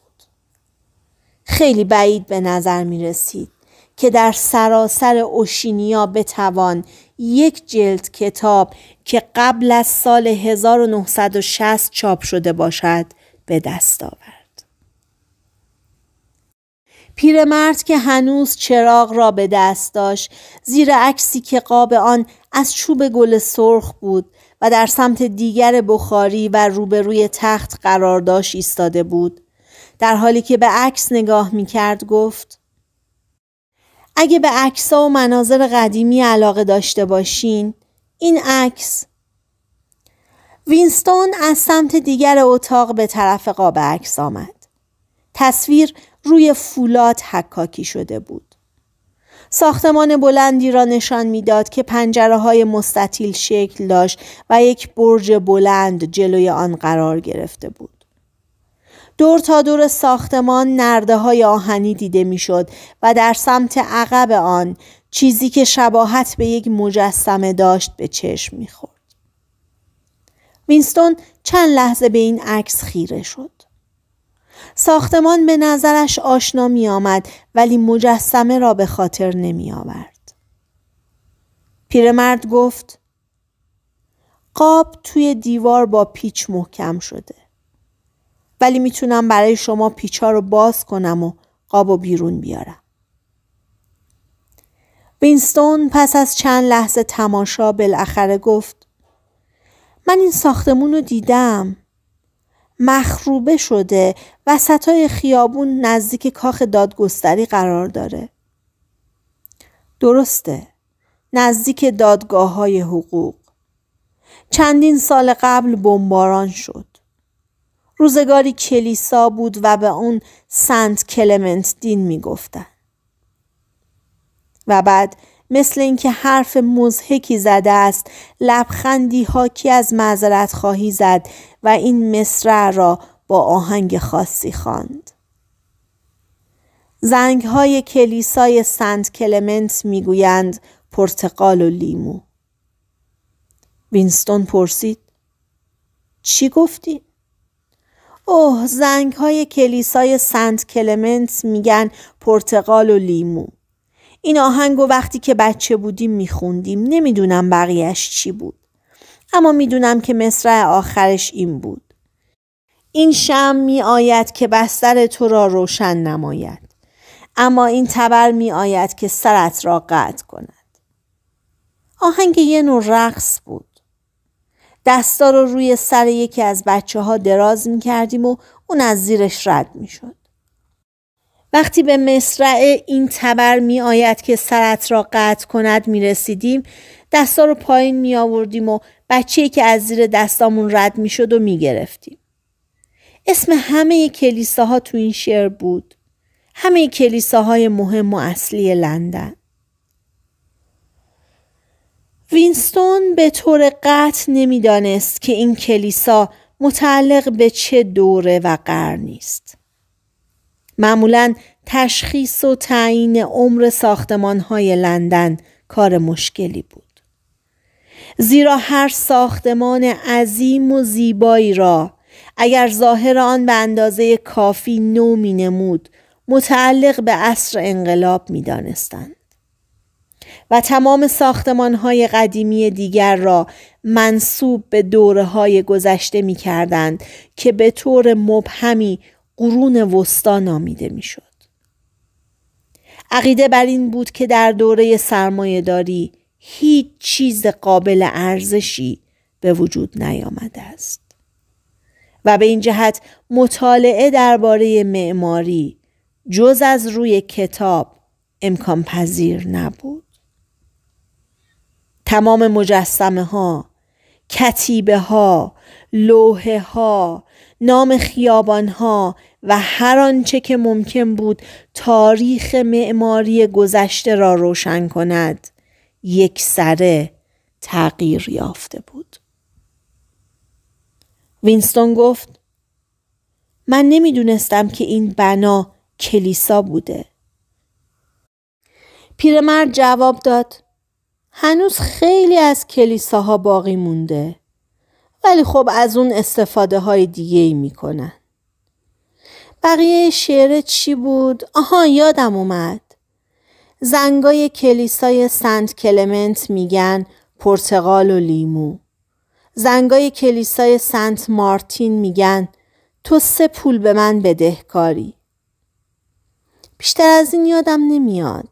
خیلی بعید به نظر می رسید که در سراسر اوشینیا بتوان یک جلد کتاب که قبل از سال 1960 چاپ شده باشد به دست آورد. پیرمرد که هنوز چراغ را به دست داشت زیر عکسی که قاب آن از چوب گل سرخ بود و در سمت دیگر بخاری و روبروی تخت قرار داشت ایستاده بود در حالی که به عکس نگاه می کرد گفت اگه به عکس و مناظر قدیمی علاقه داشته باشین این عکس وینستون از سمت دیگر اتاق به طرف قاب عکس آمد تصویر روی فولاد حکاکی شده بود. ساختمان بلندی را نشان میداد که پنجره های مستطیل شکل داشت و یک برج بلند جلوی آن قرار گرفته بود. دور تا دور ساختمان نرده های آهنی دیده میشد و در سمت عقب آن چیزی که شباهت به یک مجسمه داشت به چشم میخورد. وینستون چند لحظه به این عکس خیره شد. ساختمان به نظرش آشنا می آمد ولی مجسمه را به خاطر نمی آورد. پیرمرد گفت قاب توی دیوار با پیچ محکم شده. ولی میتونم برای شما پیچا رو باز کنم و قاب و بیرون بیارم. وینستون پس از چند لحظه تماشا بالاخره گفت من این ساختمون رو دیدم مخروبه شده وسطای خیابون نزدیک کاخ دادگستری قرار داره. درسته. نزدیک دادگاه های حقوق. چندین سال قبل بمباران شد. روزگاری کلیسا بود و به اون سنت کلمنت دین میگفتن. و بعد مثل اینکه حرف مزهکی زده است لبخندی کی از معذرت خواهی زد و این مصرع را با آهنگ خاصی خواند. زنگ های کلیسای سنت کلمنت گویند پرتقال و لیمو. وینستون پرسید چی گفتی؟ اوه زنگ های کلیسای سنت کلمنت میگن پرتقال و لیمو. این آهنگ و وقتی که بچه بودیم میخوندیم نمیدونم بقیهش چی بود. اما میدونم که مصرع آخرش این بود این شم می آید که بستر تو را روشن نماید اما این تبر می آید که سرت را قطع کند آهنگ یه نوع رقص بود دستا رو روی سر یکی از بچه ها دراز می کردیم و اون از زیرش رد می شد. وقتی به مصرع این تبر می آید که سرت را قطع کند می رسیدیم دستا رو پایین می آوردیم و بچه که از زیر دستامون رد می شد و می گرفتیم. اسم همه کلیساها تو این شعر بود. همه کلیساهای مهم و اصلی لندن. وینستون به طور قطع نمیدانست که این کلیسا متعلق به چه دوره و قرنی است. معمولا تشخیص و تعیین عمر ساختمان های لندن کار مشکلی بود. زیرا هر ساختمان عظیم و زیبایی را اگر ظاهر آن به اندازه کافی نو می نمود متعلق به عصر انقلاب می دانستند. و تمام ساختمان های قدیمی دیگر را منصوب به دوره های گذشته می کردند که به طور مبهمی قرون وسطا نامیده می شد. عقیده بر این بود که در دوره داری هیچ چیز قابل ارزشی به وجود نیامده است و به این جهت مطالعه درباره معماری جز از روی کتاب امکان پذیر نبود تمام مجسمه ها کتیبه ها لوحه ها نام خیابان ها و هر آنچه که ممکن بود تاریخ معماری گذشته را روشن کند یک سره تغییر یافته بود. وینستون گفت من نمیدونستم که این بنا کلیسا بوده. پیرمرد جواب داد هنوز خیلی از کلیساها باقی مونده ولی خب از اون استفاده های دیگه ای می کنن. بقیه شعر چی بود؟ آها یادم اومد. زنگای کلیسای سنت کلمنت میگن پرتغال و لیمو. زنگای کلیسای سنت مارتین میگن تو سه پول به من بدهکاری. بیشتر از این یادم نمیاد.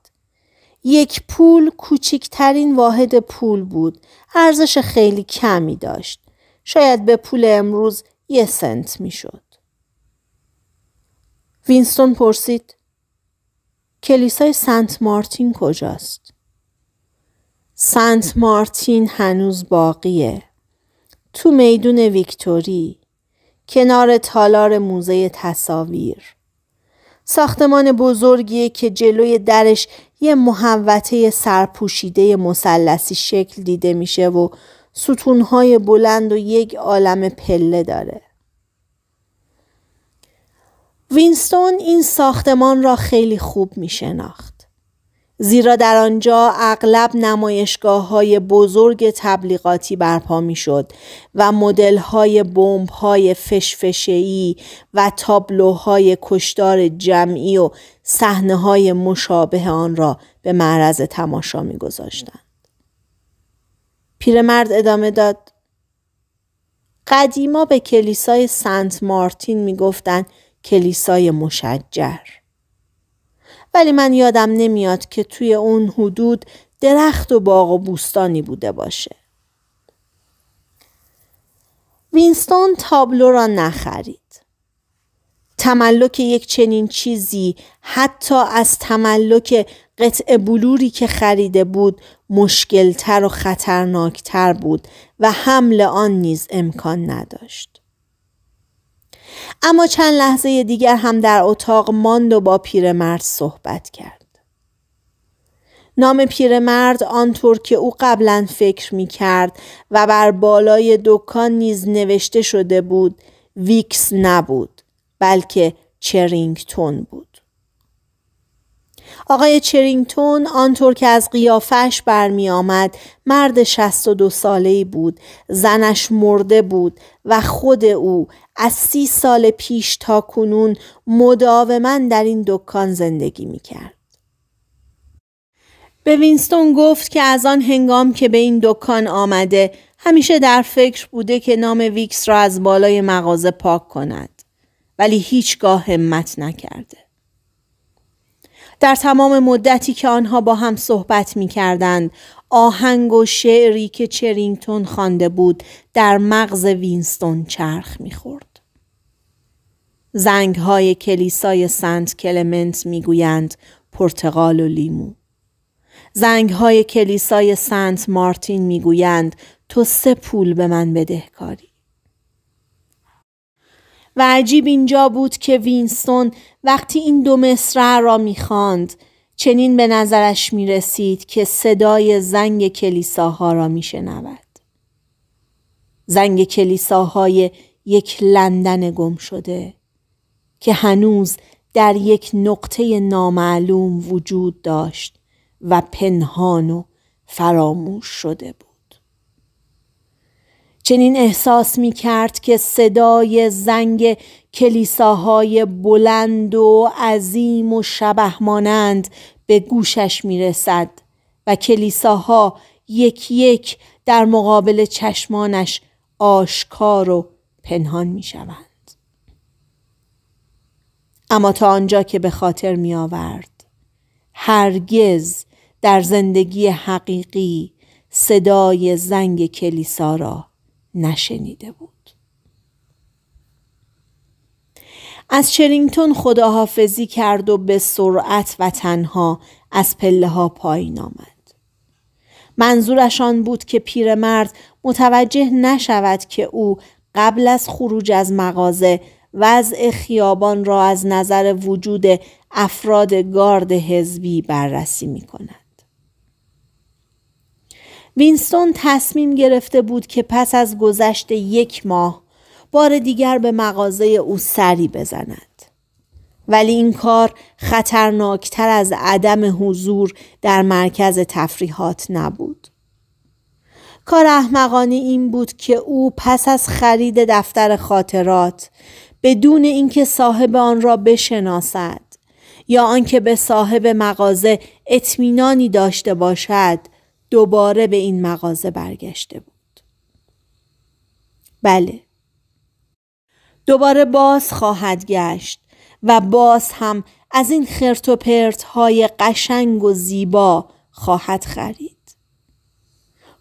یک پول کوچکترین واحد پول بود. ارزش خیلی کمی داشت. شاید به پول امروز یه سنت میشد. وینستون پرسید کلیسای سنت مارتین کجاست؟ سنت مارتین هنوز باقیه. تو میدون ویکتوری، کنار تالار موزه تصاویر. ساختمان بزرگیه که جلوی درش یه محوته سرپوشیده مسلسی شکل دیده میشه و ستونهای بلند و یک عالم پله داره. وینستون این ساختمان را خیلی خوب می شناخت. زیرا در آنجا اغلب نمایشگاه های بزرگ تبلیغاتی برپا می شد و مدل های بمب های و تابلوهای کشدار جمعی و صحنه های مشابه آن را به معرض تماشا می پیرمرد ادامه داد قدیما به کلیسای سنت مارتین می کلیسای مشجر ولی من یادم نمیاد که توی اون حدود درخت و باغ و بوستانی بوده باشه وینستون تابلو را نخرید تملک یک چنین چیزی حتی از تملک قطع بلوری که خریده بود مشکلتر و خطرناکتر بود و حمل آن نیز امکان نداشت. اما چند لحظه دیگر هم در اتاق ماند و با پیرمرد صحبت کرد. نام پیرمرد آنطور که او قبلا فکر می کرد و بر بالای دکان نیز نوشته شده بود ویکس نبود بلکه چرینگتون بود. آقای چرینگتون آنطور که از قیافش برمی آمد مرد 62 ای بود زنش مرده بود و خود او از سی سال پیش تا کنون مداوما در این دکان زندگی می کرد. به وینستون گفت که از آن هنگام که به این دکان آمده همیشه در فکر بوده که نام ویکس را از بالای مغازه پاک کند ولی هیچگاه همت نکرده. در تمام مدتی که آنها با هم صحبت می کردند آهنگ و شعری که چرینگتون خوانده بود در مغز وینستون چرخ میخورد. زنگ های کلیسای سنت کلمنت میگویند پرتغال و لیمو. زنگ های کلیسای سنت مارتین میگویند تو سه پول به من بدهکاری. و عجیب اینجا بود که وینستون وقتی این دو مصرع را میخواند چنین به نظرش می رسید که صدای زنگ کلیساها را می شنود. زنگ کلیساهای یک لندن گم شده که هنوز در یک نقطه نامعلوم وجود داشت و پنهان و فراموش شده بود. چنین احساس می کرد که صدای زنگ کلیساهای بلند و عظیم و شبه مانند به گوشش می رسد و کلیساها یک یک در مقابل چشمانش آشکار و پنهان می شوند. اما تا آنجا که به خاطر می آورد هرگز در زندگی حقیقی صدای زنگ کلیسا را نشنیده بود از چرینگتون خداحافظی کرد و به سرعت و تنها از پله ها پایین آمد منظورشان بود که پیرمرد متوجه نشود که او قبل از خروج از مغازه وضع خیابان را از نظر وجود افراد گارد حزبی بررسی می کند. وینستون تصمیم گرفته بود که پس از گذشت یک ماه بار دیگر به مغازه او سری بزند. ولی این کار خطرناکتر از عدم حضور در مرکز تفریحات نبود. کار احمقانه این بود که او پس از خرید دفتر خاطرات بدون اینکه صاحب آن را بشناسد یا آنکه به صاحب مغازه اطمینانی داشته باشد دوباره به این مغازه برگشته بود. بله. دوباره باز خواهد گشت و باز هم از این خرت پرت های قشنگ و زیبا خواهد خرید.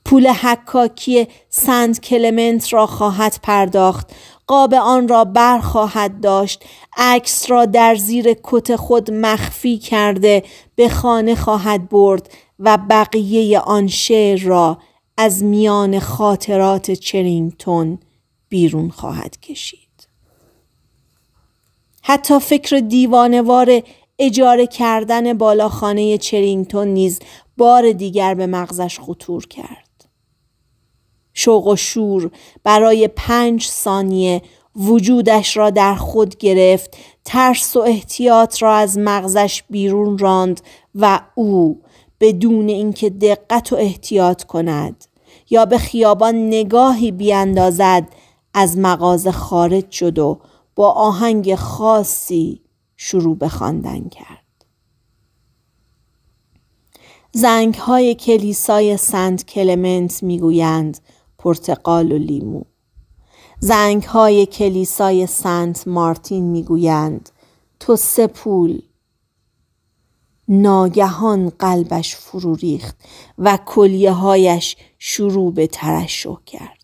پول حکاکی سنت کلمنت را خواهد پرداخت قاب آن را برخواهد داشت عکس را در زیر کت خود مخفی کرده به خانه خواهد برد و بقیه آن شعر را از میان خاطرات چرینگتون بیرون خواهد کشید حتی فکر دیوانوار اجاره کردن بالاخانه چرینگتون نیز بار دیگر به مغزش خطور کرد شوق و شور برای پنج ثانیه وجودش را در خود گرفت ترس و احتیاط را از مغزش بیرون راند و او بدون اینکه دقت و احتیاط کند یا به خیابان نگاهی بیاندازد از مغازه خارج شد و با آهنگ خاصی شروع به خواندن کرد زنگ های کلیسای سنت کلمنت میگویند پرتقال و لیمو زنگ های کلیسای سنت مارتین میگویند تو سه پول ناگهان قلبش فرو ریخت و کلیه هایش شروع به ترشح کرد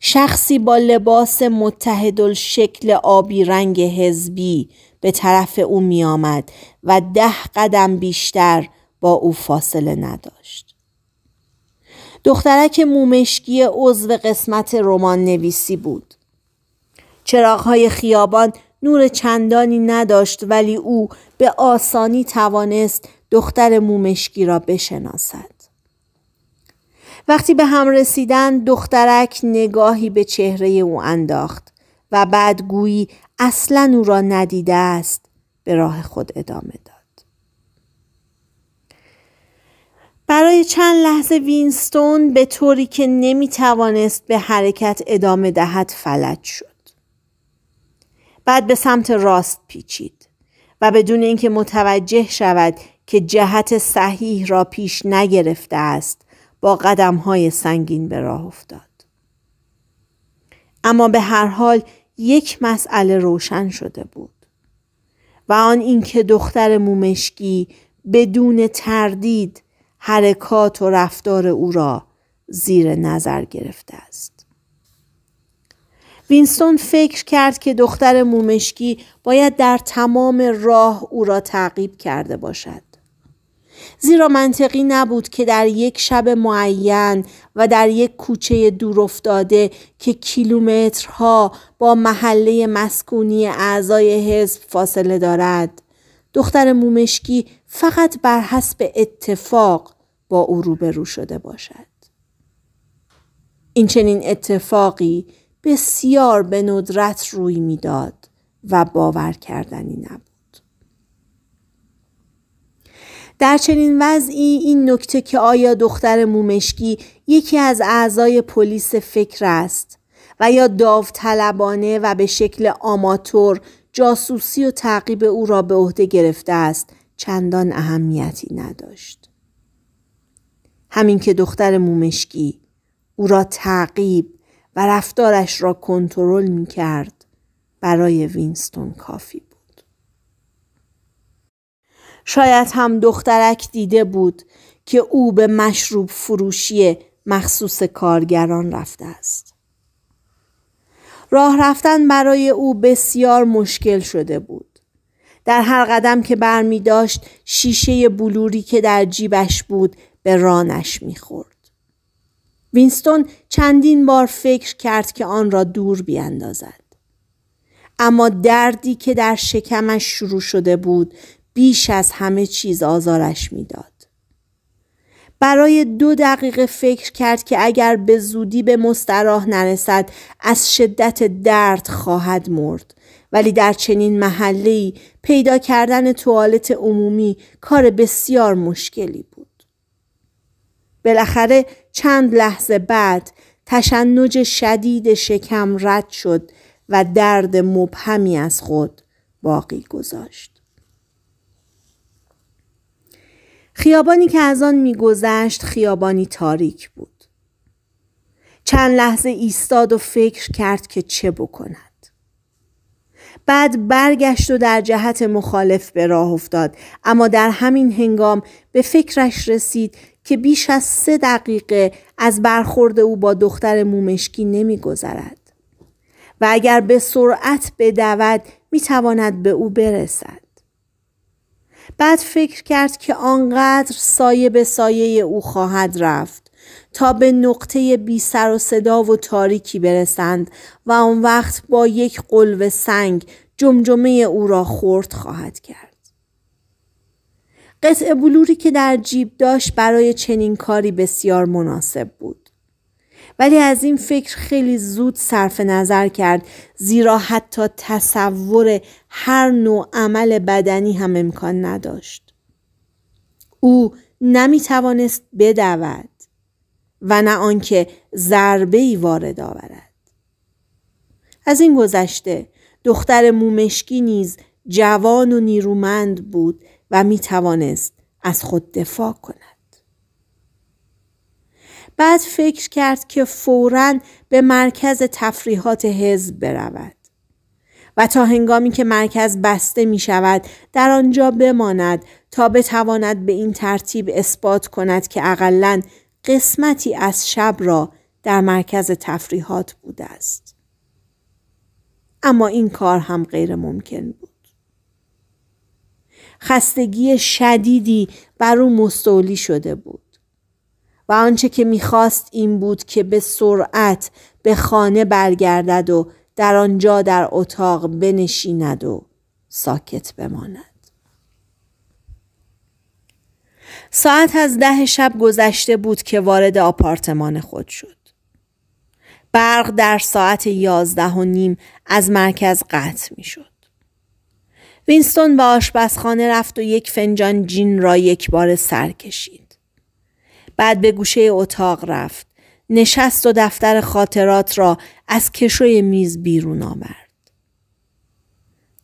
شخصی با لباس متحدل شکل آبی رنگ حزبی به طرف او می آمد و ده قدم بیشتر با او فاصله نداشت. دخترک مومشکی عضو قسمت رمان نویسی بود. چراغهای خیابان نور چندانی نداشت ولی او به آسانی توانست دختر مومشکی را بشناسد. وقتی به هم رسیدند دخترک نگاهی به چهره او انداخت و بعد گویی اصلا او را ندیده است به راه خود ادامه داد. برای چند لحظه وینستون به طوری که نمی توانست به حرکت ادامه دهد فلج شد. بعد به سمت راست پیچید و بدون اینکه متوجه شود که جهت صحیح را پیش نگرفته است با قدم های سنگین به راه افتاد. اما به هر حال یک مسئله روشن شده بود و آن اینکه دختر مومشکی بدون تردید حرکات و رفتار او را زیر نظر گرفته است. وینستون فکر کرد که دختر مومشکی باید در تمام راه او را تعقیب کرده باشد. زیرا منطقی نبود که در یک شب معین و در یک کوچه دور افتاده که کیلومترها با محله مسکونی اعضای حزب فاصله دارد دختر مومشکی فقط بر حسب اتفاق با او روبرو شده باشد. این چنین اتفاقی بسیار به ندرت روی میداد و باور کردنی نبود. در چنین وضعی این نکته که آیا دختر مومشکی یکی از اعضای پلیس فکر است و یا داوطلبانه و به شکل آماتور جاسوسی و تعقیب او را به عهده گرفته است چندان اهمیتی نداشت. همین که دختر مومشکی او را تعقیب و رفتارش را کنترل می کرد برای وینستون کافی بود. شاید هم دخترک دیده بود که او به مشروب فروشی مخصوص کارگران رفته است. راه رفتن برای او بسیار مشکل شده بود. در هر قدم که بر می داشت شیشه بلوری که در جیبش بود به رانش می خورد. وینستون چندین بار فکر کرد که آن را دور بیاندازد. اما دردی که در شکمش شروع شده بود بیش از همه چیز آزارش میداد. برای دو دقیقه فکر کرد که اگر به زودی به مستراح نرسد از شدت درد خواهد مرد ولی در چنین محلی پیدا کردن توالت عمومی کار بسیار مشکلی بود بالاخره چند لحظه بعد تشنج شدید شکم رد شد و درد مبهمی از خود باقی گذاشت خیابانی که از آن میگذشت خیابانی تاریک بود. چند لحظه ایستاد و فکر کرد که چه بکند. بعد برگشت و در جهت مخالف به راه افتاد اما در همین هنگام به فکرش رسید که بیش از سه دقیقه از برخورد او با دختر مومشکی نمیگذرد و اگر به سرعت بدود میتواند به او برسد بعد فکر کرد که آنقدر سایه به سایه او خواهد رفت تا به نقطه بی سر و صدا و تاریکی برسند و آن وقت با یک قلب سنگ جمجمه او را خورد خواهد کرد. قطع بلوری که در جیب داشت برای چنین کاری بسیار مناسب بود. ولی از این فکر خیلی زود صرف نظر کرد زیرا حتی تصور هر نوع عمل بدنی هم امکان نداشت او نمی توانست بدود و نه آنکه ضربه ای وارد آورد از این گذشته دختر مومشکی نیز جوان و نیرومند بود و می توانست از خود دفاع کند بعد فکر کرد که فورا به مرکز تفریحات حزب برود و تا هنگامی که مرکز بسته می شود در آنجا بماند تا بتواند به این ترتیب اثبات کند که اقلا قسمتی از شب را در مرکز تفریحات بوده است. اما این کار هم غیر ممکن بود. خستگی شدیدی بر او مستولی شده بود. و آنچه که میخواست این بود که به سرعت به خانه برگردد و در آنجا در اتاق بنشیند و ساکت بماند. ساعت از ده شب گذشته بود که وارد آپارتمان خود شد. برق در ساعت یازده و نیم از مرکز قطع می شد. وینستون به آشپزخانه رفت و یک فنجان جین را یک بار سر کشید. بعد به گوشه اتاق رفت. نشست و دفتر خاطرات را از کشوی میز بیرون آورد.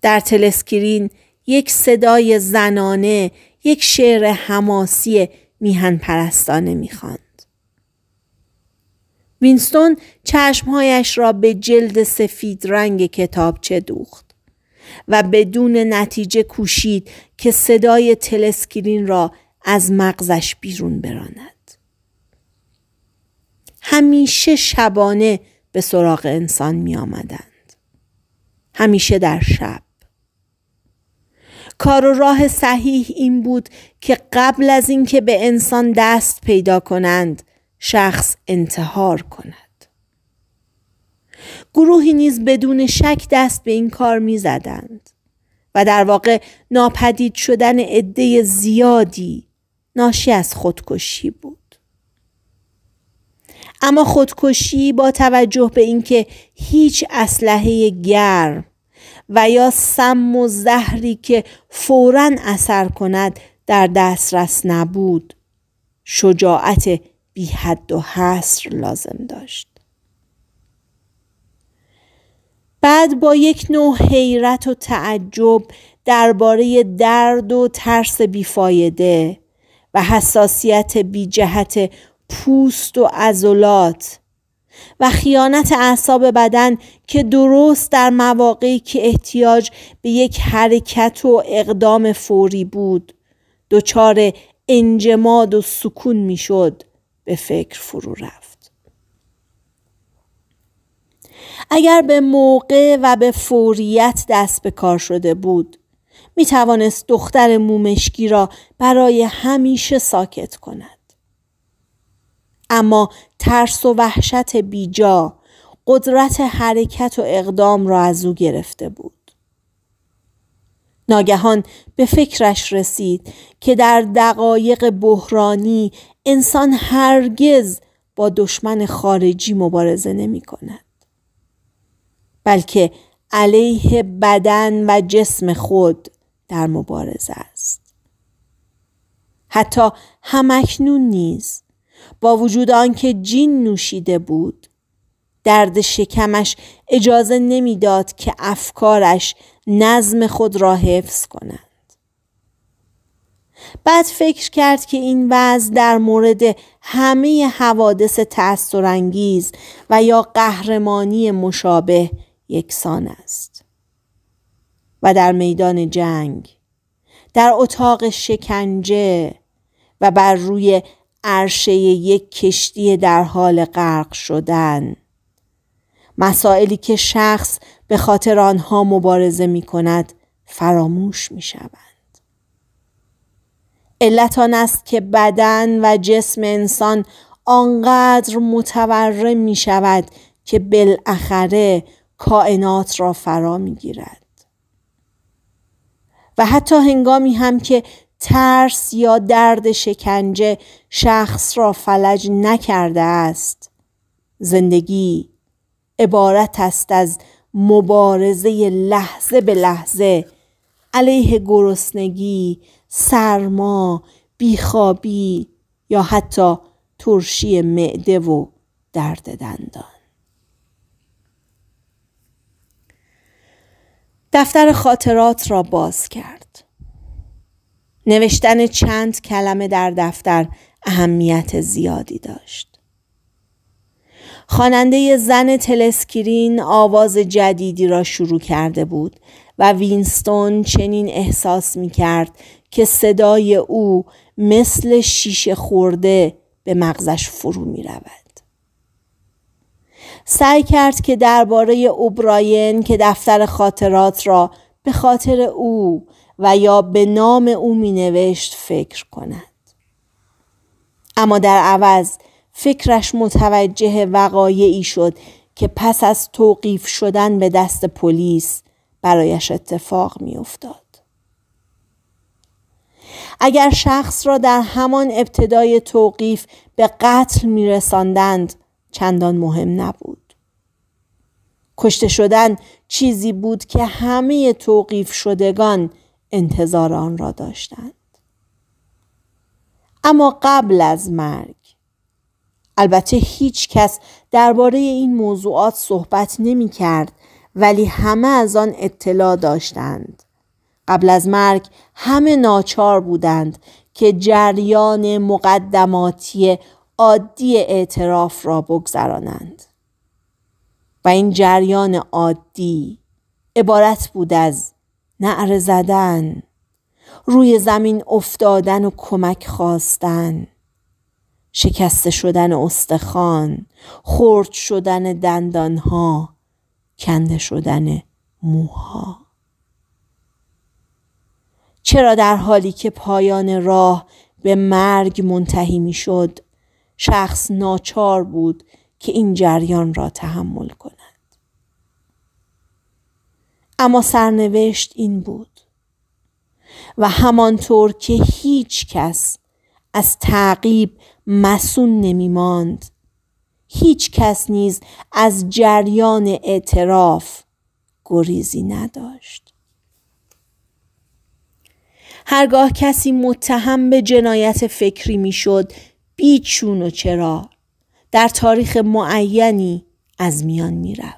در تلسکرین یک صدای زنانه یک شعر حماسی میهن پرستانه میخواند. وینستون چشمهایش را به جلد سفید رنگ کتابچه دوخت و بدون نتیجه کوشید که صدای تلسکرین را از مغزش بیرون براند. همیشه شبانه به سراغ انسان می آمدند. همیشه در شب. کار و راه صحیح این بود که قبل از اینکه به انسان دست پیدا کنند شخص انتحار کند. گروهی نیز بدون شک دست به این کار می زدند و در واقع ناپدید شدن عده زیادی ناشی از خودکشی بود. اما خودکشی با توجه به اینکه هیچ اسلحه گرم و یا سم و زهری که فورا اثر کند در دسترس نبود شجاعت بی حد و حصر لازم داشت بعد با یک نوع حیرت و تعجب درباره درد و ترس بیفایده و حساسیت بی جهت پوست و عضلات و خیانت اعصاب بدن که درست در مواقعی که احتیاج به یک حرکت و اقدام فوری بود دچار انجماد و سکون میشد به فکر فرو رفت اگر به موقع و به فوریت دست به کار شده بود می توانست دختر مومشکی را برای همیشه ساکت کند اما ترس و وحشت بیجا قدرت حرکت و اقدام را از او گرفته بود. ناگهان به فکرش رسید که در دقایق بحرانی انسان هرگز با دشمن خارجی مبارزه نمی کند. بلکه علیه بدن و جسم خود در مبارزه است. حتی همکنون نیز با وجود آنکه جین نوشیده بود درد شکمش اجازه نمیداد که افکارش نظم خود را حفظ کنند بعد فکر کرد که این وضع در مورد همه حوادث تأثیرانگیز و یا قهرمانی مشابه یکسان است و در میدان جنگ در اتاق شکنجه و بر روی عرشه یک کشتی در حال غرق شدن مسائلی که شخص به خاطر آنها مبارزه می کند فراموش می شوند. علت آن است که بدن و جسم انسان آنقدر متورم می شود که بالاخره کائنات را فرا می گیرد. و حتی هنگامی هم که ترس یا درد شکنجه شخص را فلج نکرده است زندگی عبارت است از مبارزه لحظه به لحظه علیه گرسنگی سرما بیخوابی یا حتی ترشی معده و درد دندان دفتر خاطرات را باز کرد نوشتن چند کلمه در دفتر اهمیت زیادی داشت. خواننده زن تلسکرین آواز جدیدی را شروع کرده بود و وینستون چنین احساس می کرد که صدای او مثل شیشه خورده به مغزش فرو می رود. سعی کرد که درباره اوبراین که دفتر خاطرات را به خاطر او و یا به نام او می نوشت فکر کند. اما در عوض فکرش متوجه وقایعی شد که پس از توقیف شدن به دست پلیس برایش اتفاق افتاد اگر شخص را در همان ابتدای توقیف به قتل می رساندند چندان مهم نبود. کشته شدن چیزی بود که همه توقیف شدگان انتظار آن را داشتند اما قبل از مرگ البته هیچ کس درباره این موضوعات صحبت نمی کرد ولی همه از آن اطلاع داشتند قبل از مرگ همه ناچار بودند که جریان مقدماتی عادی اعتراف را بگذرانند و این جریان عادی عبارت بود از نعر زدن روی زمین افتادن و کمک خواستن شکسته شدن استخوان خرد شدن دندانها کند شدن موها چرا در حالی که پایان راه به مرگ منتهی میشد شخص ناچار بود که این جریان را تحمل کند اما سرنوشت این بود و همانطور که هیچ کس از تعقیب مسون نمی ماند هیچ کس نیز از جریان اعتراف گریزی نداشت هرگاه کسی متهم به جنایت فکری میشد بیچون و چرا در تاریخ معینی از میان میرفت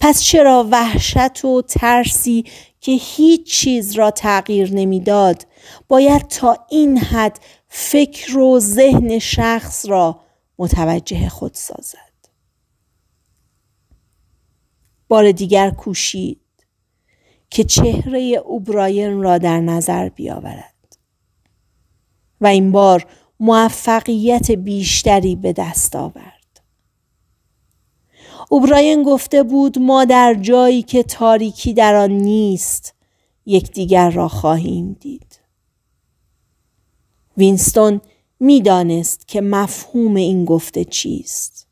پس چرا وحشت و ترسی که هیچ چیز را تغییر نمیداد باید تا این حد فکر و ذهن شخص را متوجه خود سازد بار دیگر کوشید که چهره اوبراین را در نظر بیاورد و این بار موفقیت بیشتری به دست آورد اوبراین گفته بود ما در جایی که تاریکی در آن نیست یکدیگر را خواهیم دید وینستون میدانست که مفهوم این گفته چیست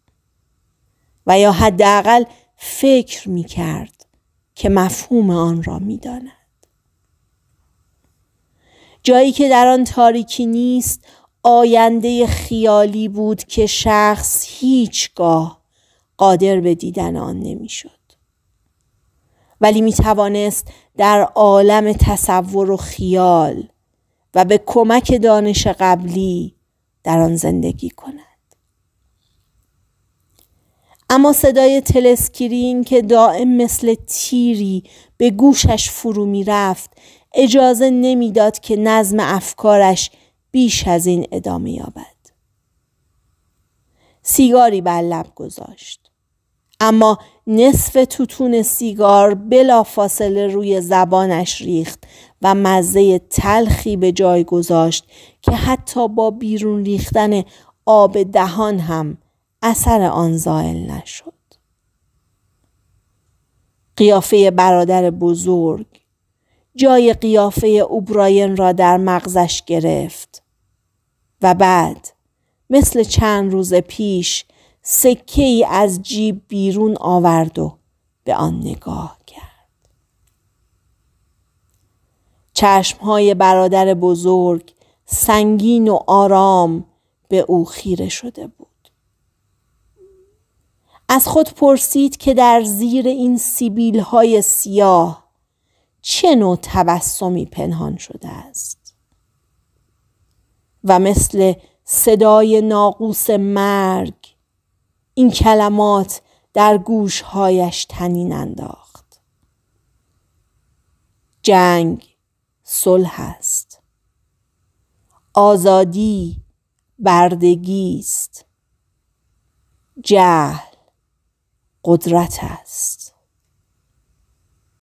و یا حداقل فکر می کرد که مفهوم آن را می داند. جایی که در آن تاریکی نیست آینده خیالی بود که شخص هیچگاه قادر به دیدن آن نمیشد ولی می توانست در عالم تصور و خیال و به کمک دانش قبلی در آن زندگی کند اما صدای تلسکرین که دائم مثل تیری به گوشش فرو می رفت اجازه نمیداد که نظم افکارش بیش از این ادامه یابد سیگاری بر لب گذاشت اما نصف توتون سیگار بلا فاصله روی زبانش ریخت و مزه تلخی به جای گذاشت که حتی با بیرون ریختن آب دهان هم اثر آن زائل نشد. قیافه برادر بزرگ جای قیافه اوبراین را در مغزش گرفت و بعد مثل چند روز پیش سکه ای از جیب بیرون آورد و به آن نگاه کرد. های برادر بزرگ سنگین و آرام به او خیره شده بود. از خود پرسید که در زیر این سیبیل های سیاه چه نوع تبسمی پنهان شده است و مثل صدای ناقوس مرد این کلمات در گوشهایش تنین انداخت جنگ صلح است آزادی بردگی است جهل قدرت است